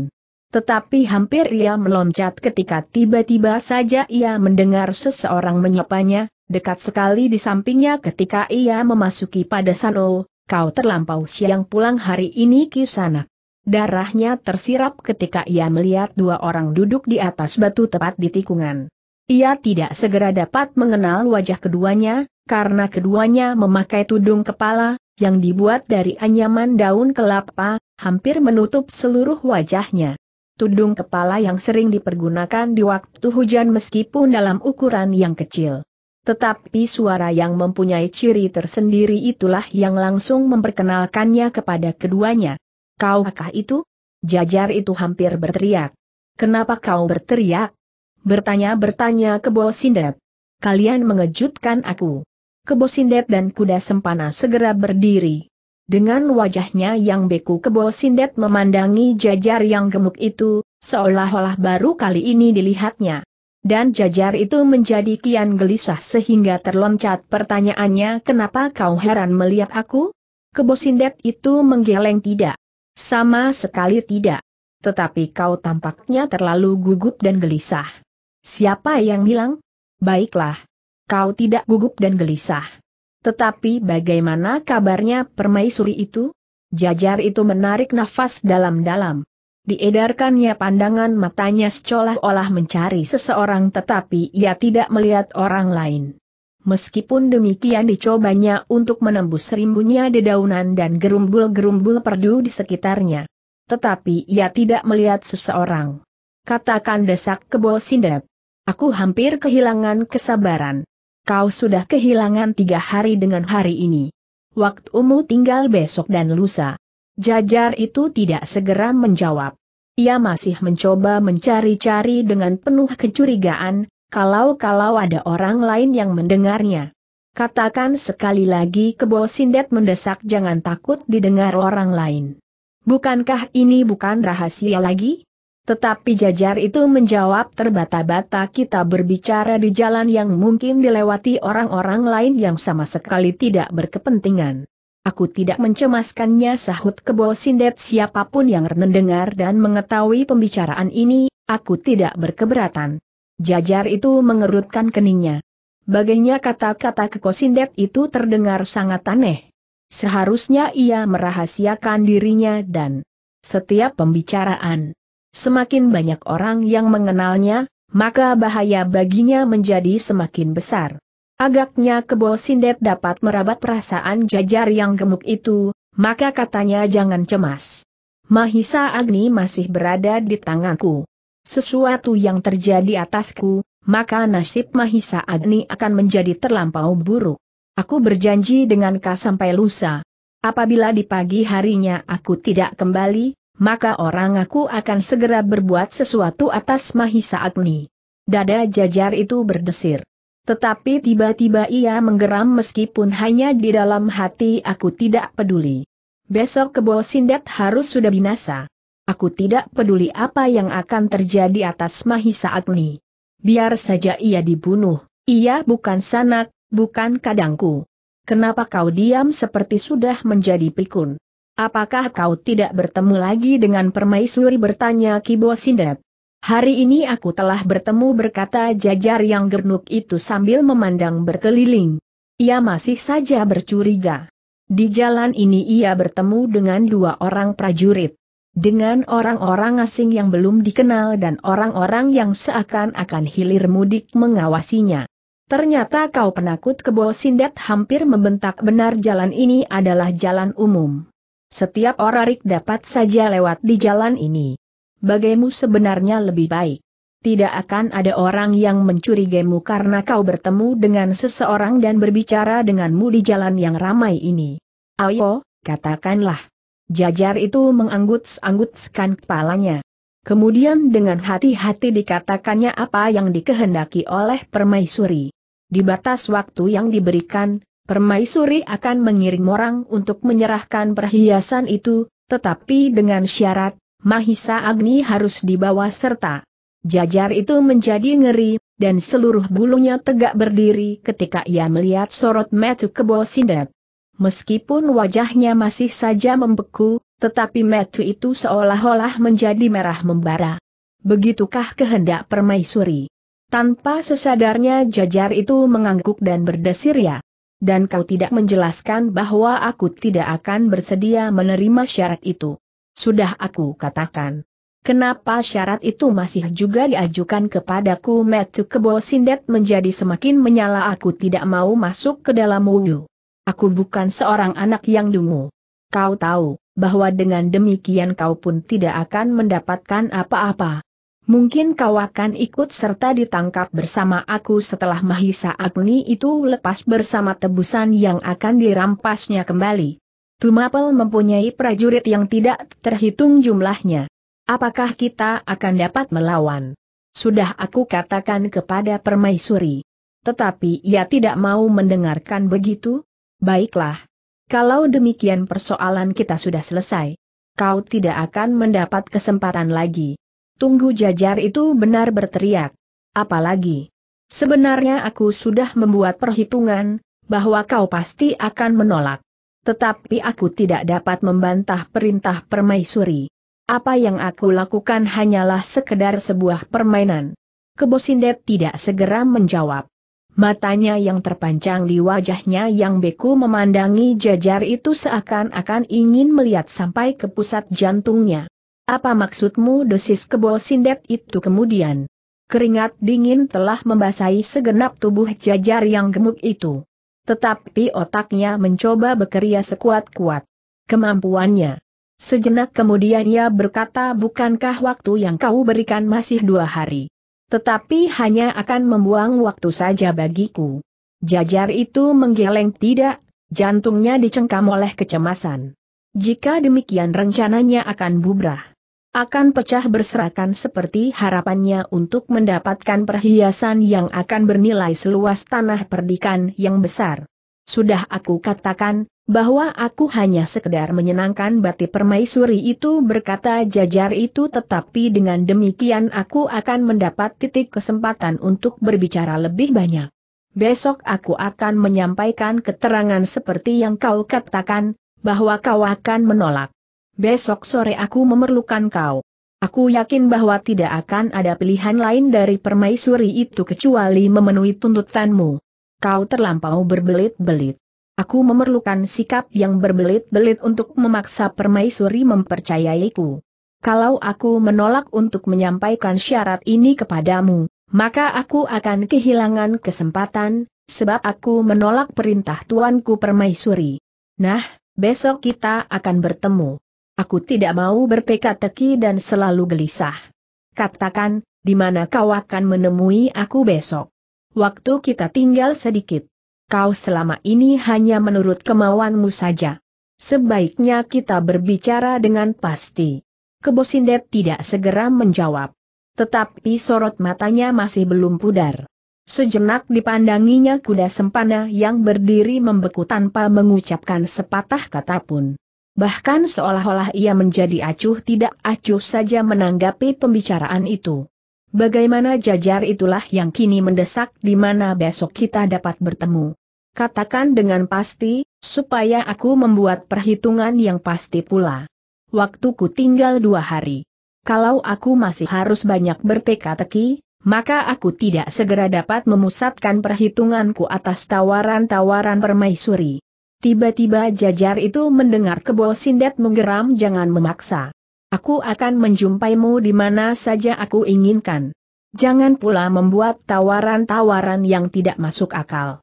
A: Tetapi hampir ia meloncat ketika tiba-tiba saja ia mendengar seseorang menyapanya, dekat sekali di sampingnya ketika ia memasuki pada Sano, kau terlampau siang pulang hari ini kisanak. Darahnya tersirap ketika ia melihat dua orang duduk di atas batu tepat di tikungan. Ia tidak segera dapat mengenal wajah keduanya, karena keduanya memakai tudung kepala, yang dibuat dari anyaman daun kelapa, hampir menutup seluruh wajahnya. Tudung kepala yang sering dipergunakan di waktu hujan meskipun dalam ukuran yang kecil. Tetapi suara yang mempunyai ciri tersendiri itulah yang langsung memperkenalkannya kepada keduanya. Kau Kaukah itu? Jajar itu hampir berteriak. Kenapa kau berteriak? Bertanya-bertanya ke Bosindep. Kalian mengejutkan aku. Kebo Sindet dan kuda sempana segera berdiri. Dengan wajahnya yang beku Kebo Sindet memandangi jajar yang gemuk itu, seolah-olah baru kali ini dilihatnya. Dan jajar itu menjadi kian gelisah sehingga terloncat pertanyaannya kenapa kau heran melihat aku? Kebo Sindet itu menggeleng tidak. Sama sekali tidak. Tetapi kau tampaknya terlalu gugup dan gelisah. Siapa yang bilang? Baiklah kau tidak gugup dan gelisah. Tetapi bagaimana kabarnya permaisuri itu? Jajar itu menarik nafas dalam-dalam. Diedarkannya pandangan matanya seolah-olah mencari seseorang tetapi ia tidak melihat orang lain. Meskipun demikian dicobanya untuk menembus rimbunya dedaunan dan gerumbul-gerumbul perdu di sekitarnya. Tetapi ia tidak melihat seseorang. Katakan desak kebo sindet. Aku hampir kehilangan kesabaran kau sudah kehilangan tiga hari dengan hari ini. Waktumu tinggal besok dan lusa. Jajar itu tidak segera menjawab. Ia masih mencoba mencari-cari dengan penuh kecurigaan, kalau-kalau ada orang lain yang mendengarnya. Katakan sekali lagi ke sindet mendesak jangan takut didengar orang lain. Bukankah ini bukan rahasia lagi? Tetapi jajar itu menjawab terbata-bata kita berbicara di jalan yang mungkin dilewati orang-orang lain yang sama sekali tidak berkepentingan. Aku tidak mencemaskannya sahut kebo sindet siapapun yang mendengar dan mengetahui pembicaraan ini, aku tidak berkeberatan. Jajar itu mengerutkan keningnya. Baginya kata-kata keko sindet itu terdengar sangat aneh. Seharusnya ia merahasiakan dirinya dan setiap pembicaraan Semakin banyak orang yang mengenalnya, maka bahaya baginya menjadi semakin besar. Agaknya kebo sindet dapat merabat perasaan jajar yang gemuk itu, maka katanya jangan cemas. Mahisa Agni masih berada di tanganku. Sesuatu yang terjadi atasku, maka nasib Mahisa Agni akan menjadi terlampau buruk. Aku berjanji dengan kau sampai lusa. Apabila di pagi harinya aku tidak kembali, maka orang aku akan segera berbuat sesuatu atas Mahisa Agni. Dada jajar itu berdesir. Tetapi tiba-tiba ia menggeram meskipun hanya di dalam hati aku tidak peduli. Besok kebo sindet harus sudah binasa. Aku tidak peduli apa yang akan terjadi atas Mahisa Agni. Biar saja ia dibunuh, ia bukan sanak, bukan kadangku. Kenapa kau diam seperti sudah menjadi pikun? Apakah kau tidak bertemu lagi dengan permaisuri bertanya Kibo Sindet? Hari ini aku telah bertemu berkata jajar yang gernuk itu sambil memandang berkeliling. Ia masih saja bercuriga. Di jalan ini ia bertemu dengan dua orang prajurit. Dengan orang-orang asing yang belum dikenal dan orang-orang yang seakan-akan hilir mudik mengawasinya. Ternyata kau penakut kebo sindet hampir membentak benar jalan ini adalah jalan umum. Setiap orarik dapat saja lewat di jalan ini. Bagaimu sebenarnya lebih baik. Tidak akan ada orang yang mencurigaimu karena kau bertemu dengan seseorang dan berbicara denganmu di jalan yang ramai ini. Ayo, katakanlah. Jajar itu menganggut-anggutskan kepalanya. Kemudian dengan hati-hati dikatakannya apa yang dikehendaki oleh permaisuri. Di batas waktu yang diberikan, Permaisuri akan mengirim orang untuk menyerahkan perhiasan itu, tetapi dengan syarat, Mahisa Agni harus dibawa serta. Jajar itu menjadi ngeri, dan seluruh bulunya tegak berdiri ketika ia melihat sorot Metu bawah Sindet. Meskipun wajahnya masih saja membeku, tetapi Metu itu seolah-olah menjadi merah membara. Begitukah kehendak permaisuri? Tanpa sesadarnya jajar itu mengangguk dan berdesir ya dan kau tidak menjelaskan bahwa aku tidak akan bersedia menerima syarat itu. Sudah aku katakan. Kenapa syarat itu masih juga diajukan kepadaku Metu Kebo Sindet menjadi semakin menyala aku tidak mau masuk ke dalam wudu. Aku bukan seorang anak yang dungu. Kau tahu, bahwa dengan demikian kau pun tidak akan mendapatkan apa-apa. Mungkin kau akan ikut serta ditangkap bersama aku setelah Mahisa Agni itu lepas bersama tebusan yang akan dirampasnya kembali. Tumapel mempunyai prajurit yang tidak terhitung jumlahnya. Apakah kita akan dapat melawan? Sudah aku katakan kepada Permaisuri. Tetapi ia tidak mau mendengarkan begitu? Baiklah. Kalau demikian persoalan kita sudah selesai. Kau tidak akan mendapat kesempatan lagi. Tunggu jajar itu benar berteriak. Apalagi, sebenarnya aku sudah membuat perhitungan, bahwa kau pasti akan menolak. Tetapi aku tidak dapat membantah perintah permaisuri. Apa yang aku lakukan hanyalah sekedar sebuah permainan. Kebosindet tidak segera menjawab. Matanya yang terpanjang di wajahnya yang beku memandangi jajar itu seakan-akan ingin melihat sampai ke pusat jantungnya. Apa maksudmu dosis kebo sindet itu kemudian? Keringat dingin telah membasahi segenap tubuh jajar yang gemuk itu. Tetapi otaknya mencoba bekerja sekuat-kuat. Kemampuannya. Sejenak kemudian ia berkata bukankah waktu yang kau berikan masih dua hari. Tetapi hanya akan membuang waktu saja bagiku. Jajar itu menggeleng tidak, jantungnya dicengkam oleh kecemasan. Jika demikian rencananya akan bubrah akan pecah berserakan seperti harapannya untuk mendapatkan perhiasan yang akan bernilai seluas tanah perdikan yang besar. Sudah aku katakan, bahwa aku hanya sekedar menyenangkan bati permaisuri itu berkata jajar itu tetapi dengan demikian aku akan mendapat titik kesempatan untuk berbicara lebih banyak. Besok aku akan menyampaikan keterangan seperti yang kau katakan, bahwa kau akan menolak besok sore aku memerlukan kau. Aku yakin bahwa tidak akan ada pilihan lain dari permaisuri itu kecuali memenuhi tuntutanmu. Kau terlampau berbelit-belit. Aku memerlukan sikap yang berbelit-belit untuk memaksa permaisuri mempercayaiku. Kalau aku menolak untuk menyampaikan syarat ini kepadamu, maka aku akan kehilangan kesempatan, sebab aku menolak perintah tuanku permaisuri. Nah, besok kita akan bertemu. Aku tidak mau berteka-teki dan selalu gelisah. Katakan, di mana kau akan menemui aku besok? Waktu kita tinggal sedikit. Kau selama ini hanya menurut kemauanmu saja. Sebaiknya kita berbicara dengan pasti. Kebosindet tidak segera menjawab. Tetapi sorot matanya masih belum pudar. Sejenak dipandanginya kuda sempana yang berdiri membeku tanpa mengucapkan sepatah kata pun. Bahkan seolah-olah ia menjadi acuh tidak acuh saja menanggapi pembicaraan itu. Bagaimana jajar itulah yang kini mendesak di mana besok kita dapat bertemu. Katakan dengan pasti, supaya aku membuat perhitungan yang pasti pula. Waktuku tinggal dua hari. Kalau aku masih harus banyak berteka-teki, maka aku tidak segera dapat memusatkan perhitunganku atas tawaran-tawaran permaisuri. Tiba-tiba jajar itu mendengar kebo sindet menggeram jangan memaksa. Aku akan menjumpaimu di mana saja aku inginkan. Jangan pula membuat tawaran-tawaran yang tidak masuk akal.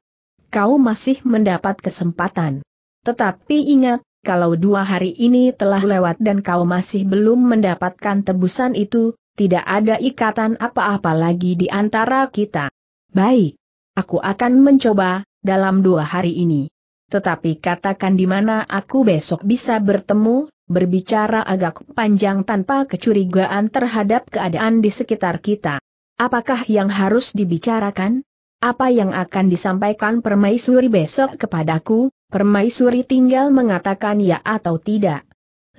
A: Kau masih mendapat kesempatan. Tetapi ingat, kalau dua hari ini telah lewat dan kau masih belum mendapatkan tebusan itu, tidak ada ikatan apa-apa lagi di antara kita. Baik. Aku akan mencoba, dalam dua hari ini. Tetapi katakan di mana aku besok bisa bertemu, berbicara agak panjang tanpa kecurigaan terhadap keadaan di sekitar kita. Apakah yang harus dibicarakan? Apa yang akan disampaikan permaisuri besok kepadaku, permaisuri tinggal mengatakan ya atau tidak.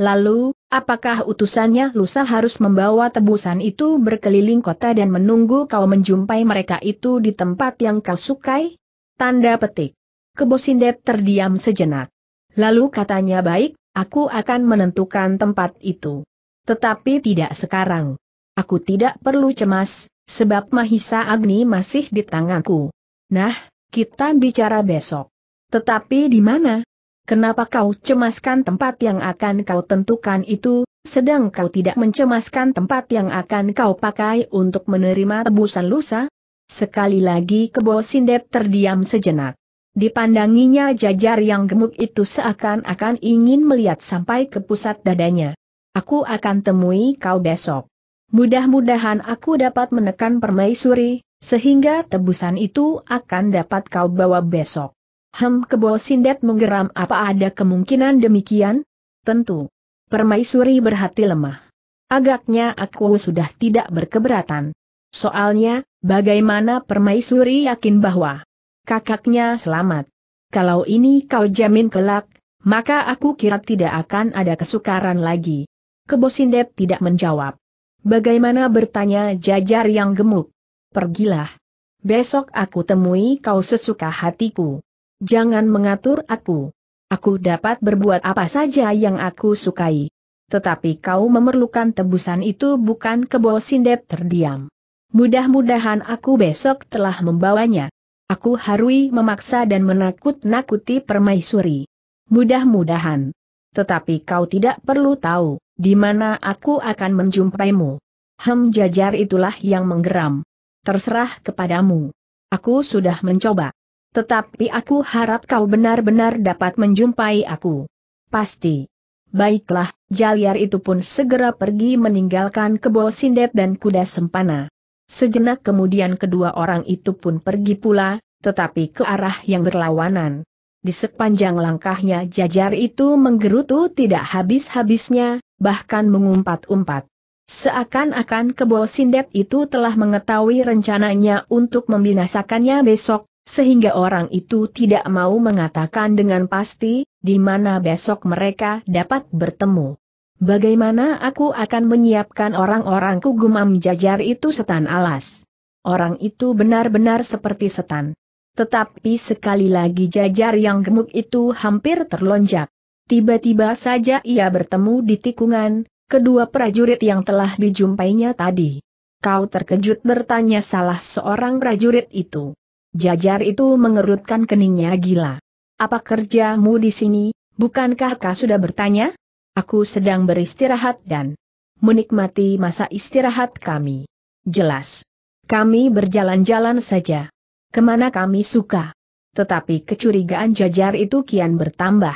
A: Lalu, apakah utusannya lusa harus membawa tebusan itu berkeliling kota dan menunggu kau menjumpai mereka itu di tempat yang kau sukai? Tanda petik. Kebosindep terdiam sejenak. Lalu katanya baik, aku akan menentukan tempat itu. Tetapi tidak sekarang. Aku tidak perlu cemas, sebab Mahisa Agni masih di tanganku. Nah, kita bicara besok. Tetapi di mana? Kenapa kau cemaskan tempat yang akan kau tentukan itu, sedang kau tidak mencemaskan tempat yang akan kau pakai untuk menerima tebusan lusa? Sekali lagi Kebo Sindep terdiam sejenak. Dipandanginya jajar yang gemuk itu seakan-akan ingin melihat sampai ke pusat dadanya. Aku akan temui kau besok. Mudah-mudahan aku dapat menekan permaisuri, sehingga tebusan itu akan dapat kau bawa besok. Hem kebo sindet menggeram apa ada kemungkinan demikian? Tentu. Permaisuri berhati lemah. Agaknya aku sudah tidak berkeberatan. Soalnya, bagaimana permaisuri yakin bahwa kakaknya selamat. Kalau ini kau jamin kelak, maka aku kira tidak akan ada kesukaran lagi. Kebosindet tidak menjawab. Bagaimana bertanya jajar yang gemuk? Pergilah. Besok aku temui kau sesuka hatiku. Jangan mengatur aku. Aku dapat berbuat apa saja yang aku sukai. Tetapi kau memerlukan tebusan itu bukan kebosindet terdiam. Mudah-mudahan aku besok telah membawanya. Aku harui memaksa dan menakut-nakuti permaisuri. Mudah-mudahan. Tetapi kau tidak perlu tahu, di mana aku akan menjumpaimu. Hem jajar itulah yang menggeram. Terserah kepadamu. Aku sudah mencoba. Tetapi aku harap kau benar-benar dapat menjumpai aku. Pasti. Baiklah, Jaliar itu pun segera pergi meninggalkan kebo sindet dan kuda sempana. Sejenak kemudian kedua orang itu pun pergi pula, tetapi ke arah yang berlawanan. Di sepanjang langkahnya jajar itu menggerutu tidak habis-habisnya, bahkan mengumpat-umpat. Seakan-akan kebo sindet itu telah mengetahui rencananya untuk membinasakannya besok, sehingga orang itu tidak mau mengatakan dengan pasti, di mana besok mereka dapat bertemu. Bagaimana aku akan menyiapkan orang-orangku gumam jajar itu setan alas. Orang itu benar-benar seperti setan. Tetapi sekali lagi jajar yang gemuk itu hampir terlonjak. Tiba-tiba saja ia bertemu di tikungan, kedua prajurit yang telah dijumpainya tadi. Kau terkejut bertanya salah seorang prajurit itu. Jajar itu mengerutkan keningnya gila. Apa kerjamu di sini, bukankah kau sudah bertanya? Aku sedang beristirahat dan menikmati masa istirahat kami. Jelas. Kami berjalan-jalan saja. Kemana kami suka. Tetapi kecurigaan jajar itu kian bertambah.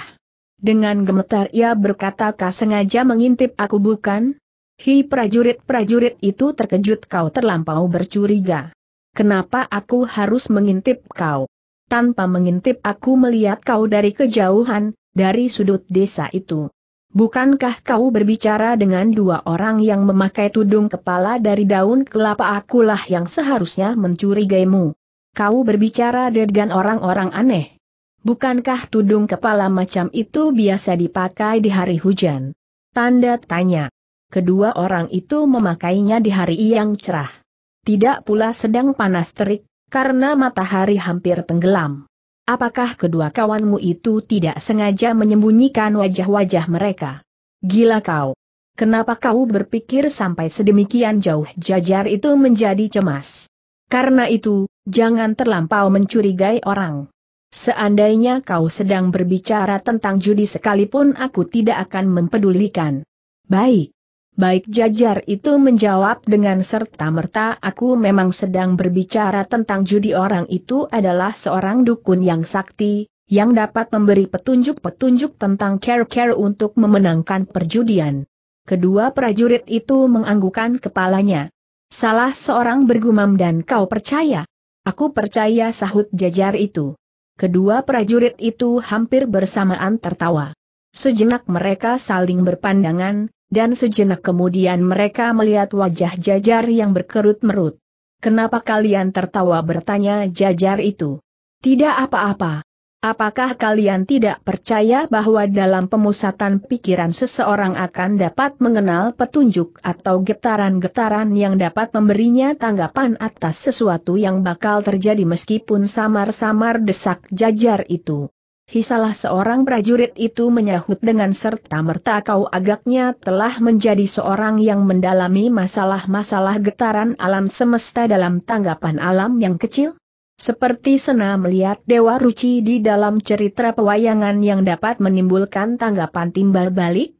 A: Dengan gemetar ia berkata kau sengaja mengintip aku bukan? Hi prajurit-prajurit itu terkejut kau terlampau bercuriga. Kenapa aku harus mengintip kau? Tanpa mengintip aku melihat kau dari kejauhan, dari sudut desa itu. Bukankah kau berbicara dengan dua orang yang memakai tudung kepala dari daun kelapa akulah yang seharusnya mencurigaimu? Kau berbicara dengan orang-orang aneh. Bukankah tudung kepala macam itu biasa dipakai di hari hujan? Tanda tanya. Kedua orang itu memakainya di hari yang cerah. Tidak pula sedang panas terik, karena matahari hampir tenggelam. Apakah kedua kawanmu itu tidak sengaja menyembunyikan wajah-wajah mereka? Gila kau! Kenapa kau berpikir sampai sedemikian jauh jajar itu menjadi cemas? Karena itu, jangan terlampau mencurigai orang. Seandainya kau sedang berbicara tentang judi sekalipun aku tidak akan mempedulikan. Baik. Baik jajar itu menjawab dengan serta-merta aku memang sedang berbicara tentang judi orang itu adalah seorang dukun yang sakti, yang dapat memberi petunjuk-petunjuk tentang care-care untuk memenangkan perjudian. Kedua prajurit itu menganggukan kepalanya. Salah seorang bergumam dan kau percaya? Aku percaya sahut jajar itu. Kedua prajurit itu hampir bersamaan tertawa. Sejenak mereka saling berpandangan, dan sejenak kemudian mereka melihat wajah jajar yang berkerut merut. Kenapa kalian tertawa bertanya jajar itu? Tidak apa-apa. Apakah kalian tidak percaya bahwa dalam pemusatan pikiran seseorang akan dapat mengenal petunjuk atau getaran-getaran yang dapat memberinya tanggapan atas sesuatu yang bakal terjadi meskipun samar-samar desak jajar itu? Hisalah seorang prajurit itu menyahut dengan serta-merta kau agaknya telah menjadi seorang yang mendalami masalah-masalah getaran alam semesta dalam tanggapan alam yang kecil? Seperti sena melihat Dewa Ruci di dalam cerita pewayangan yang dapat menimbulkan tanggapan timbal balik?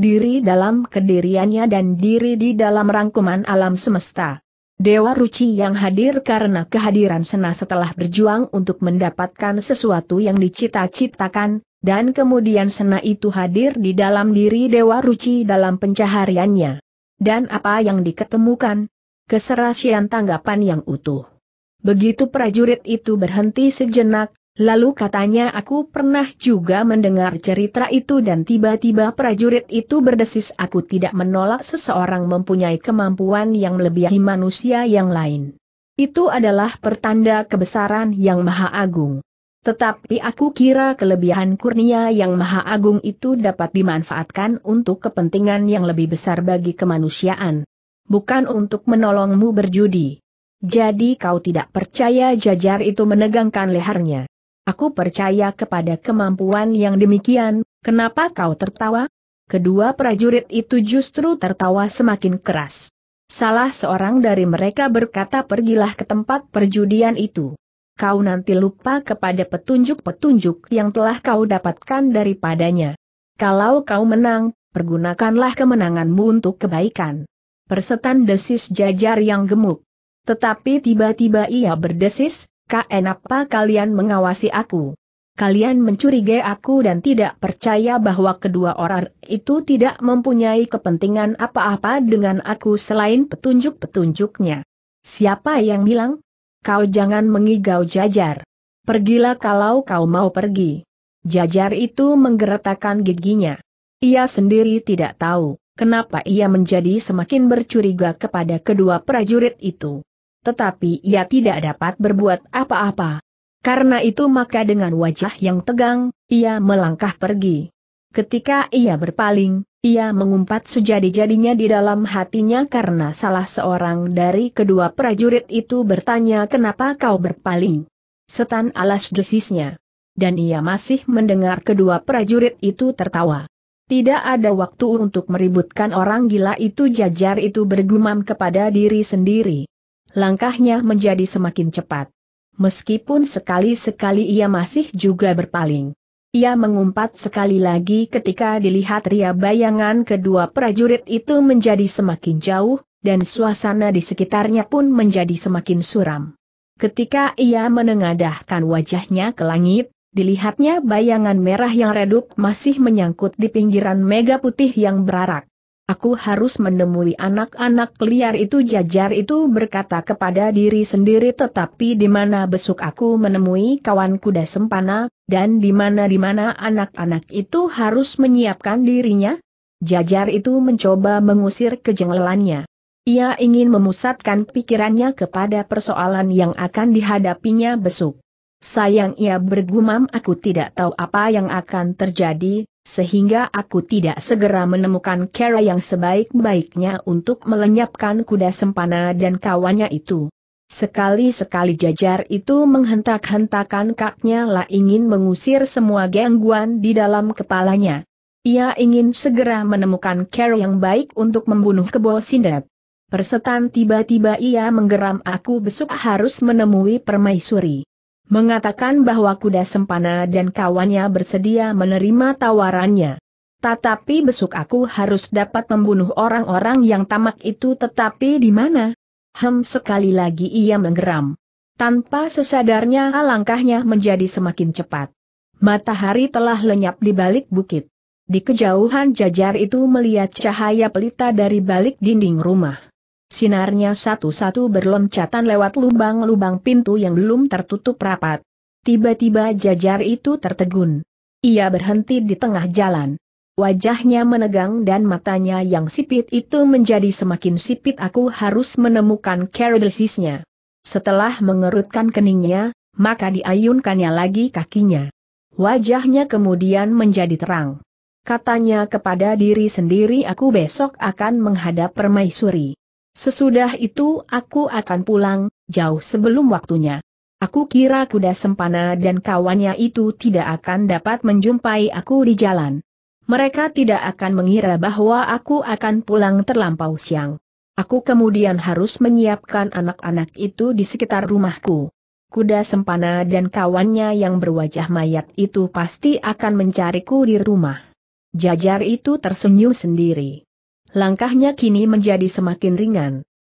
A: Diri dalam kediriannya dan diri di dalam rangkuman alam semesta. Dewa Ruci yang hadir karena kehadiran Sena setelah berjuang untuk mendapatkan sesuatu yang dicita-citakan, dan kemudian Sena itu hadir di dalam diri Dewa Ruci dalam pencahariannya. Dan apa yang diketemukan? Keserasian tanggapan yang utuh. Begitu prajurit itu berhenti sejenak, Lalu katanya aku pernah juga mendengar cerita itu dan tiba-tiba prajurit itu berdesis aku tidak menolak seseorang mempunyai kemampuan yang melebihi manusia yang lain. Itu adalah pertanda kebesaran yang maha agung. Tetapi aku kira kelebihan kurnia yang maha agung itu dapat dimanfaatkan untuk kepentingan yang lebih besar bagi kemanusiaan. Bukan untuk menolongmu berjudi. Jadi kau tidak percaya jajar itu menegangkan lehernya. Aku percaya kepada kemampuan yang demikian, kenapa kau tertawa? Kedua prajurit itu justru tertawa semakin keras. Salah seorang dari mereka berkata pergilah ke tempat perjudian itu. Kau nanti lupa kepada petunjuk-petunjuk yang telah kau dapatkan daripadanya. Kalau kau menang, pergunakanlah kemenanganmu untuk kebaikan. Persetan desis jajar yang gemuk. Tetapi tiba-tiba ia berdesis, KN apa kalian mengawasi aku? Kalian mencurigai aku dan tidak percaya bahwa kedua orang itu tidak mempunyai kepentingan apa-apa dengan aku selain petunjuk-petunjuknya. Siapa yang bilang? Kau jangan mengigau jajar. Pergilah kalau kau mau pergi. Jajar itu menggeretakkan giginya. Ia sendiri tidak tahu, kenapa ia menjadi semakin bercuriga kepada kedua prajurit itu tetapi ia tidak dapat berbuat apa-apa. Karena itu maka dengan wajah yang tegang, ia melangkah pergi. Ketika ia berpaling, ia mengumpat sejadi-jadinya di dalam hatinya karena salah seorang dari kedua prajurit itu bertanya kenapa kau berpaling. Setan alas desisnya. Dan ia masih mendengar kedua prajurit itu tertawa. Tidak ada waktu untuk meributkan orang gila itu jajar itu bergumam kepada diri sendiri langkahnya menjadi semakin cepat. Meskipun sekali-sekali ia masih juga berpaling. Ia mengumpat sekali lagi ketika dilihat ria bayangan kedua prajurit itu menjadi semakin jauh, dan suasana di sekitarnya pun menjadi semakin suram. Ketika ia menengadahkan wajahnya ke langit, dilihatnya bayangan merah yang redup masih menyangkut di pinggiran mega putih yang berarak. Aku harus menemui anak-anak liar itu jajar itu berkata kepada diri sendiri tetapi di mana besok aku menemui kawan kuda sempana, dan di mana-dimana anak-anak itu harus menyiapkan dirinya? Jajar itu mencoba mengusir kejengelannya. Ia ingin memusatkan pikirannya kepada persoalan yang akan dihadapinya besok. Sayang ia bergumam aku tidak tahu apa yang akan terjadi, sehingga aku tidak segera menemukan cara yang sebaik-baiknya untuk melenyapkan kuda sempana dan kawannya itu. Sekali-sekali jajar itu menghentak-hentakan kaknya lah ingin mengusir semua gangguan di dalam kepalanya. Ia ingin segera menemukan cara yang baik untuk membunuh kebo sindet. Persetan tiba-tiba ia menggeram aku besok harus menemui permaisuri mengatakan bahwa kuda sempana dan kawannya bersedia menerima tawarannya. Tetapi besok aku harus dapat membunuh orang-orang yang tamak itu tetapi di mana? Hem sekali lagi ia menggeram. Tanpa sesadarnya langkahnya menjadi semakin cepat. Matahari telah lenyap di balik bukit. Di kejauhan jajar itu melihat cahaya pelita dari balik dinding rumah. Sinarnya satu-satu berloncatan lewat lubang-lubang pintu yang belum tertutup rapat. Tiba-tiba jajar itu tertegun. Ia berhenti di tengah jalan. Wajahnya menegang dan matanya yang sipit itu menjadi semakin sipit aku harus menemukan keredesisnya. Setelah mengerutkan keningnya, maka diayunkannya lagi kakinya. Wajahnya kemudian menjadi terang. Katanya kepada diri sendiri aku besok akan menghadap permaisuri. Sesudah itu aku akan pulang, jauh sebelum waktunya. Aku kira kuda sempana dan kawannya itu tidak akan dapat menjumpai aku di jalan. Mereka tidak akan mengira bahwa aku akan pulang terlampau siang. Aku kemudian harus menyiapkan anak-anak itu di sekitar rumahku. Kuda sempana dan kawannya yang berwajah mayat itu pasti akan mencariku di rumah. Jajar itu tersenyum sendiri langkahnya kini menjadi semakin ringan.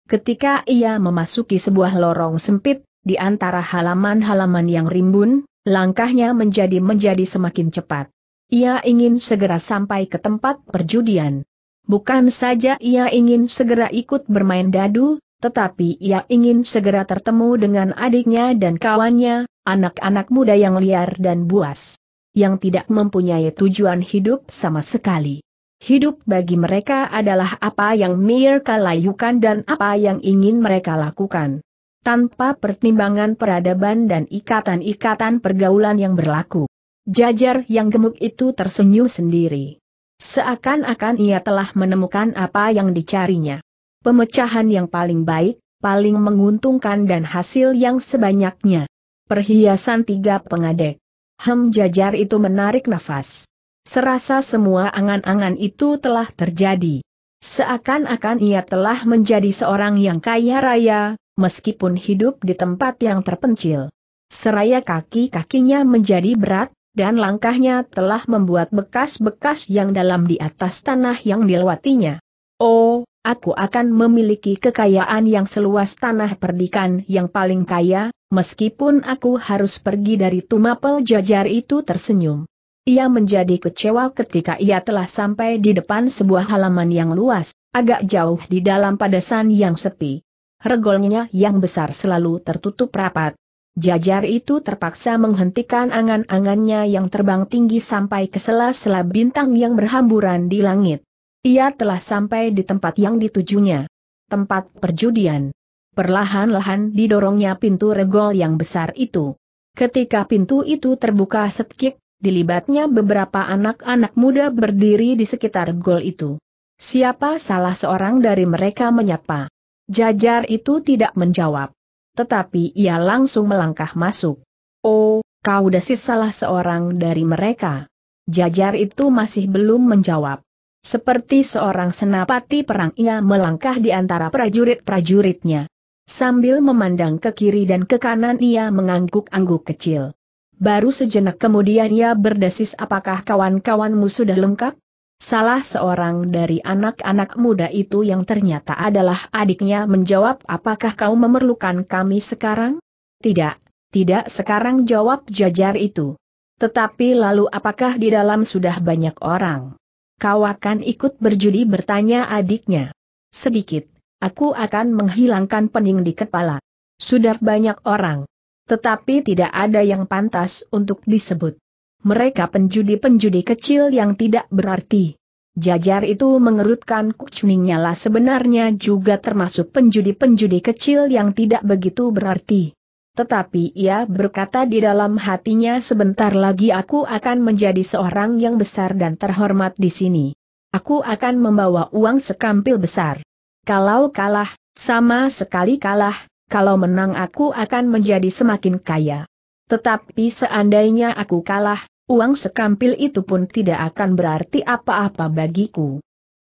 A: Ketika ia memasuki sebuah lorong sempit, di antara halaman-halaman yang rimbun, langkahnya menjadi menjadi semakin cepat. Ia ingin segera sampai ke tempat perjudian. Bukan saja ia ingin segera ikut bermain dadu, tetapi ia ingin segera bertemu dengan adiknya dan kawannya, anak-anak muda yang liar dan buas, yang tidak mempunyai tujuan hidup sama sekali. Hidup bagi mereka adalah apa yang mereka layukan dan apa yang ingin mereka lakukan. Tanpa pertimbangan peradaban dan ikatan-ikatan pergaulan yang berlaku. Jajar yang gemuk itu tersenyum sendiri. Seakan-akan ia telah menemukan apa yang dicarinya. Pemecahan yang paling baik, paling menguntungkan dan hasil yang sebanyaknya. Perhiasan tiga pengadek. Hem jajar itu menarik nafas. Serasa semua angan-angan itu telah terjadi. Seakan-akan ia telah menjadi seorang yang kaya raya, meskipun hidup di tempat yang terpencil. Seraya kaki-kakinya menjadi berat, dan langkahnya telah membuat bekas-bekas yang dalam di atas tanah yang dilewatinya. Oh, aku akan memiliki kekayaan yang seluas tanah perdikan yang paling kaya, meskipun aku harus pergi dari Tumapel Jajar itu tersenyum. Ia menjadi kecewa ketika ia telah sampai di depan sebuah halaman yang luas, agak jauh di dalam padasan yang sepi. Regolnya yang besar selalu tertutup rapat. Jajar itu terpaksa menghentikan angan-angannya yang terbang tinggi sampai ke sela-sela bintang yang berhamburan di langit. Ia telah sampai di tempat yang ditujunya. Tempat perjudian. Perlahan-lahan didorongnya pintu regol yang besar itu. Ketika pintu itu terbuka setkik, dilibatnya beberapa anak-anak muda berdiri di sekitar gol itu. Siapa salah seorang dari mereka menyapa? Jajar itu tidak menjawab. Tetapi ia langsung melangkah masuk. Oh, kau desis salah seorang dari mereka. Jajar itu masih belum menjawab. Seperti seorang senapati perang ia melangkah di antara prajurit-prajuritnya. Sambil memandang ke kiri dan ke kanan ia mengangguk-angguk kecil. Baru sejenak kemudian ia berdesis apakah kawan-kawanmu sudah lengkap? Salah seorang dari anak-anak muda itu yang ternyata adalah adiknya menjawab apakah kau memerlukan kami sekarang? Tidak, tidak sekarang jawab jajar itu. Tetapi lalu apakah di dalam sudah banyak orang? Kau akan ikut berjudi bertanya adiknya. Sedikit, aku akan menghilangkan pening di kepala. Sudah banyak orang tetapi tidak ada yang pantas untuk disebut. Mereka penjudi-penjudi kecil yang tidak berarti. Jajar itu mengerutkan kucingnya lah sebenarnya juga termasuk penjudi-penjudi kecil yang tidak begitu berarti. Tetapi ia berkata di dalam hatinya sebentar lagi aku akan menjadi seorang yang besar dan terhormat di sini. Aku akan membawa uang sekampil besar. Kalau kalah, sama sekali kalah, kalau menang aku akan menjadi semakin kaya. Tetapi seandainya aku kalah, uang sekampil itu pun tidak akan berarti apa-apa bagiku.